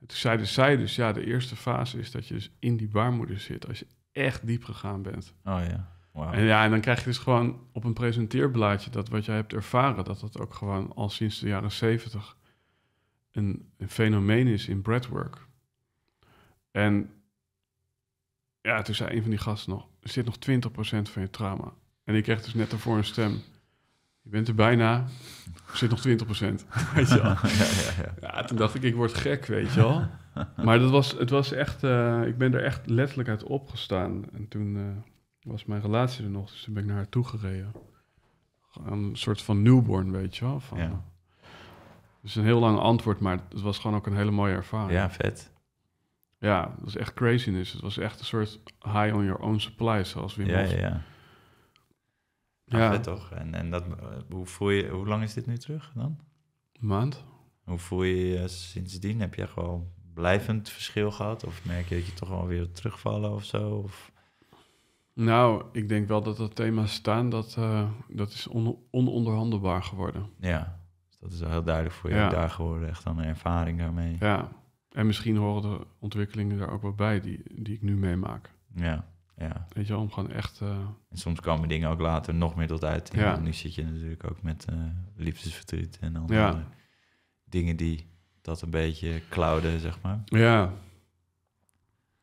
En toen zeiden zij dus, ja, de eerste fase is dat je dus in die baarmoeder zit. Als je echt diep gegaan bent. Oh ja. En ja, en dan krijg je dus gewoon op een presenteerblaadje dat wat jij hebt ervaren, dat dat ook gewoon al sinds de jaren zeventig een, een fenomeen is in breadwork. En ja, toen zei een van die gasten nog, er zit nog 20% van je trauma. En ik kreeg dus net ervoor een stem. Je bent er bijna, er zit nog 20%. Weet je wel. ja, ja, ja. ja, toen dacht ik, ik word gek, weet je wel. maar dat was, het was echt, eh, ik ben er echt letterlijk uit opgestaan. En toen eh, was mijn relatie er nog, dus toen ben ik naar haar toe gereden. Een soort van newborn, weet je wel. Van, ja. Dus een heel lang antwoord, maar het was gewoon ook een hele mooie ervaring. Ja, vet. Ja, dat was echt craziness. Het was echt een soort high on your own supply, zoals we ja, Ja, ja. ja. Ah, vet toch? En, en dat, eh, hoe, voel je, hoe lang is dit nu terug dan? Een maand. Hoe voel je je sindsdien? Heb je gewoon blijvend verschil gehad? Of merk je dat je toch wel weer terugvallen of zo? Of? Nou, ik denk wel dat dat thema staan, dat, eh, dat is ononderhandelbaar geworden. Ja, dus dat is wel heel duidelijk voor je daar geworden. Echt aan ervaring daarmee. Ja, en misschien horen de ontwikkelingen daar ook wel bij die, die ik nu meemaak. Ja, ja. Weet je om gewoon echt... Eh, en soms komen dingen ook later nog meer tot uit. Ja. Nu zit je natuurlijk ook met uh, liefdesverdriet en andere dingen die dat een beetje clouden, zeg maar. Ja.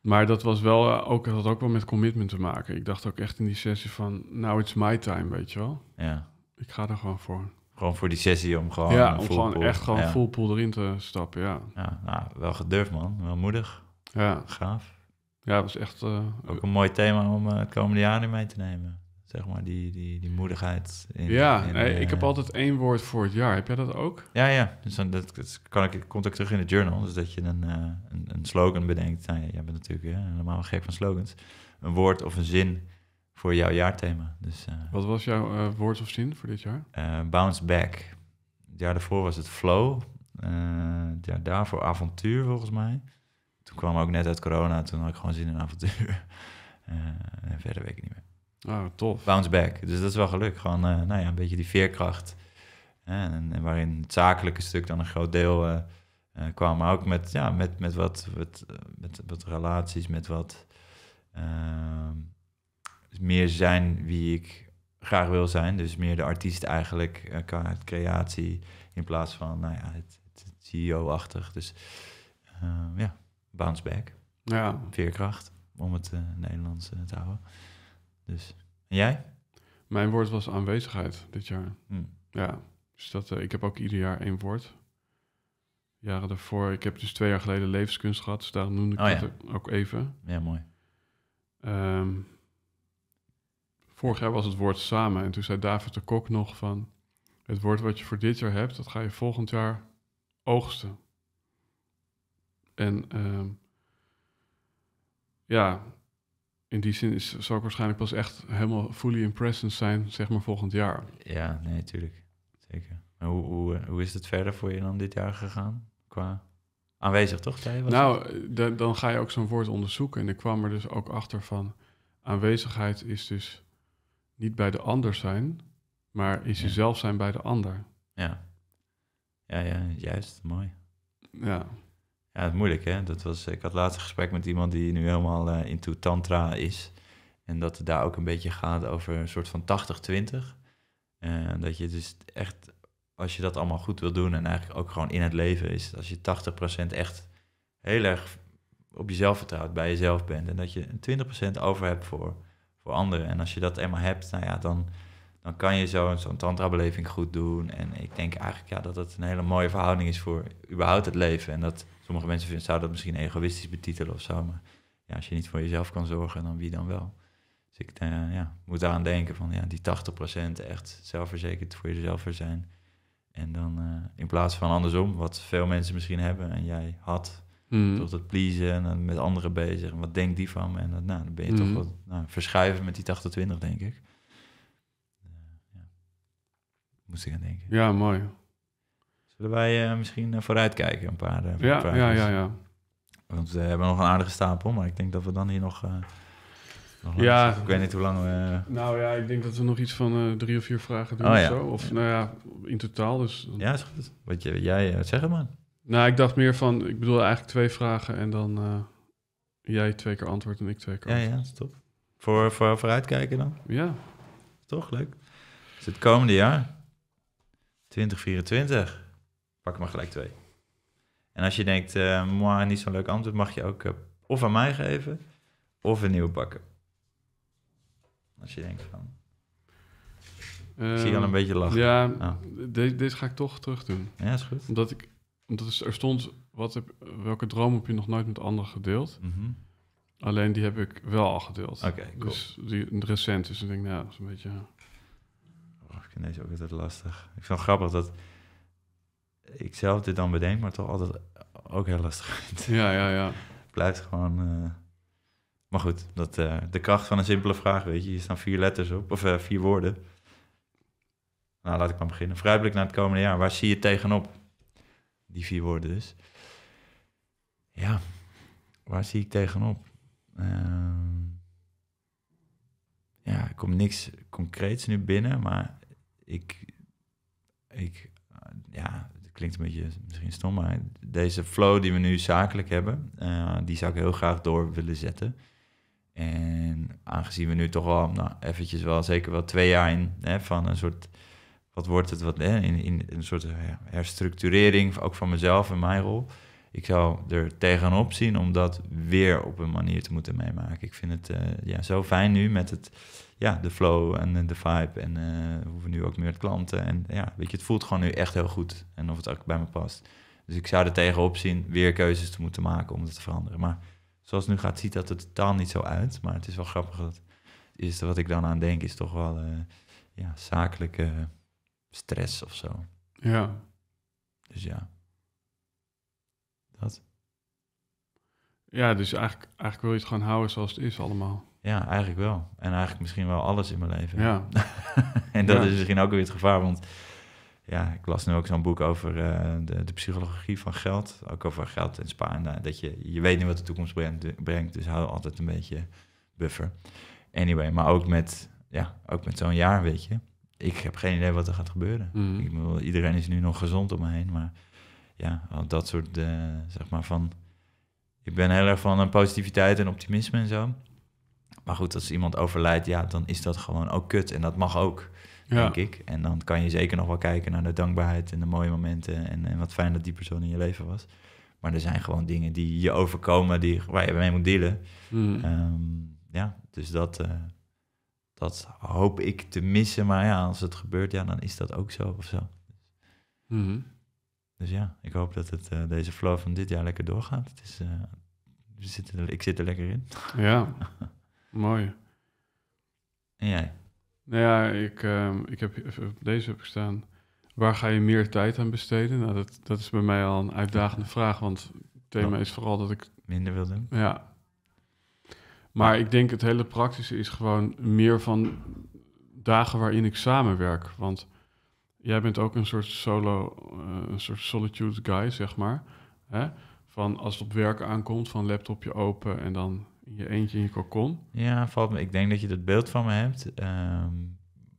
Maar dat was wel eh, ook, had ook wel met commitment te maken. Ik dacht ook echt in die sessie van, nou, it's my time, weet je wel. Ja. Ik ga er gewoon voor. Gewoon voor die sessie om gewoon... Ja, om gewoon echt gewoon ja. full pool erin te stappen, ja. Ja, nou, wel gedurfd, man. Wel moedig. Ja. Gaaf. Ja, dat echt... Eh, ook een mooi thema om eh, het komende jaar nu mee te nemen maar, die, die, die moedigheid. In, ja, nee, ik eh, heb altijd één woord voor het jaar. Heb jij dat ook? Ja, ja. Dus dat, dat kan ik, komt ook terug in de journal. Dus dat je een, eh, een, een, slogan bedenkt. Nou, ja, jij bent natuurlijk eh, helemaal gek van slogans. Een woord of een zin voor jouw jaarthema. Dus, Wat was jouw woord of zin voor dit jaar? bounce back. Het jaar daarvoor was het flow. het jaar daarvoor avontuur, volgens mij. Toen kwam ook net uit corona. Toen had ik gewoon zin in avontuur. en verder weet ik niet meer. Ah, tof. Bounce back. Dus dat is wel geluk, Gewoon eh, nou ja, een beetje die veerkracht. En, en, waarin het zakelijke stuk dan een groot deel eh, eh, kwam. Maar ook met, ja, met, met, wat, met, met wat relaties, met wat ehm, dus meer zijn wie ik graag wil zijn. Dus meer de artiest eigenlijk qua het creatie in plaats van nou ja, het, het CEO-achtig. Dus ehm, ja, bounce back. Ja. Veerkracht, om het Nederlands te houden. Dus. En jij? Mijn woord was aanwezigheid dit jaar. Hmm. Ja, dus dat, eh, ik heb ook ieder jaar één woord. Jaren daarvoor, ik heb dus twee jaar geleden levenskunst gehad, dus noemde ik het oh ook even. Ja, mooi. Ehm, vorig jaar was het woord samen en toen zei David de Kok nog van, het woord wat je voor dit jaar hebt, dat ga je volgend jaar oogsten. En ehm, ja, in die zin is, zal ik waarschijnlijk pas echt helemaal fully in presence zijn, zeg maar volgend jaar. Ja, nee, natuurlijk. Zeker. Maar hoe, hoe, eh, hoe is het verder voor je dan dit jaar gegaan? Qua aanwezig, toch? nou, eh, dan ga je ook zo'n woord onderzoeken. En ik kwam er dus ook achter van aanwezigheid is dus niet bij de ander zijn, maar is jezelf zijn bij de ander. Ja. Ja, ja, juist. Mooi. Ja. Ja, het moeilijk, hè? Dat was, ik had laatst een gesprek met iemand die nu helemaal uh, into tantra is. En dat het daar ook een beetje gaat over een soort van 80-20. Uh, dat je dus echt, als je dat allemaal goed wil doen en eigenlijk ook gewoon in het leven is, als je 80% echt heel erg op jezelf vertrouwt, bij jezelf bent. En dat je 20% over hebt voor, voor anderen. En als je dat eenmaal hebt, nou ja, dan, dan kan je zo'n zo tantra-beleving goed doen. En ik denk eigenlijk ja, dat het een hele mooie verhouding is voor überhaupt het leven. En dat Sommige mensen vinden, zouden dat misschien egoïstisch betitelen of zo. Maar ja, als je niet voor jezelf kan zorgen, dan wie dan wel? Dus ik eh, ja, moet eraan denken van ja, die 80% echt zelfverzekerd voor jezelf zijn. En dan eh, in plaats van andersom, wat veel mensen misschien hebben en jij had, mm. tot het pleasen en dan met anderen bezig. En wat denkt die van me? En dat, nou, dan ben je hmm. toch wat nou, verschuiven met die 80 denk ik. Eh, ja. Moest ik aan denken. Ja, mooi. Zullen wij eh, misschien eh, vooruitkijken een paar, uh, ja, ja, ja, ja, Want we hebben nog een aardige stapel, maar ik denk dat we dan hier nog... nog ja, ik weet niet hoe lang we... Nou ja, ik denk dat we nog iets van drie of vier vragen doen oh of zo. Of nou ja, in totaal dus. Ja, is goed. Wat je, jij, zeg man? maar. Nou, ik dacht meer van, ik bedoel eigenlijk twee vragen en dan jij twee keer antwoord en ik twee keer Ja, ja, dat is top. Voor, voor vooruitkijken dan? Ja. Toch, leuk. Is het komende jaar, 2024. Pak maar gelijk twee. En als je denkt, uh, niet zo'n leuk antwoord, mag je ook eh, of aan mij geven of een nieuwe pakken. Als je denkt van. ik zie je al een ehm, beetje lachen. Ja, oh. Ah. deze ga ik toch terug doen. Ja, is goed. Omdat ik, omdat er stond, wat heb, welke droom heb je nog nooit met anderen gedeeld? Mhm. Alleen die heb ik wel al gedeeld. Oké, okay, cool. Dus die recent, dus ik denk, nou, dat is een beetje... Oh, ik vind deze ook altijd lastig. Ik vind het grappig dat ik zelf dit dan bedenk, maar toch altijd ook heel lastig Ja, ja, ja. Blijft gewoon... Eh, maar goed, dat, eh, de kracht van een simpele vraag, weet je. Hier staan vier letters op, of eh, vier woorden. Nou, laat ik maar beginnen. Vrijblik naar het komende jaar. Waar zie je tegenop? Die vier woorden dus. Ja, waar zie ik tegenop? Ehm, ja, er komt niks concreets nu binnen, maar ik, ik, ja, klinkt een beetje misschien stom, maar deze flow die we nu zakelijk hebben, eh, die zou ik heel graag door willen zetten. En aangezien we nu toch al nou, eventjes wel zeker wel twee jaar in hè, van een soort, wat wordt het, wat, hè, in, in een soort herstructurering, ook van mezelf en mijn rol. Ik zou er tegenop zien om dat weer op een manier te moeten meemaken. Ik vind het eh, ja, zo fijn nu met het ja, de flow en eh, de vibe. En uh, hoeven nu ook meer met klanten. En ja, weet je, het voelt gewoon nu echt heel goed. En of het ook bij me past. Dus ik zou er tegenop zien weer keuzes te moeten maken om dat te veranderen. Maar zoals het nu gaat, ziet dat het totaal niet zo uit. Maar het is wel grappig dat is wat ik dan aan denk is toch wel uh, ja, zakelijke stress of zo. Ja. Dus ja. Dat. Ja, dus eigenlijk, eigenlijk wil je het gewoon houden zoals het is allemaal. Ja, eigenlijk wel. En eigenlijk misschien wel alles in mijn leven. Ja. en dat is misschien ook weer het gevaar, want ja, ik las nu ook zo'n boek over eh, de, de, psychologie van geld. Ook over geld en sparen. Nou, dat je, je weet niet wat de toekomst eh, brengt, dus hou altijd een beetje buffer. Anyway, maar ook met, ja, ook met zo'n jaar, weet je. Ik heb geen idee wat er gaat gebeuren. Mhm. Ik bedoel, iedereen is nu nog gezond om me heen, maar ja, dat soort, uh, zeg maar van... Ik ben heel erg van positiviteit en optimisme en zo. Maar goed, als iemand overlijdt, ja, dan is dat gewoon ook kut. En dat mag ook, denk ik. En dan kan je zeker nog wel kijken naar de dankbaarheid en de mooie momenten. En, en wat fijn dat die persoon in je leven was. Maar er zijn gewoon dingen die je overkomen, die, waar je mee moet dealen. Hmm. Ehm, ja, dus dat, eh, dat hoop ik te missen. Maar ja, als het gebeurt, ja, dan is dat ook zo of zo. Hmm. Dus ja, ik hoop dat het, eh, deze flow van dit jaar lekker doorgaat. Het is, eh, ik zit er lekker in. Ja. Mooi. En jij? Nou ja, ik, ehm, ik heb, deze heb staan. Waar ga je meer tijd aan besteden? Nou, dat, dat is bij mij al een uitdagende vraag, want het thema is vooral dat ik... Minder wil doen. Ja. Maar ik denk het hele praktische is gewoon meer van dagen waarin ik samenwerk. Want jij bent ook een soort solo, eh, een soort solitude guy, zeg maar. Hè? Van als het op werk aankomt, van laptopje open en dan je eentje in je kokon? Ja, valt me. Ik denk dat je dat beeld van me hebt. Ehm,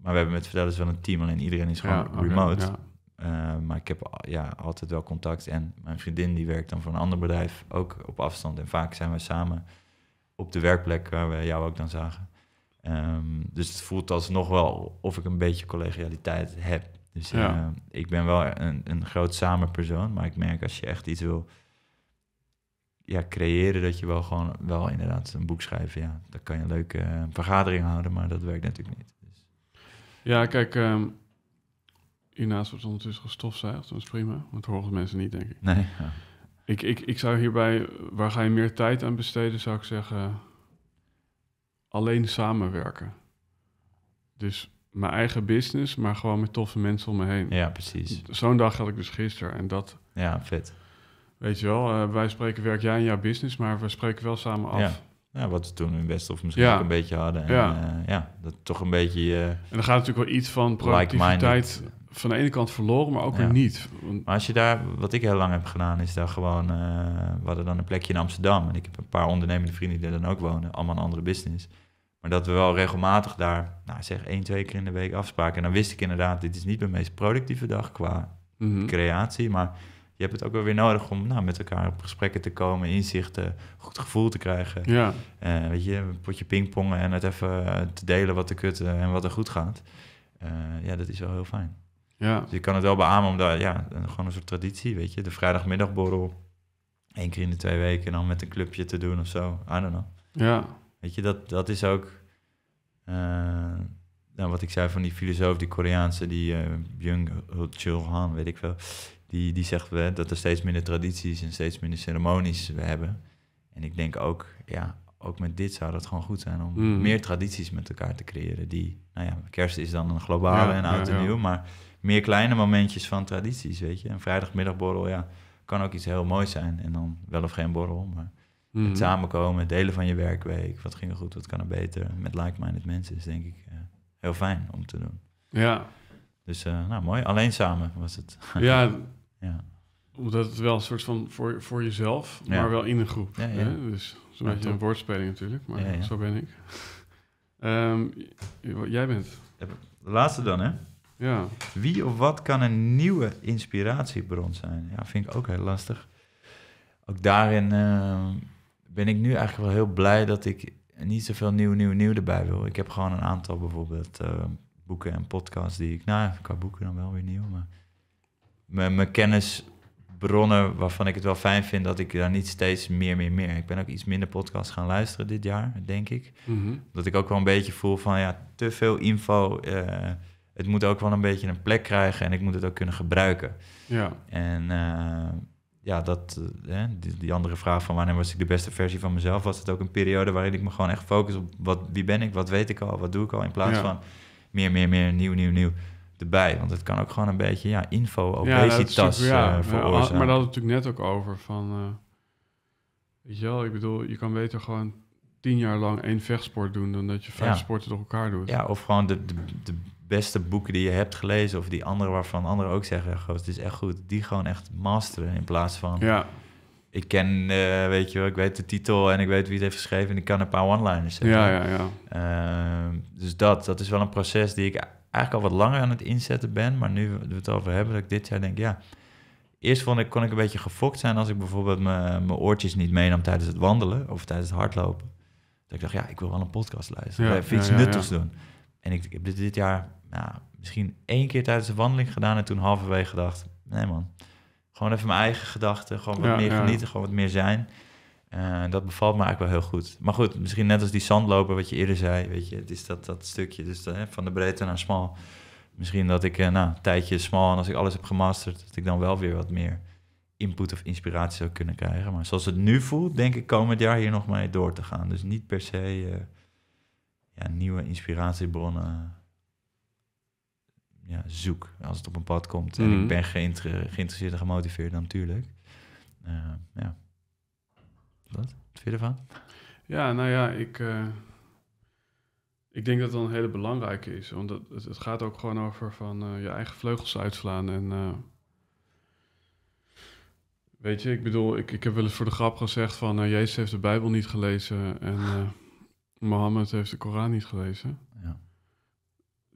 maar we hebben met Vertellers wel een team, alleen iedereen is gewoon remote. ja. Ehm, maar ik heb ja, altijd wel contact. En mijn vriendin die werkt dan voor een ander bedrijf, ook op afstand. En vaak zijn we samen op de werkplek waar we jou ook dan zagen. Ehm, dus het voelt alsnog wel of ik een beetje collegialiteit heb. Dus ik ben wel een, een groot samen persoon, maar ik merk als je echt iets wil ja, creëren dat je wel gewoon wel inderdaad een boek schrijven. Ja, dan kan je een leuke uh, vergadering houden, maar dat werkt natuurlijk niet. Dus. Ja, kijk, um, hiernaast wordt ondertussen gestofzuigd. Dat is prima, want dat horen mensen niet, denk ik. Nee. Ik, ik, ik zou hierbij, waar ga je meer tijd aan besteden, zou ik zeggen, alleen samenwerken. Dus mijn eigen business, maar gewoon met toffe mensen om me heen. Ja, precies. Zo'n dag had ik dus gisteren en dat... Ja, vet Weet je wel, eh, wij spreken werk jij in jouw business, maar we spreken wel samen af. Ja. wat we toen in Westhof misschien ook een beetje hadden. En, ja. Eh, ja, dat toch een beetje... Uh, en dan gaat natuurlijk wel iets van productiviteit like van de ene kant verloren, maar ook weer niet. Maar als je daar, wat ik heel lang heb gedaan, is daar gewoon... Uh, we hadden dan een plekje in Amsterdam. En ik heb een paar ondernemende vrienden die daar dan ook wonen. Allemaal een andere business. Maar dat we wel regelmatig daar, nou zeg, één, twee keer in de week afspraken. En dan wist ik inderdaad, dit is niet mijn meest productieve dag qua mhm. creatie, maar je hebt het ook wel weer nodig om nou, met elkaar op gesprekken te komen, inzichten, goed gevoel te krijgen. Ja. Eh, weet je, een potje pingpongen en het even eh, te delen wat de kut eh, en wat er goed gaat. ja, dat is wel heel fijn. Ja. Dus je kan het wel beamen, omdat ja, gewoon een soort traditie, weet je. De vrijdagmiddagborrel, één keer in de twee weken en dan met een clubje te doen of zo. I don't know. Ja. Weet je, dat, dat is ook... nou, wat ik zei van die filosoof, die Koreaanse, die Jung Chul Han, weet ik veel die, die zegt we, dat er steeds minder tradities en steeds minder ceremonies we hebben. En ik denk ook, ja, ook met dit zou dat gewoon goed zijn om mm. meer tradities met elkaar te creëren. Die, nou ja, kerst is dan een globale en oud en nieuw, maar meer kleine momentjes van tradities, weet je. Een vrijdagmiddagborrel, ja, kan ook iets heel moois zijn. En dan wel of geen borrel, maar het mm. samenkomen, delen van je werkweek. Wat ging er goed, wat kan er beter? Met like-minded mensen is denk ik eh, heel fijn om te doen. Ja. Dus, eh, nou mooi. Alleen samen was het. Ja, ja. Omdat het wel een soort van voor, voor jezelf, maar wel in een groep. hè? Dus zo'n beetje een woordspeling natuurlijk, maar zo ben ik. Ehm, jij bent. De laatste dan, hè? Ja. Wie of wat kan een nieuwe inspiratiebron zijn? Ja, vind ik ook heel lastig. Ook daarin ehm, ben ik nu eigenlijk wel heel blij dat ik niet zoveel nieuw, nieuw, nieuw erbij wil. Ik heb gewoon een aantal bijvoorbeeld ehm, boeken en podcasts die ik... Nou ja, qua boeken dan wel weer nieuw, maar mijn, kennisbronnen waarvan ik het wel fijn vind dat ik daar niet steeds meer, meer, meer. Ik ben ook iets minder podcasts gaan luisteren dit jaar, denk ik. Mhm. Dat ik ook wel een beetje voel van ja, te veel info. Eh, het moet ook wel een beetje een plek krijgen en ik moet het ook kunnen gebruiken. Ja. En eh, ja, dat, eh, die, andere vraag van wanneer was ik de beste versie van mezelf, was het ook een periode waarin ik me gewoon echt focus op wat, wie ben ik, wat weet ik al, wat doe ik al, in plaats van meer, meer, meer, nieuw, nieuw, nieuw erbij. Want het kan ook gewoon een beetje ja, info obesitas ja, ja, uh, veroorzaken. Ja, maar daar had het natuurlijk net ook over van... Eh, weet je wel, ik bedoel, je kan beter gewoon tien jaar lang één vechtsport doen... dan dat je vijf sporten door elkaar doet. Ja, of gewoon de, de, de, beste boeken die je hebt gelezen... of die andere waarvan anderen ook zeggen... het is echt goed, die gewoon echt masteren in plaats van... Ja. Ik ken, eh, weet je wel, ik weet de titel en ik weet wie het heeft geschreven... en ik kan een paar one-liners zeggen. Ja, ja, ja. Ehm, dus dat, dat is wel een proces die ik eigenlijk al wat langer aan het inzetten ben. Maar nu we het over hebben, dat ik dit jaar denk, ja... Eerst vond ik, kon ik een beetje gefokt zijn als ik bijvoorbeeld mijn oortjes niet meenam tijdens het wandelen of tijdens het hardlopen. Dat ik dacht, ja, ik wil wel een podcast luisteren. Ja, even iets nuttigs doen. En ik, heb dit, dit jaar nou, misschien één keer tijdens de wandeling gedaan en toen halverwege gedacht, nee man, gewoon even mijn eigen gedachten, gewoon wat meer genieten, gewoon wat meer zijn. Uh, dat bevalt me eigenlijk wel heel goed. Maar goed, misschien net als die zandloper, wat je eerder zei, weet je, het is dat, dat stukje dus hè, eh, van de breedte naar smal. Misschien dat ik uh, nou, een tijdje smal en als ik alles heb gemasterd, dat ik dan wel weer wat meer input of inspiratie zou kunnen krijgen. Maar zoals het nu voelt, denk ik komend jaar hier nog mee door te gaan. Dus niet per se ja, nieuwe inspiratiebronnen ja, zoek als het op een pad komt. En ik mhm. ben geïnteresseerd en gemotiveerd natuurlijk. ja. Wat? vind je ervan? Ja, nou ja, ik, eh, ik denk dat dat een hele belangrijke is. Want het, het gaat ook gewoon over van eh, je eigen vleugels uitslaan. En eh, weet je, ik bedoel, ik, ik heb wel eens voor de grap gezegd van Jezus heeft de Bijbel niet gelezen en Mohammed heeft de Koran niet gelezen. Ja.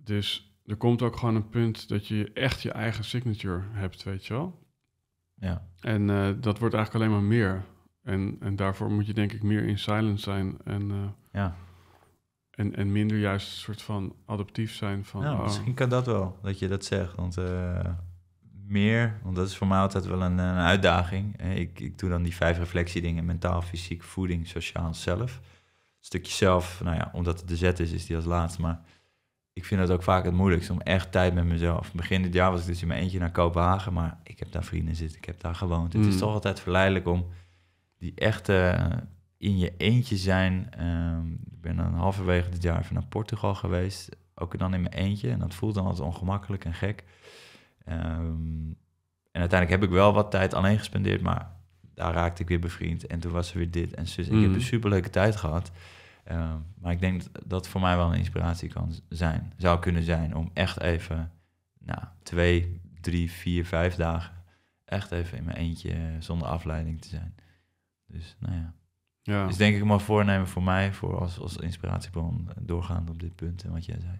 Dus er komt ook gewoon een punt dat je echt je eigen signature hebt, weet je wel. Ja. En dat wordt eigenlijk alleen maar meer en, en daarvoor moet je denk ik meer in silence zijn en, eh, ja. en, en minder juist een soort van adaptief zijn. Van, nou misschien kan dat wel, dat je dat zegt. Want eh, meer, want dat is voor mij altijd wel een, een uitdaging. Ik, ik doe dan die vijf reflectiedingen, mentaal, fysiek, voeding, sociaal, zelf. Stukje zelf, nou ja, omdat het de z is, is die als laatst. Maar ik vind het ook vaak het moeilijkst om echt tijd met mezelf. Begin dit jaar was ik dus in mijn eentje naar Kopenhagen, maar ik heb daar vrienden zitten, ik heb daar gewoond. Het is mm. toch altijd verleidelijk om die echte eh, in je eentje zijn. Ehm, ik ben dan halverwege dit jaar even naar Portugal geweest. Ook dan in mijn eentje. En dat voelt dan altijd ongemakkelijk en gek. Ehm, en uiteindelijk heb ik wel wat tijd alleen gespendeerd, maar daar raakte ik weer bevriend. En toen was er weer dit en zus. Ik heb mhm. een superleuke tijd gehad. Ehm, maar ik denk dat dat voor mij wel een inspiratie kan zijn, zou kunnen zijn om echt even, nou, twee, drie, vier, vijf dagen echt even in mijn eentje eh, zonder afleiding te zijn. Dus nou ja. ja. Dus denk ik maar voornemen voor mij, voor als, als inspiratiebron doorgaand op dit punt en wat jij zei.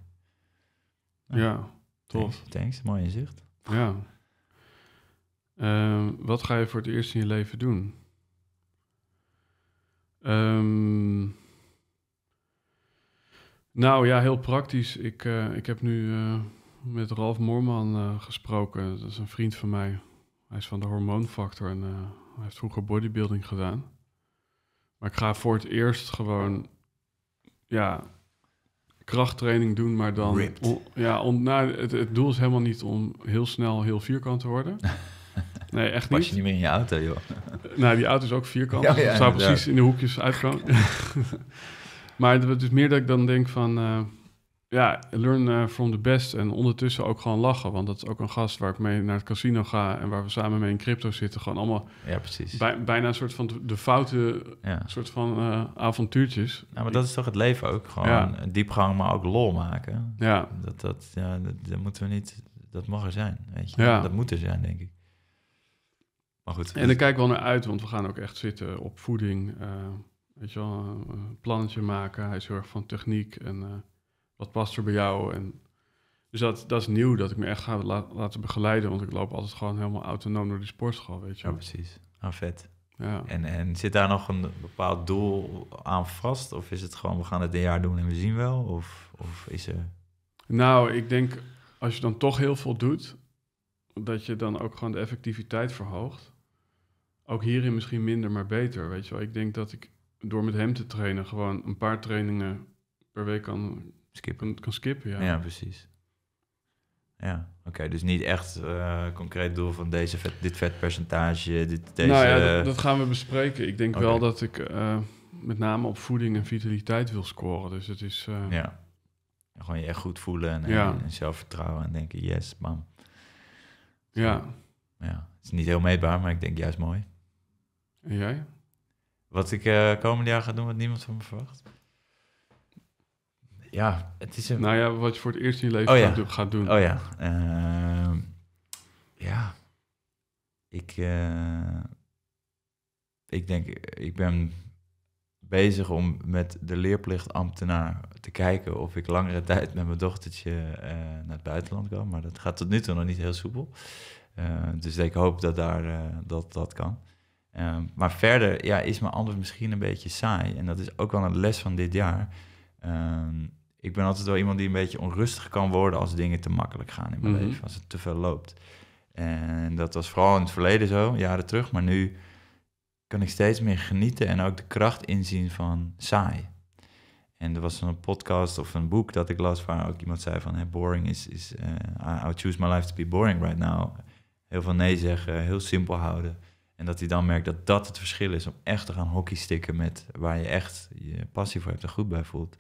ja, tof. Thanks, mooi inzicht. Ja. Ehm, wat ga je voor het eerst in je leven doen? Ehm, nou ja, heel praktisch. Ik, eh, ik heb nu eh, met Ralf Moorman eh, gesproken. Dat is een vriend van mij. Hij is van de hormoonfactor en hij heeft vroeger bodybuilding gedaan. Maar ik ga voor het eerst gewoon, ja, krachttraining doen, maar dan... ja, on, nou, het, het, doel is helemaal niet om heel snel heel vierkant te worden. Nee, echt niet. Was je niet meer in je auto, joh. Nou, die auto is ook vierkant. Ja, ja, ja, zou precies in de hoekjes uitkomen. maar het is meer dat ik dan denk van... Eh, ja, learn eh, from the best en ondertussen ook gewoon lachen. Want dat is ook een gast waar ik mee naar het casino ga en waar we samen mee in crypto zitten. Gewoon allemaal ja, precies. Bij, bijna een soort van de foute soort van eh, avontuurtjes. Nou, maar dat is toch het leven ook? Gewoon diepgang, maar ook lol maken. Ja. Dat, dat, ja, dat, moeten we niet, dat mag er zijn, weet je. Dat moet er zijn, denk ik. Maar goed. En dan kijk ik wel naar uit, want we gaan ook echt zitten op voeding. Eh, weet je wel, een plannetje maken. Hij zorgt van techniek en wat past er bij jou? En dus dat, dat is nieuw, dat ik me echt ga laten begeleiden. Want ik loop altijd gewoon helemaal autonoom door die sportschool, weet je. Ja, precies. Ah, vet. Ja. En, en zit daar nog een bepaald doel aan vast? Of is het gewoon, we gaan het een jaar doen en we zien wel? Of, of is er... Nou, ik denk, als je dan toch heel veel doet... dat je dan ook gewoon de effectiviteit verhoogt. Ook hierin misschien minder, maar beter, weet je wel. Ik denk dat ik door met hem te trainen... gewoon een paar trainingen per week kan, skippen. Kan, skippen, ja. Ja, precies. Ja, oké. dus niet echt eh, concreet doel van deze vet, dit vetpercentage, dit, deze... Nou ja, dat, gaan we bespreken. Ik denk wel dat ik eh, met name op voeding en vitaliteit wil scoren. Dus het is... Eh, ja. Gewoon je echt goed voelen en, en, zelfvertrouwen en denken, yes, man. Ja. Ja, het is niet heel meetbaar, maar ik denk juist mooi. En jij? Wat ik komend jaar ga doen wat niemand van me verwacht ja, het is een... Nou ja, wat je voor het eerst in je leven oh gaat doen. Oh ja. Uh, ja. Ik, eh, ik denk, ik ben bezig om met de leerplichtambtenaar te kijken of ik langere tijd met mijn dochtertje eh, naar het buitenland kan. Maar dat gaat tot nu toe nog niet heel soepel. Eh, dus ik hoop dat daar, dat, dat kan. Ehm, maar verder ja, is mijn anders misschien een beetje saai. En dat is ook wel een les van dit jaar. Um, ik ben altijd wel iemand die een beetje onrustig kan worden als dingen te makkelijk gaan in mijn mhm. leven, als het te veel loopt. En dat was vooral in het verleden zo, jaren terug, maar nu kan ik steeds meer genieten en ook de kracht inzien van saai. En er was een podcast of een boek dat ik las waar ook iemand zei van hey, boring is, is eh, I, choose my life to be boring right now. Heel veel nee zeggen, heel simpel houden. En dat hij dan merkt dat dat het verschil is om echt te gaan hockeystikken met waar je echt je passie voor hebt en goed bij voelt.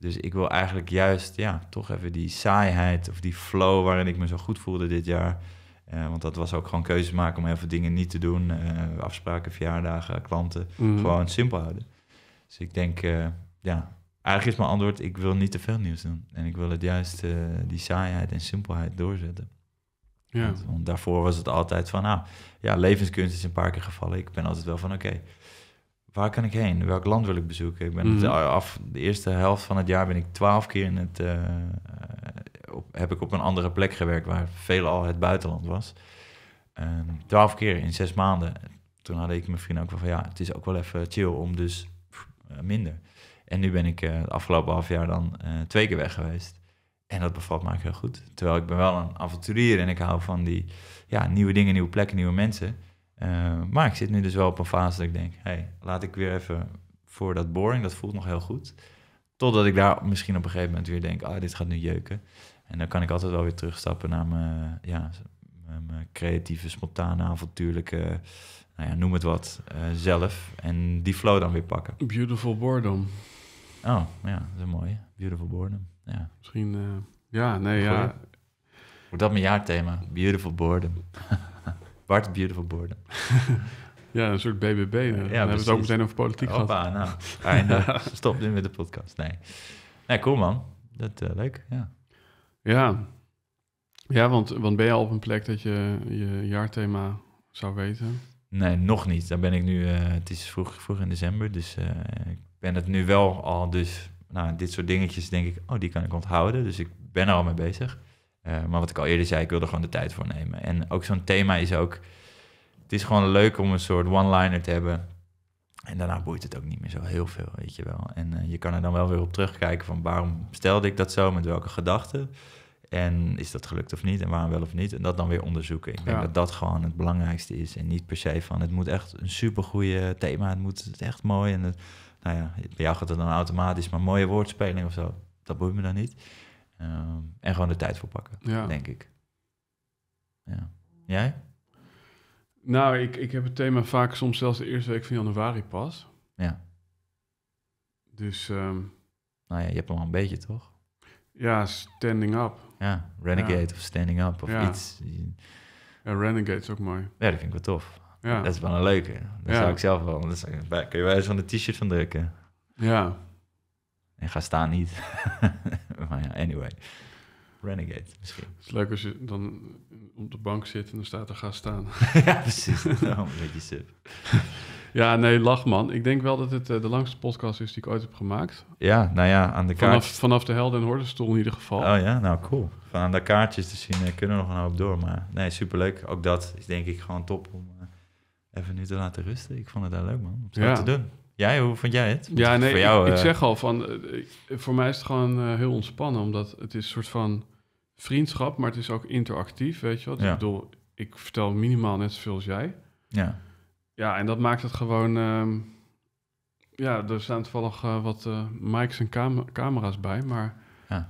Dus ik wil eigenlijk juist ja, toch even die saaiheid of die flow waarin ik me zo goed voelde dit jaar. Eh, want dat was ook gewoon keuzes maken om heel dingen niet te doen. Eh, afspraken, verjaardagen, klanten. Mhm. Gewoon simpel houden. Dus ik denk, eh, ja, eigenlijk is mijn antwoord, ik wil niet te veel nieuws doen. En ik wil het juist die saaiheid en simpelheid doorzetten. Ja. Want, daarvoor was het altijd van, nou, ja, levenskunst is een paar keer gevallen. Ik ben altijd wel van, oké, waar kan ik heen? Welk land wil ik bezoeken? Ik ben het mhm. af, de eerste helft van het jaar ben ik twaalf keer in het, eh, op, heb ik op een andere plek gewerkt waar veelal het buitenland was. Twaalf keer in zes maanden. Toen had ik mijn vrienden ook wel van ja, het is ook wel even chill om dus eh, minder. En nu ben ik eh, het afgelopen half jaar dan twee keer weg geweest. En dat bevalt me heel goed. Terwijl ik ben wel een avonturier en ik hou van die ja, nieuwe dingen, nieuwe plekken, nieuwe mensen. Eh, maar ik zit nu dus wel op een fase dat ik denk, hey, laat ik weer even voor dat boring, dat voelt nog heel goed. Totdat ik daar misschien op een gegeven moment weer denk, ah, dit gaat nu jeuken. En dan kan ik altijd wel weer terugstappen naar mijn, ja, mijn creatieve, spontane, avontuurlijke, nou ja, noem het wat, eh, zelf. En die flow dan weer pakken. Beautiful boredom. Oh, ja, dat is een Beautiful boredom, ja. Misschien, uh, ja, nee, ja. Wordt dat mijn jaarthema? Beautiful boredom. Bart Beautiful Borden. Ja, een soort BBB. Eh, ja, dan hebben we het ook meteen over politiek gehad. Nou, eh, stop nu met de podcast. Nee. Nee, cool man. Dat uh, leuk, ja. Ja. Ja, want, want ben je al op een plek dat je je jaarthema zou weten? Nee, nog niet. Daar ben ik nu... het is vroeg, vroeg in december, dus ik ben het nu wel al. Dus nou, dit soort dingetjes denk ik, oh, die kan ik onthouden. Dus ik ben er al mee bezig. Eh, maar wat ik al eerder zei, ik wilde gewoon de tijd voor nemen. En ook zo'n thema is ook... Het is gewoon leuk om een soort one-liner te hebben. En daarna boeit het ook niet meer zo heel veel, weet je wel. En eh, je kan er dan wel weer op terugkijken van waarom stelde ik dat zo, met welke gedachten. En is dat gelukt of niet en waarom wel of niet? En dat dan weer onderzoeken. Ik denk dat dat gewoon het belangrijkste is. En niet per se van het moet echt een supergoeie thema, het moet het echt mooi. En het, nou ja, bij jou gaat het dan automatisch, maar mooie woordspeling of zo, dat boeit me dan niet. Ehm, en gewoon de tijd voor pakken, denk ik. Ja. Jij? Nou, ik, ik heb het thema vaak soms zelfs de eerste week van januari pas. Ja. Dus... Ehm, nou ja, je hebt hem al een beetje, toch? Ja, standing up. Ja, renegade of standing up of iets. Ja, renegade is ook mooi. Ja, dat vind ik wel tof. Ja. Dat is wel een leuke. Dat zou ik zelf wel... Dat zou, kun je wel eens van de t-shirt van drukken. Ja. En ga staan niet. maar ja, anyway. Renegade misschien. Het is leuk als je dan op de bank zit en dan staat er ga staan. ja, precies. nou, een beetje sip. Ja, nee, lach man. Ik denk wel dat het eh, de langste podcast is die ik ooit heb gemaakt. Ja, nou ja, aan de kaart. Vanaf, vanaf de Helden en Hordenstoel in ieder geval. Oh ja, nou cool. Van aan de kaartjes te dus zien eh, kunnen we nog een hoop door. Maar nee, superleuk. Ook dat is denk ik gewoon top om eh, even nu te laten rusten. Ik vond het daar leuk man. Om het ja. te doen. Jij, hoe vond jij het? ja, nee, ik, eh, zeg al van, eh, voor mij is het gewoon eh, heel ontspannen, omdat het is een soort van vriendschap, maar het is ook interactief, weet je wat dus ja. ik bedoel, ik vertel minimaal net zoveel als jij. Ja. Ja, en dat maakt het gewoon... Ehm, ja, er staan toevallig wat uh, mics en camera's bij, maar... Ja.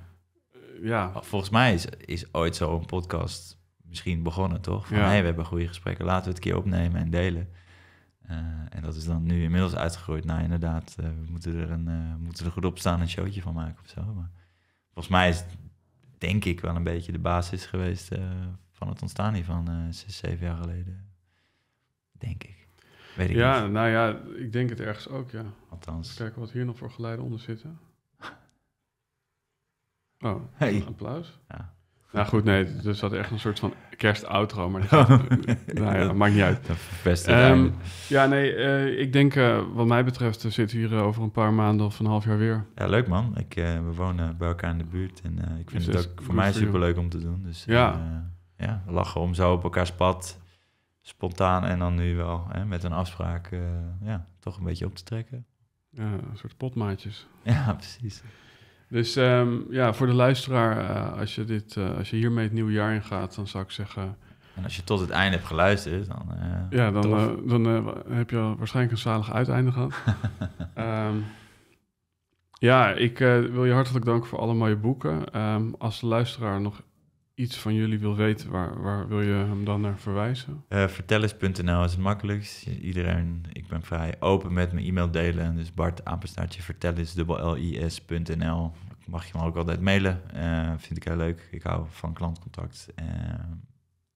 ja. Oh, volgens mij is, is ooit zo'n podcast misschien begonnen, toch? Van, ja. hey, we hebben goede gesprekken, laten we het keer opnemen en delen. Eh, en dat is dan nu inmiddels uitgegroeid nou, inderdaad, eh, we moeten er, een, eh, moeten er goed op staan een showtje van maken of zo. Maar volgens mij is het, denk ik wel een beetje de basis geweest van het ontstaan hiervan zes, zeven jaar geleden. Denk ik. Weet ik ja, nou ja, ik denk het ergens ook, ja. Althans. Kijken wat hier nog voor geluiden onder zitten. Oh, hey. applaus. Ja. Nou goed, nee, dus is echt een soort van kerstoutro, maar dat, nou maakt niet uit. Best um, ehm, ja, nee, eh, ik denk eh, wat mij betreft uh, zitten we hier over een paar maanden of een half jaar weer. Ja, leuk man. Ik, we wonen bij elkaar in de buurt en ik vind dus het ook voor mij superleuk om te doen. Dus ja. ja, lachen om zo op elkaars pad, spontaan en dan nu wel hè, met een afspraak ja, toch een beetje op te trekken. een soort potmaatjes. Ja, precies. Dus ehm, ja, voor de luisteraar, eh, als, je dit, eh, als je hiermee het nieuwe jaar ingaat, dan zou ik zeggen... En als je tot het einde hebt geluisterd, dan... Eh, ja, dan, dan heb je waarschijnlijk een zalig uiteinde gehad. Ehm, ja, ik wil je hartelijk danken voor alle mooie boeken. Ehm, als de luisteraar nog iets van jullie wil weten, waar, waar wil je hem dan naar verwijzen? Uh, eh, eens.nl is het makkelijkst. Iedereen, ik ben vrij open met mijn e-mail delen. Dus Bart, apenstaartje, Ik Mag je me ook altijd mailen. Eh, vind ik heel leuk. Ik hou van klantcontact. Eh,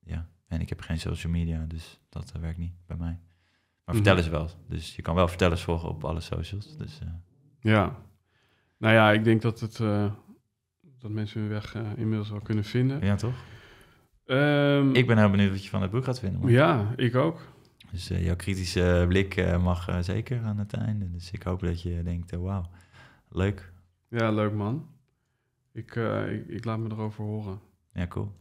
ja, en ik heb geen social media, dus dat werkt niet bij mij. Maar mhm. vertel eens wel. Dus je kan wel eens volgen op alle socials. Dus, Ja. Nou ja, ik denk dat het dat mensen hun weg eh, inmiddels wel kunnen vinden. Ja, toch? Ehm, ik ben heel nou benieuwd wat je van het boek gaat vinden. Ja, ik ook. Dus eh, jouw kritische eh, blik mag zeker aan het einde. Dus ik hoop dat je denkt, wauw, leuk. Ja, leuk man. Ik, ik, ik, laat me erover horen. Ja, cool.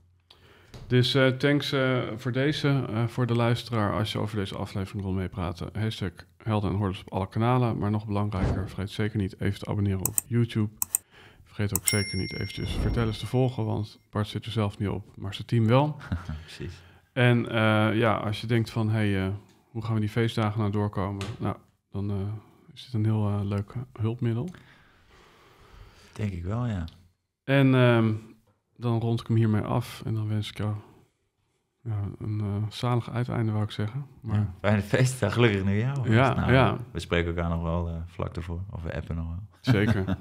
Dus thanks voor deze, voor de luisteraar. Als je over deze aflevering wil meepraten, hashtag helden en hoorders op alle kanalen. Maar nog belangrijker, vergeet zeker niet even te abonneren op YouTube vergeet ook zeker niet eventjes vertellers te volgen, want Bart zit er zelf niet op, maar zijn team wel. Precies. En eh, ja, als je denkt van, hé, hey, eh, hoe gaan we die feestdagen nou doorkomen? Nou, dan eh, is dit een heel leuk hulpmiddel. Denk ik wel, ja. En ehm, dan rond ik hem hiermee af en dan wens ik jou ja, een zalig uiteinde, wou ik zeggen. Maar... Ja, fijne feestdag, gelukkig jou. Ja, nou, ja. We spreken elkaar nog wel uh, vlak ervoor, of we appen nog wel. Zeker.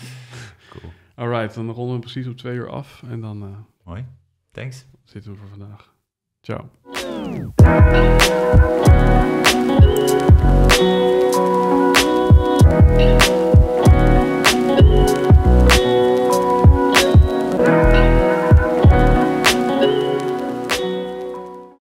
Cool. Alright, dan ronden we precies op twee uur af. En dan. Uh, Mooi. Thanks. Zitten we voor vandaag. Ciao.